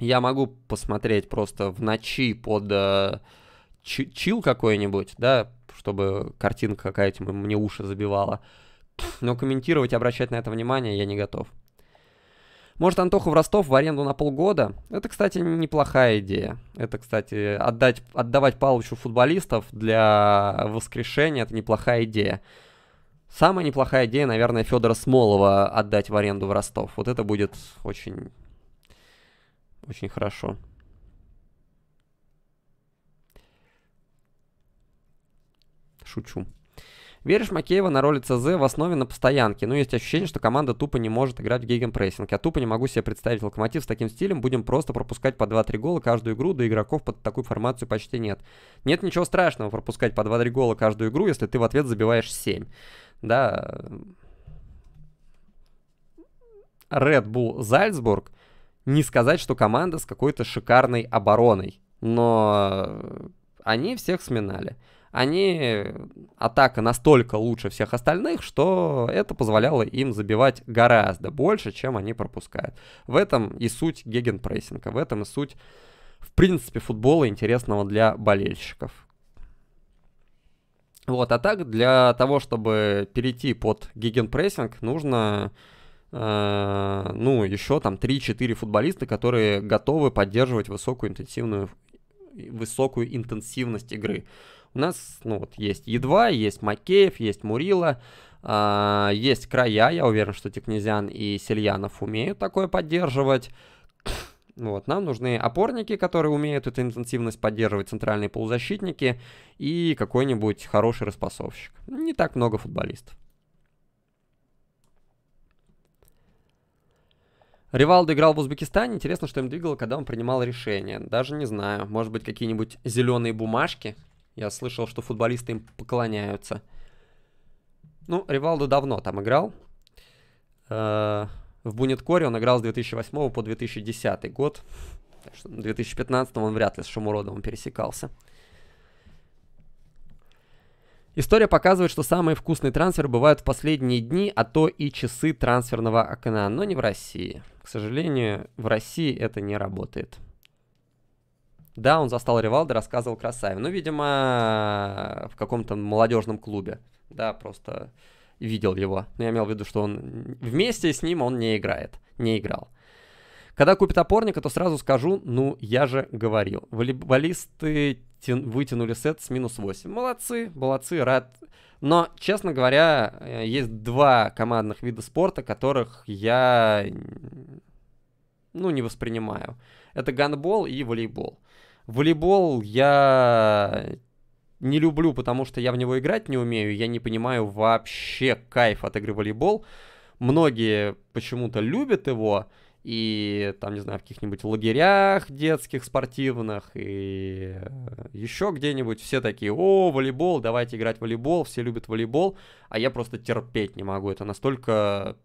Я могу посмотреть просто в ночи под э, чил какой-нибудь, да, чтобы картинка какая-то мне уши забивала. Но комментировать, и обращать на это внимание я не готов. Может, Антоху в Ростов в аренду на полгода? Это, кстати, неплохая идея. Это, кстати, отдать, отдавать Павловичу футболистов для воскрешения, это неплохая идея. Самая неплохая идея, наверное, Федора Смолова отдать в аренду в Ростов. Вот это будет очень, очень хорошо. Шучу. Веришь Макеева на роли ЦЗ в основе на постоянке, но ну, есть ощущение, что команда тупо не может играть в гейгенпрессинг. Я тупо не могу себе представить локомотив с таким стилем, будем просто пропускать по 2-3 гола каждую игру, да игроков под такую формацию почти нет. Нет ничего страшного пропускать по 2-3 гола каждую игру, если ты в ответ забиваешь 7. Да, Red Bull Зальцбург, не сказать, что команда с какой-то шикарной обороной, но они всех сминали они, атака настолько лучше всех остальных, что это позволяло им забивать гораздо больше, чем они пропускают. В этом и суть гегенпрессинга, в этом и суть, в принципе, футбола интересного для болельщиков. Вот, а так для того, чтобы перейти под гигенпрессинг, нужно э, ну, еще там 3-4 футболиста, которые готовы поддерживать высокую интенсивную высокую интенсивность игры. У нас, ну вот, есть Едва, есть Макеев, есть Мурила, э, есть края, я уверен, что Текнезян и Сельянов умеют такое поддерживать. Ну вот, нам нужны опорники, которые умеют эту интенсивность поддерживать, центральные полузащитники и какой-нибудь хороший распасовщик. Не так много футболистов. Ривалдо играл в Узбекистане. Интересно, что им двигало, когда он принимал решение. Даже не знаю. Может быть, какие-нибудь зеленые бумажки, я слышал, что футболисты им поклоняются. Ну, Ривалдо давно там играл. Э, в Бунеткоре он играл с 2008 по 2010 год. Так что в 2015 он вряд ли с Шумуродовым пересекался. История показывает, что самые вкусные трансферы бывают в последние дни, а то и часы трансферного окна, но не в России. К сожалению, в России это не работает. Да, он застал Ривалда, рассказывал Красавин. Ну, видимо, э, в каком-то молодежном клубе. Да, просто видел его. Но я имел в виду, что он вместе с ним он не играет, не играл. Когда купит опорника, то сразу скажу, ну, я же говорил. Волейболисты тя- вытянули сет с минус 8. Молодцы, молодцы, рад. Но, честно говоря, э, есть два командных вида спорта, которых я, ну, не воспринимаю. Это гандбол и волейбол. Волейбол я не люблю, потому что я в него играть не умею, я не понимаю вообще кайф от игры в волейбол. Многие почему-то любят его, и там, не знаю, в каких-нибудь лагерях детских, спортивных, и э, еще где-нибудь все такие, о, волейбол, давайте играть в волейбол, все любят волейбол, а я просто терпеть не могу, это настолько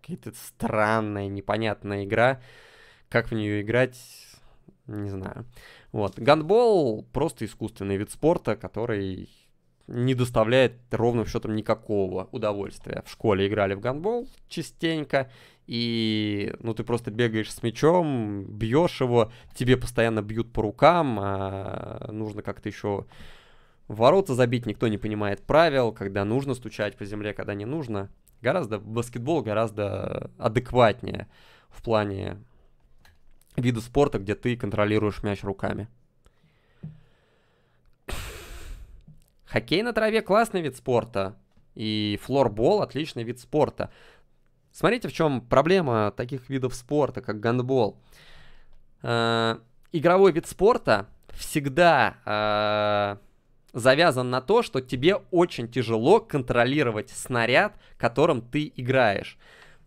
какая-то странная, непонятная игра, как в нее играть, не знаю. Вот. Гандбол просто искусственный вид спорта, который не доставляет ровным счетом никакого удовольствия. В школе играли в гандбол частенько, и ну ты просто бегаешь с мячом, бьешь его, тебе постоянно бьют по рукам, а нужно как-то еще ворота забить, никто не понимает правил, когда нужно стучать по земле, когда не нужно. Гораздо баскетбол гораздо адекватнее в плане виды спорта, где ты контролируешь мяч руками. Хоккей на траве классный вид спорта, и флорбол отличный вид спорта. Смотрите, в чем проблема таких видов спорта, как гандбол. Э, игровой вид спорта всегда э, завязан на то, что тебе очень тяжело контролировать снаряд, которым ты играешь.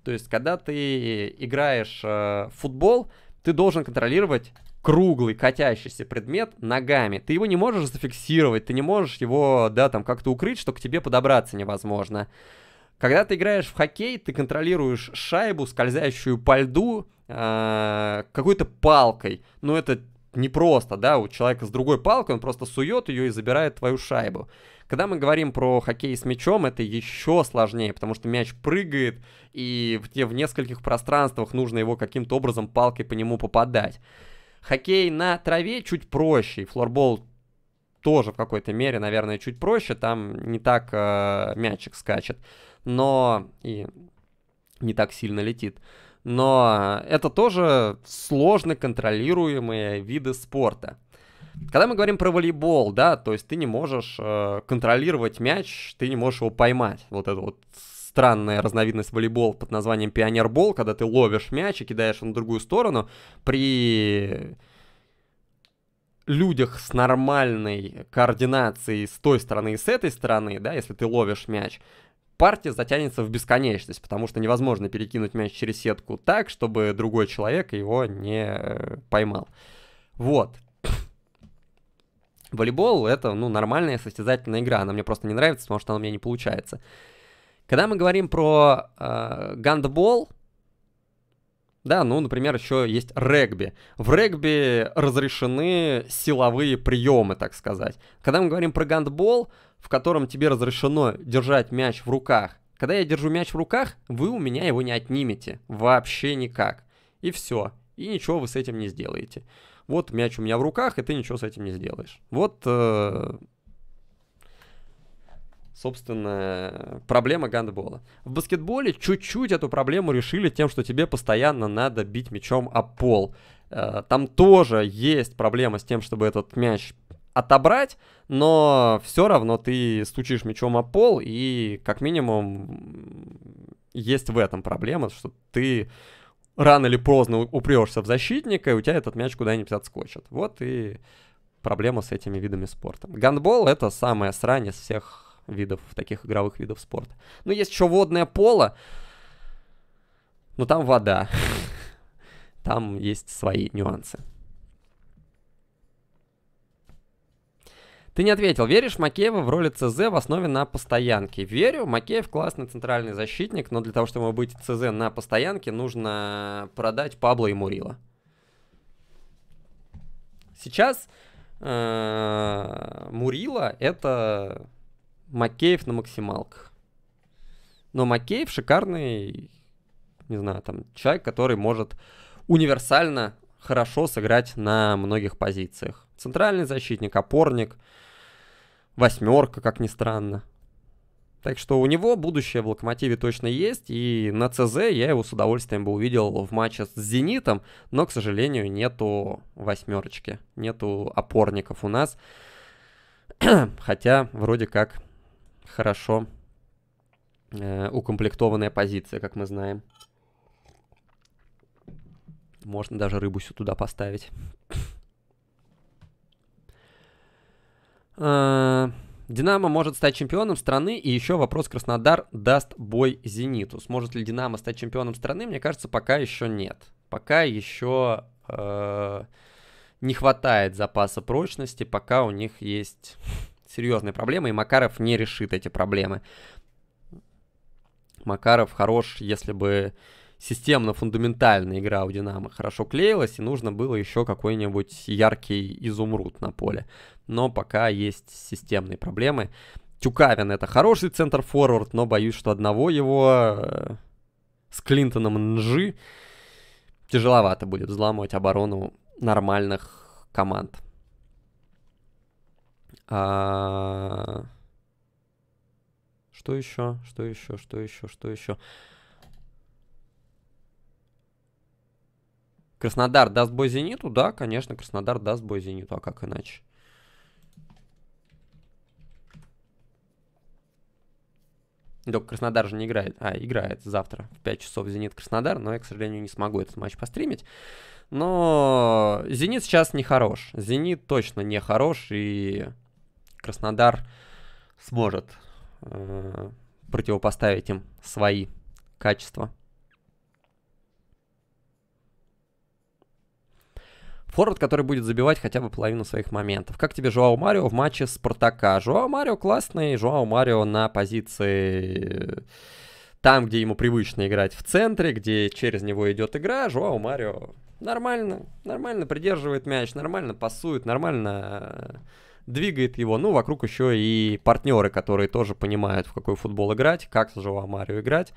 То есть, когда ты играешь э, в футбол, ты должен контролировать круглый катящийся предмет ногами. Ты его не можешь зафиксировать, ты не можешь его, да, там как-то укрыть, что к тебе подобраться невозможно. Когда ты играешь в хоккей, ты контролируешь шайбу, скользящую по льду, э, какой-то палкой. Ну, это не просто, да, у человека с другой палкой, он просто сует ее и забирает твою шайбу. Когда мы говорим про хоккей с мячом, это еще сложнее, потому что мяч прыгает, и в, в нескольких пространствах нужно его каким-то образом палкой по нему попадать. Хоккей на траве чуть проще, флорбол тоже в какой-то мере, наверное, чуть проще, там не так э, мячик скачет, но и не так сильно летит но э, это тоже сложно контролируемые виды спорта. Когда мы говорим про волейбол, да, то есть ты не можешь э, контролировать мяч, ты не можешь его поймать. Вот это вот странная разновидность волейбола под названием пионербол, когда ты ловишь мяч и кидаешь его на другую сторону. При людях с нормальной координацией с той стороны и с этой стороны, да, если ты ловишь мяч, партия затянется в бесконечность, потому что невозможно перекинуть мяч через сетку так, чтобы другой человек его не э, поймал. Вот. Волейбол — это, ну, нормальная состязательная игра, она мне просто не нравится, потому что она у меня не получается. Когда мы говорим про э, гандбол, да, ну, например, еще есть регби. В регби разрешены силовые приемы, так сказать. Когда мы говорим про гандбол, в котором тебе разрешено держать мяч в руках, когда я держу мяч в руках, вы у меня его не отнимете. Вообще никак. И все. И ничего вы с этим не сделаете. Вот мяч у меня в руках, и ты ничего с этим не сделаешь. Вот э, собственно, проблема гандбола. В баскетболе чуть-чуть эту проблему решили тем, что тебе постоянно надо бить мячом о пол. Э, там тоже есть проблема с тем, чтобы этот мяч отобрать, но все равно ты стучишь мячом о пол, и как минимум есть в этом проблема, что ты рано или поздно упрешься в защитника, и у тебя этот мяч куда-нибудь отскочит. Вот и проблема с этими видами спорта. Гандбол — это самая срань из всех видов, таких игровых видов спорта. Ну, есть еще водное поло, но там вода. [LAUGHS] Там есть свои нюансы. Ты не ответил. Веришь Макеева в роли ЦЗ в основе на постоянке? Верю. Макеев классный центральный защитник, но для того, чтобы быть ЦЗ на постоянке, нужно продать Пабло и Мурила. Сейчас э, Мурила это Макеев на максималках. Но Макеев шикарный, не знаю, там, человек, который может универсально хорошо сыграть на многих позициях. Центральный защитник, опорник, восьмерка, как ни странно. Так что у него будущее в «Локомотиве» точно есть, и на ЦЗ я его с удовольствием бы увидел в матче с «Зенитом», но, к сожалению, нету восьмерочки, нету опорников у нас. [CLEARS THROAT] Хотя, вроде как, хорошо э, укомплектованная позиция, как мы знаем. Можно даже рыбу туда поставить. А, Динамо может стать чемпионом страны, и еще вопрос Краснодар даст бой Зениту. Сможет ли Динамо стать чемпионом страны, мне кажется, пока еще нет. Пока еще э, не хватает запаса прочности, пока у них есть серьезные проблемы, и Макаров не решит эти проблемы. Макаров хорош, если бы системно, фундаментально игра у Динамо хорошо клеилась, и нужно было еще какой-нибудь яркий изумруд на поле. Но пока есть системные проблемы. Тюкавин это хороший центр-форвард, но боюсь, что одного его э, с Клинтоном Нжи тяжеловато будет взламывать оборону нормальных команд. А... Что еще? Что еще? Что еще? Что еще? Краснодар даст бой Зениту? Да, конечно, Краснодар даст бой Зениту, а как иначе? Док Краснодар же не играет. А, играет завтра в 5 часов Зенит Краснодар, но я, к сожалению, не смогу этот матч постримить. Но Зенит сейчас не хорош. Зенит точно не хорош, и Краснодар сможет э, противопоставить им свои качества. Форвард, который будет забивать хотя бы половину своих моментов. Как тебе Жуао Марио в матче Спартака? Жуао Марио классный, Жуао Марио на позиции э, там, где ему привычно играть в центре, где через него идет игра, Жуао Марио нормально, нормально придерживает мяч, нормально пасует, нормально двигает его. Ну, вокруг еще и партнеры, которые тоже понимают, в какой футбол играть, как с Жоао Марио играть.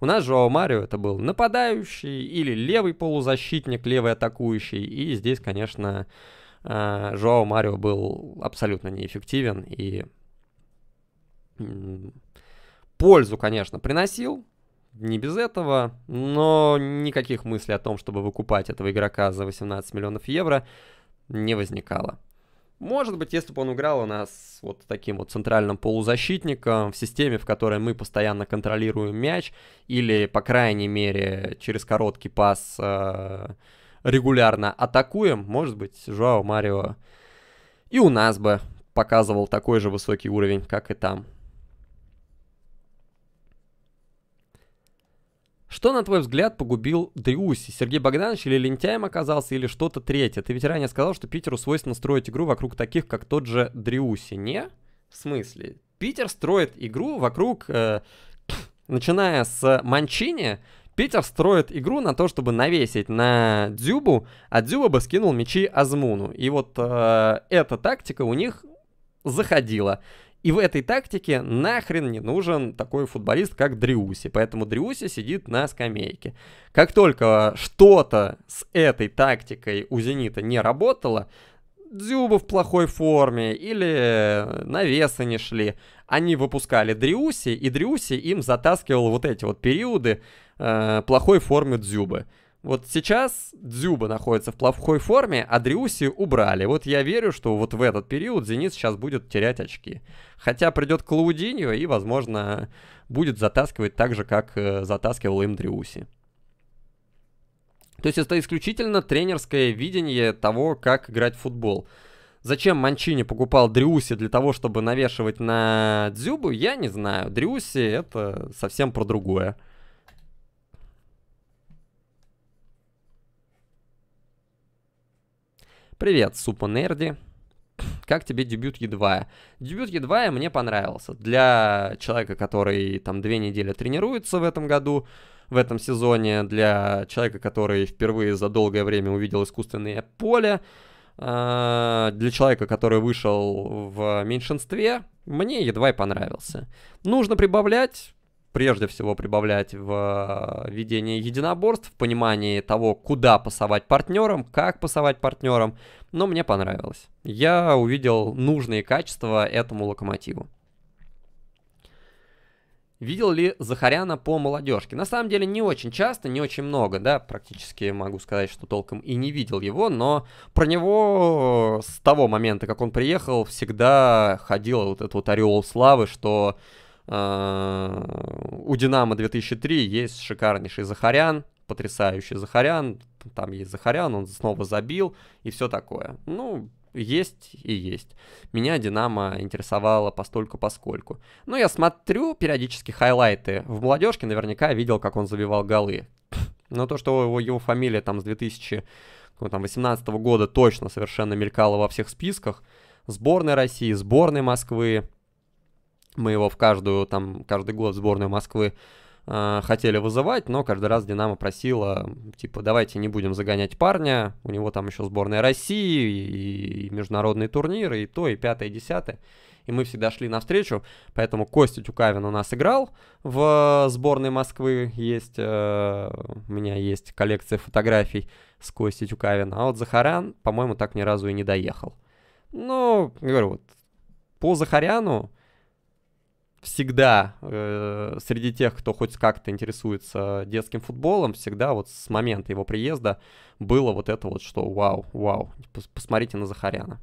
У нас Жоао Марио это был нападающий или левый полузащитник, левый атакующий. И здесь, конечно, э, Жоао Марио был абсолютно неэффективен и пользу, конечно, приносил, не без этого, но никаких мыслей о том, чтобы выкупать этого игрока за 18 миллионов евро, не возникало. Может быть, если бы он играл у нас вот таким вот центральным полузащитником в системе, в которой мы постоянно контролируем мяч, или, по крайней мере, через короткий пас э, регулярно атакуем, может быть, Жуао Марио и у нас бы показывал такой же высокий уровень, как и там. Что, на твой взгляд, погубил Дрюси? Сергей Богданович или лентяем оказался, или что-то третье? Ты ведь ранее сказал, что Питеру свойственно строить игру вокруг таких, как тот же Дрюси. Не? В смысле? Питер строит игру вокруг... Э, [SNIFFS] начиная с Манчини, Питер строит игру на то, чтобы навесить на Дзюбу, а Дзюба бы скинул мячи Азмуну. И вот э, эта тактика у них заходила. И в этой тактике нахрен не нужен такой футболист, как Дриуси. Поэтому Дриуси сидит на скамейке. Как только что-то с этой тактикой у Зенита не работало, Дзюба в плохой форме или навесы не шли. Они выпускали Дриуси, и Дриуси им затаскивал вот эти вот периоды э, плохой формы Дзюбы. Вот сейчас Дзюба находится в плохой форме, а Дриуси убрали. Вот я верю, что вот в этот период Зенит сейчас будет терять очки. Хотя придет Клаудиньо и, возможно, будет затаскивать так же, как э, затаскивал им Дриуси. То есть это исключительно тренерское видение того, как играть в футбол. Зачем Манчини покупал Дриуси для того, чтобы навешивать на Дзюбу, я не знаю. Дриуси это совсем про другое. Привет, Супа Нерди. Как тебе дебют Едвая? Дебют Едвая мне понравился. Для человека, который там две недели тренируется в этом году, в этом сезоне, для человека, который впервые за долгое время увидел искусственное поле, а, для человека, который вышел в меньшинстве, мне едва и понравился. Нужно прибавлять, прежде всего прибавлять в э, ведении единоборств, в понимании того, куда пасовать партнерам, как пасовать партнерам, но мне понравилось. Я увидел нужные качества этому локомотиву. Видел ли Захаряна по молодежке? На самом деле не очень часто, не очень много, да, практически могу сказать, что толком и не видел его, но про него э, с того момента, как он приехал, всегда ходил вот этот вот ореол славы, что Э, у Динамо 2003 есть шикарнейший Захарян, потрясающий Захарян, там есть Захарян, он снова забил и все такое. Ну, есть и есть. Меня Динамо интересовало постольку поскольку. Ну, я смотрю периодически хайлайты. В молодежке наверняка видел, как он забивал голы. Но то, что его, его фамилия там с 2018 ну, года точно совершенно мелькала во всех списках, сборной России, сборной Москвы, мы его в каждую, там, каждый год в сборную Москвы э, хотели вызывать, но каждый раз Динамо просила, типа, давайте не будем загонять парня, у него там еще сборная России и, и международные турниры, и то, и пятое, и десятое. И мы всегда шли навстречу, поэтому Костя Тюкавин у нас играл в сборной Москвы. Есть, э, у меня есть коллекция фотографий с Костей Тюкавин. А вот Захарян, по-моему, так ни разу и не доехал. Ну, говорю, вот по Захаряну всегда э, среди тех, кто хоть как-то интересуется детским футболом, всегда вот с момента его приезда было вот это вот, что вау, вау, посмотрите на Захаряна.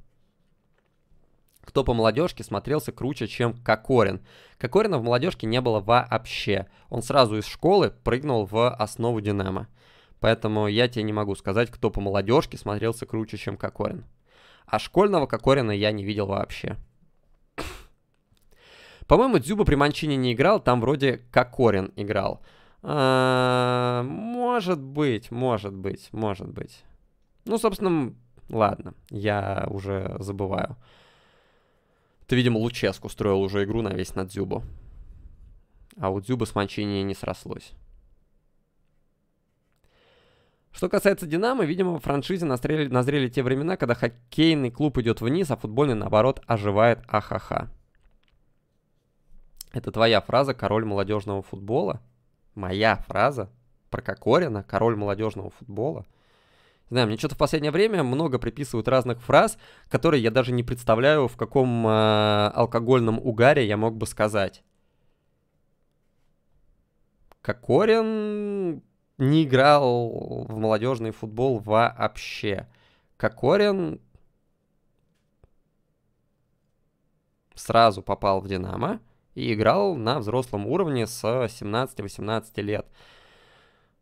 Кто по молодежке смотрелся круче, чем Кокорин. Кокорина в молодежке не было вообще. Он сразу из школы прыгнул в основу Динамо. Поэтому я тебе не могу сказать, кто по молодежке смотрелся круче, чем Кокорин. А школьного Кокорина я не видел вообще. По-моему, Дзюба при Манчине не играл, там вроде Кокорин играл. А, может быть, может быть, может быть. Ну, собственно, ладно, я уже забываю. Ты, видимо, Луческу строил уже игру на весь на Дзюбу. А у Дзюбы с Манчини не срослось. Что касается «Динамо», видимо, в франшизе назрели, назрели те времена, когда хоккейный клуб идет вниз, а футбольный, наоборот, оживает ахаха. -ха. Это твоя фраза «король молодежного футбола». Моя фраза про Кокорина «король молодежного футбола». знаю, мне что-то в последнее время много приписывают разных фраз, которые я даже не представляю, в каком э, алкогольном угаре я мог бы сказать. Кокорин не играл в молодежный футбол вообще. Кокорин сразу попал в «Динамо», и играл на взрослом уровне с 17-18 лет.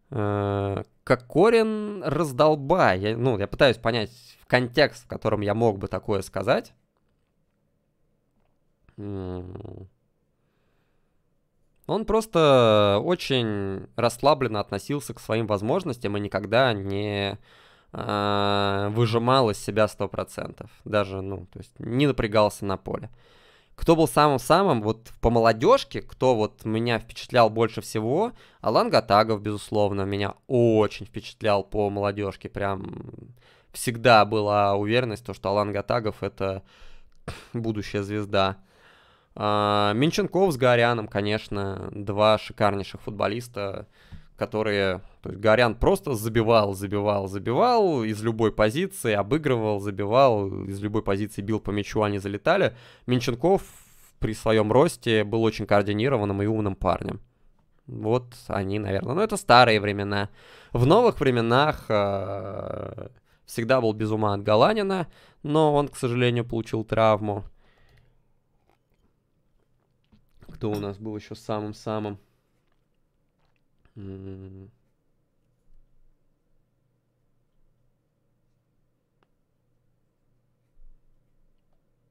Э, Кокорин раздолба. Я, ну, я пытаюсь понять контекст, в котором я мог бы такое сказать. Он просто очень расслабленно относился к своим возможностям и никогда не э, выжимал из себя 100%. Даже, ну, то есть не напрягался на поле кто был самым-самым, вот по молодежке, кто вот меня впечатлял больше всего, Алан Гатагов, безусловно, меня очень впечатлял по молодежке, прям всегда была уверенность, то, что Алан Гатагов это будущая звезда. А, Менченков с Горяном, конечно, два шикарнейших футболиста, которые... То есть Горян просто забивал, забивал, забивал из любой позиции, обыгрывал, забивал, из любой позиции бил по мячу, они залетали. Минченков при своем росте был очень координированным и умным парнем. Вот они, наверное. Но это старые времена. В новых временах э, всегда был без ума от Галанина, но он, к сожалению, получил травму. Кто у нас был еще самым-самым?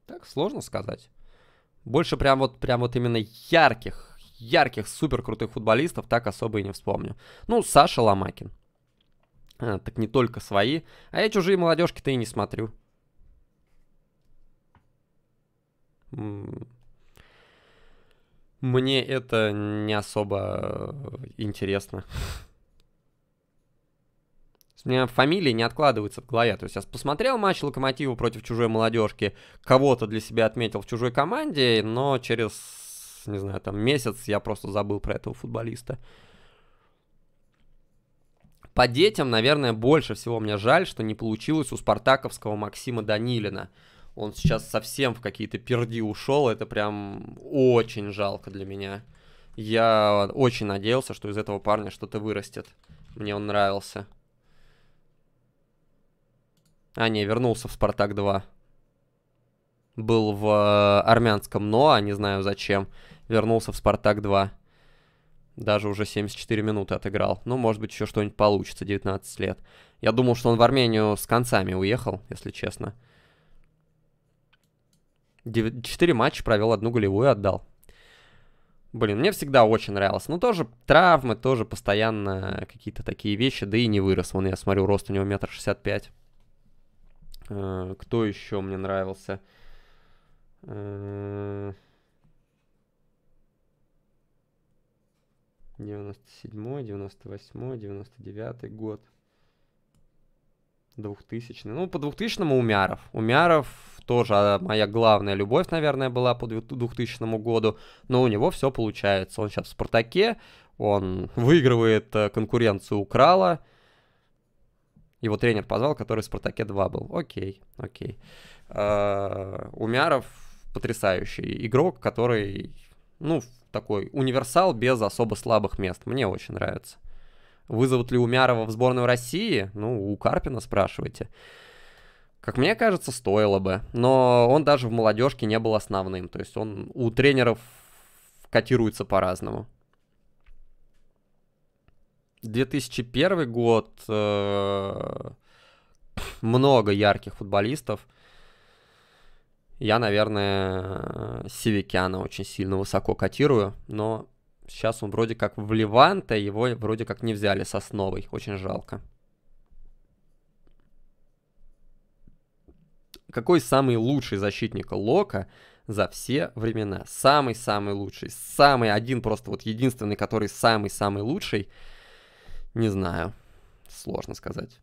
Так, сложно сказать. Больше прям вот, прям вот именно ярких, ярких, супер крутых футболистов так особо и не вспомню. Ну, Саша Ломакин. А, так не только свои. А я чужие молодежки-то и не смотрю. М мне это не особо э, интересно. У меня фамилии не откладываются в голове. То есть я посмотрел матч Локомотива против чужой молодежки, кого-то для себя отметил в чужой команде, но через, не знаю, там месяц я просто забыл про этого футболиста. По детям, наверное, больше всего мне жаль, что не получилось у спартаковского Максима Данилина. Он сейчас совсем в какие-то перди ушел. Это прям очень жалко для меня. Я очень надеялся, что из этого парня что-то вырастет. Мне он нравился. А, не, вернулся в Спартак 2. Был в э, армянском НОА, не знаю зачем. Вернулся в Спартак 2. Даже уже 74 минуты отыграл. Ну, может быть, еще что-нибудь получится, 19 лет. Я думал, что он в Армению с концами уехал, если честно. 4 матча провел, одну голевую отдал. Блин, мне всегда очень нравилось. но ну, тоже травмы, тоже постоянно какие-то такие вещи. Да и не вырос. Вон, я смотрю, рост у него метр шестьдесят пять. Э, кто еще мне нравился? Э, девяносто седьмой, девяносто восьмой, девяносто девятый год. 2000 Ну, по 2000 Умяров. Умяров тоже а, моя главная любовь, наверное, была по 2000 году, но у него все получается. Он сейчас в «Спартаке», он выигрывает э, конкуренцию у Крала, его тренер позвал, который в «Спартаке 2» был. Окей, окей. А, Умяров потрясающий игрок, который, ну, такой универсал без особо слабых мест. Мне очень нравится. Вызовут ли Умярова в сборную России? Ну, у Карпина спрашивайте. Как мне кажется, стоило бы. Но он даже в молодежке не был основным. То есть он у тренеров котируется по-разному. 2001 год. Э, много ярких футболистов. Я, наверное, Севикяна очень сильно высоко котирую, но Сейчас он вроде как в Леванте, его вроде как не взяли с основой. Очень жалко. Какой самый лучший защитник Лока за все времена? Самый-самый лучший. Самый один просто вот единственный, который самый-самый лучший. Не знаю. Сложно сказать.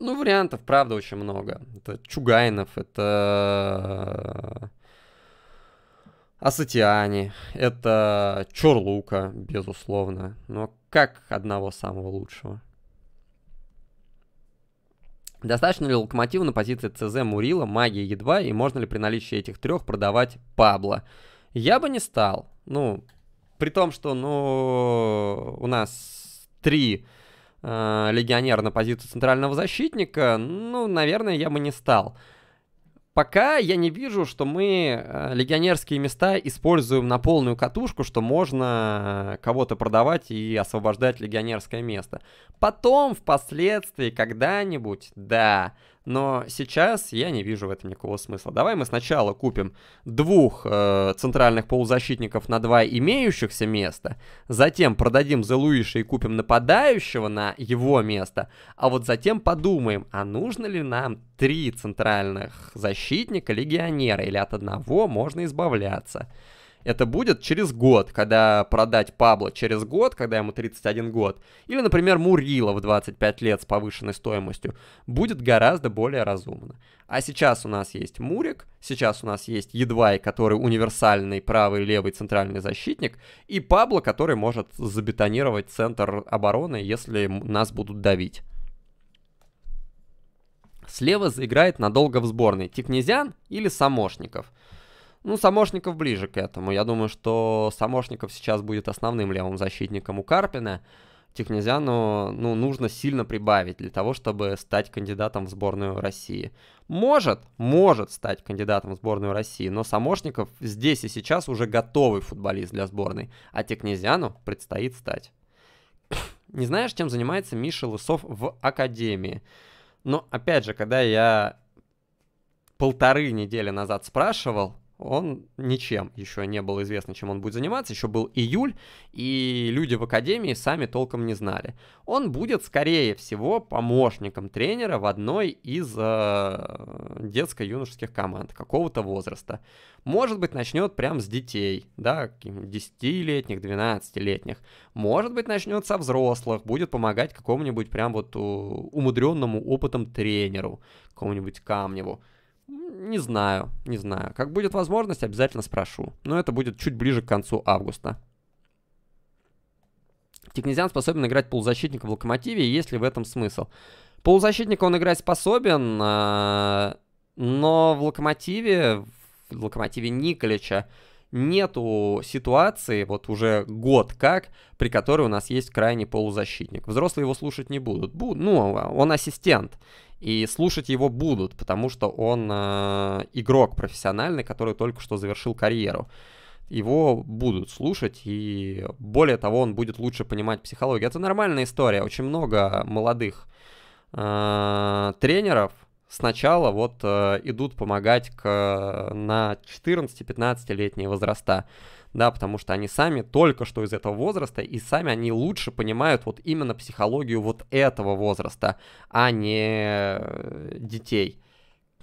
Ну, вариантов, правда, очень много. Это Чугайнов, это Асатиане, это Чорлука, безусловно, но как одного самого лучшего. Достаточно ли локомотива на позиции ЦЗ Мурила, магии едва, и можно ли при наличии этих трех продавать Пабло? Я бы не стал. Ну, при том, что, ну, у нас три э, легионера на позицию центрального защитника, ну, наверное, я бы не стал пока я не вижу, что мы э, легионерские места используем на полную катушку, что можно э, кого-то продавать и освобождать легионерское место. Потом, впоследствии, когда-нибудь, да но сейчас я не вижу в этом никакого смысла. Давай мы сначала купим двух э, центральных полузащитников на два имеющихся места, затем продадим Зелуиша и купим нападающего на его место, а вот затем подумаем, а нужно ли нам три центральных защитника легионера, или от одного можно избавляться это будет через год, когда продать Пабло через год, когда ему 31 год, или, например, Мурила в 25 лет с повышенной стоимостью, будет гораздо более разумно. А сейчас у нас есть Мурик, сейчас у нас есть Едвай, который универсальный правый, левый, центральный защитник, и Пабло, который может забетонировать центр обороны, если нас будут давить. Слева заиграет надолго в сборной Тикнезян или Самошников – ну, Самошников ближе к этому. Я думаю, что Самошников сейчас будет основным левым защитником у Карпина. Технезяну ну, нужно сильно прибавить для того, чтобы стать кандидатом в сборную России. Может, может стать кандидатом в сборную России, но Самошников здесь и сейчас уже готовый футболист для сборной, а Технезяну предстоит стать. [COUGHS] Не знаешь, чем занимается Миша Лысов в Академии? Но, опять же, когда я полторы недели назад спрашивал, он ничем еще не был известно, чем он будет заниматься. Еще был июль, и люди в академии сами толком не знали. Он будет, скорее всего, помощником тренера в одной из э, детско-юношеских команд какого-то возраста. Может быть, начнет прям с детей, да, 10-летних, 12-летних. Может быть, начнет со взрослых, будет помогать какому-нибудь прям вот умудренному опытом тренеру, какому-нибудь Камневу. Не знаю, не знаю. Как будет возможность, обязательно спрошу. Но это будет чуть ближе к концу августа. Тикнезиан способен играть полузащитника в Локомотиве, есть ли в этом смысл? Полузащитника он играть способен, а, но в Локомотиве, в Локомотиве Николича, нету ситуации, вот уже год как, при которой у нас есть крайний полузащитник. Взрослые его слушать не будут. Буд, ну, а, он ассистент. И слушать его будут, потому что он э, игрок профессиональный, который только что завершил карьеру. Его будут слушать, и более того, он будет лучше понимать психологию. Это нормальная история. Очень много молодых э, тренеров, сначала вот э, идут помогать к, э, на 14-15-летние возраста, да, потому что они сами только что из этого возраста, и сами они лучше понимают вот именно психологию вот этого возраста, а не э, детей.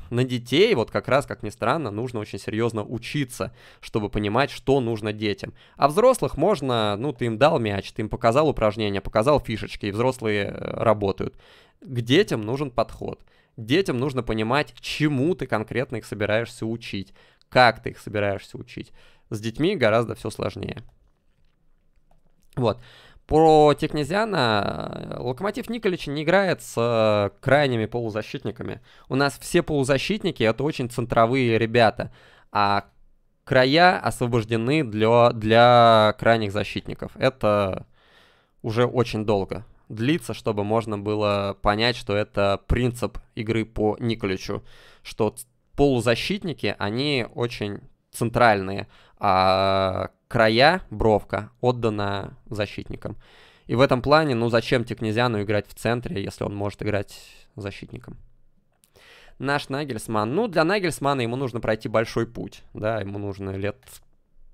На детей, вот как раз, как ни странно, нужно очень серьезно учиться, чтобы понимать, что нужно детям. А взрослых можно, ну, ты им дал мяч, ты им показал упражнения, показал фишечки, и взрослые э, работают. К детям нужен подход – детям нужно понимать, чему ты конкретно их собираешься учить, как ты их собираешься учить. С детьми гораздо все сложнее. Вот. Про Технезиана э, Локомотив Николич не играет с э, крайними полузащитниками. У нас все полузащитники это очень центровые ребята, а края освобождены для, для крайних защитников. Это уже очень долго длится, чтобы можно было понять, что это принцип игры по Николичу, что полузащитники, они очень центральные, а края, бровка, отдана защитникам. И в этом плане, ну зачем Тикнезяну играть в центре, если он может играть защитником? Наш Нагельсман. Ну, для Нагельсмана ему нужно пройти большой путь. Да, ему нужно лет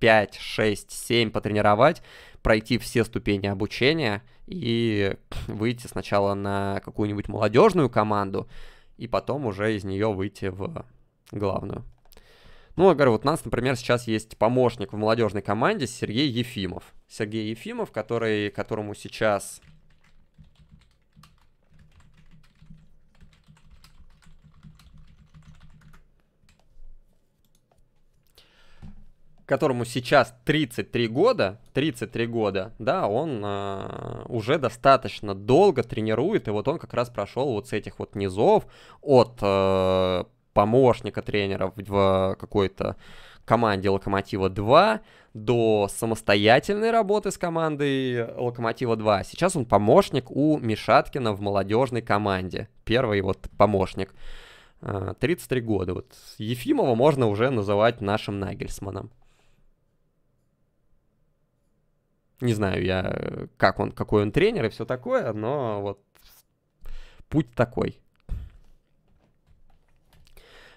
5, 6, 7 потренировать, пройти все ступени обучения, и выйти сначала на какую-нибудь молодежную команду, и потом уже из нее выйти в главную. Ну, я говорю, вот у нас, например, сейчас есть помощник в молодежной команде Сергей Ефимов. Сергей Ефимов, который, которому сейчас которому сейчас 33 года, 33 года, да, он э, уже достаточно долго тренирует, и вот он как раз прошел вот с этих вот низов от э, помощника тренера в какой-то команде Локомотива 2 до самостоятельной работы с командой Локомотива 2. Сейчас он помощник у Мишаткина в молодежной команде. Первый вот помощник. 33 э, года. Вот Ефимова можно уже называть нашим Нагельсманом. Не знаю я, как он, какой он тренер и все такое, но вот путь такой.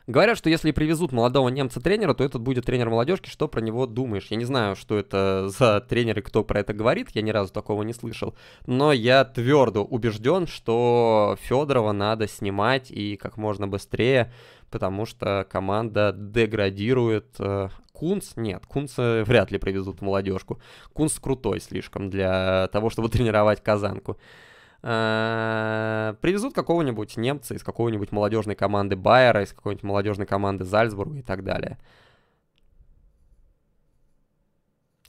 Говорят, что если привезут молодого немца тренера, то этот будет тренер молодежки. Что про него думаешь? Я не знаю, что это за тренер и кто про это говорит. Я ни разу такого не слышал. Но я твердо убежден, что Федорова надо снимать и как можно быстрее потому что команда деградирует. Э, Кунц, нет, Кунца вряд ли привезут в молодежку. Кунц крутой слишком для того, чтобы [LAUGHS] тренировать казанку. Э, привезут какого-нибудь немца из какого-нибудь молодежной команды Байера, из какой-нибудь молодежной команды Зальцбурга и так далее.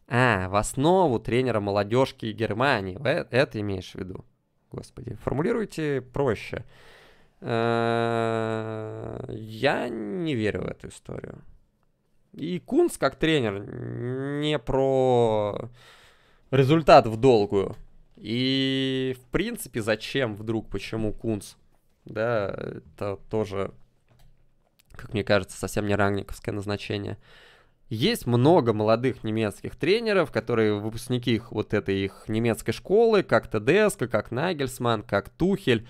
А, в основу тренера молодежки Германии. Это имеешь в виду? Господи, формулируйте проще. Э, я не верю в эту историю. И Кунс как тренер не про результат в долгую. И в принципе, зачем вдруг, почему Кунс? Да, это тоже, как мне кажется, совсем не рангниковское назначение. Есть много молодых немецких тренеров, которые выпускники их вот этой их немецкой школы, как Тедеско, как Нагельсман, как Тухель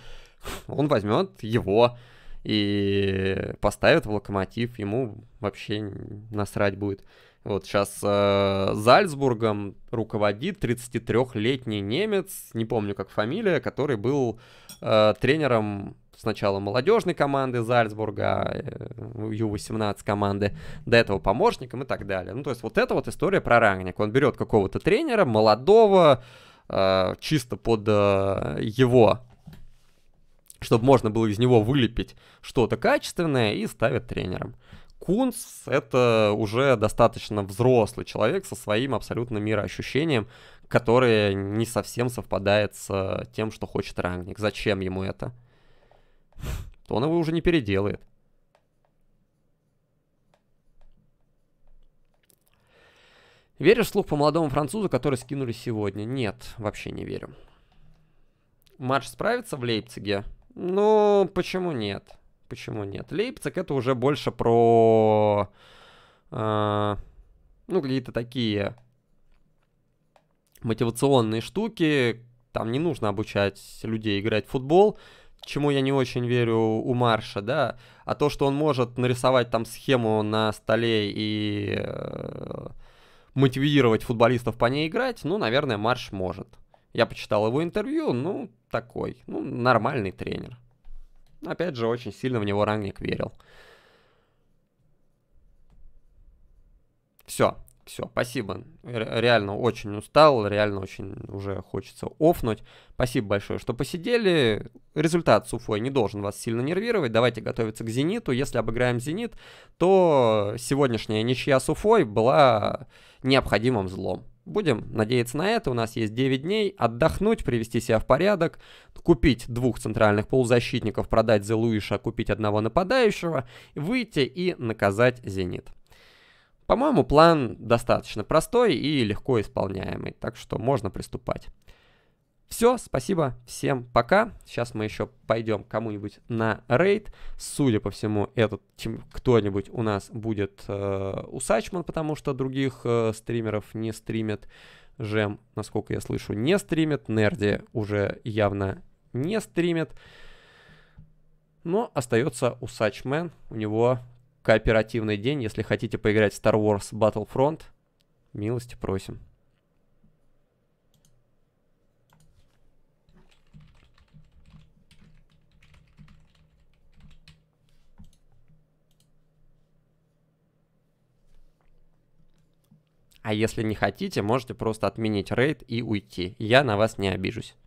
он возьмет его и поставит в локомотив, ему вообще насрать будет. Вот сейчас э, Зальцбургом руководит 33-летний немец, не помню как фамилия, который был э, тренером сначала молодежной команды Зальцбурга, а, э, Ю-18 команды, до этого помощником и так далее. Ну, то есть вот эта вот история про рангник. Он берет какого-то тренера, молодого, э, чисто под э, его чтобы можно было из него вылепить что-то качественное и ставят тренером. Кунц — это уже достаточно взрослый человек со своим абсолютно мироощущением, которое не совсем совпадает с э, тем, что хочет рангник. Зачем ему это? То он его уже не переделает. Веришь в слух по молодому французу, который скинули сегодня? Нет, вообще не верю. Матч справится в Лейпциге? Ну, почему нет? Почему нет? Лейпциг это уже больше про... Э, ну, какие-то такие мотивационные штуки. Там не нужно обучать людей играть в футбол, чему я не очень верю у Марша, да. А то, что он может нарисовать там схему на столе и э, мотивировать футболистов по ней играть, ну, наверное, Марш может. Я почитал его интервью, ну, такой, ну, нормальный тренер. Опять же, очень сильно в него Рангник верил. Все, все, спасибо. Реально очень устал, реально очень уже хочется офнуть. Спасибо большое, что посидели. Результат с Уфой не должен вас сильно нервировать. Давайте готовиться к «Зениту». Если обыграем «Зенит», то сегодняшняя ничья с Уфой была необходимым злом. Будем надеяться на это. У нас есть 9 дней. Отдохнуть, привести себя в порядок, купить двух центральных полузащитников, продать Зе купить одного нападающего, выйти и наказать Зенит. По-моему, план достаточно простой и легко исполняемый, так что можно приступать. Все, спасибо, всем пока. Сейчас мы еще пойдем кому-нибудь на рейд. Судя по всему, этот кто-нибудь у нас будет э, усачман, потому что других э, стримеров не стримит Жем, насколько я слышу, не стримит. Нерди уже явно не стримит. Но остается усачмен. У него кооперативный день. Если хотите поиграть в Star Wars Battlefront, милости просим. А если не хотите, можете просто отменить рейд и уйти. Я на вас не обижусь.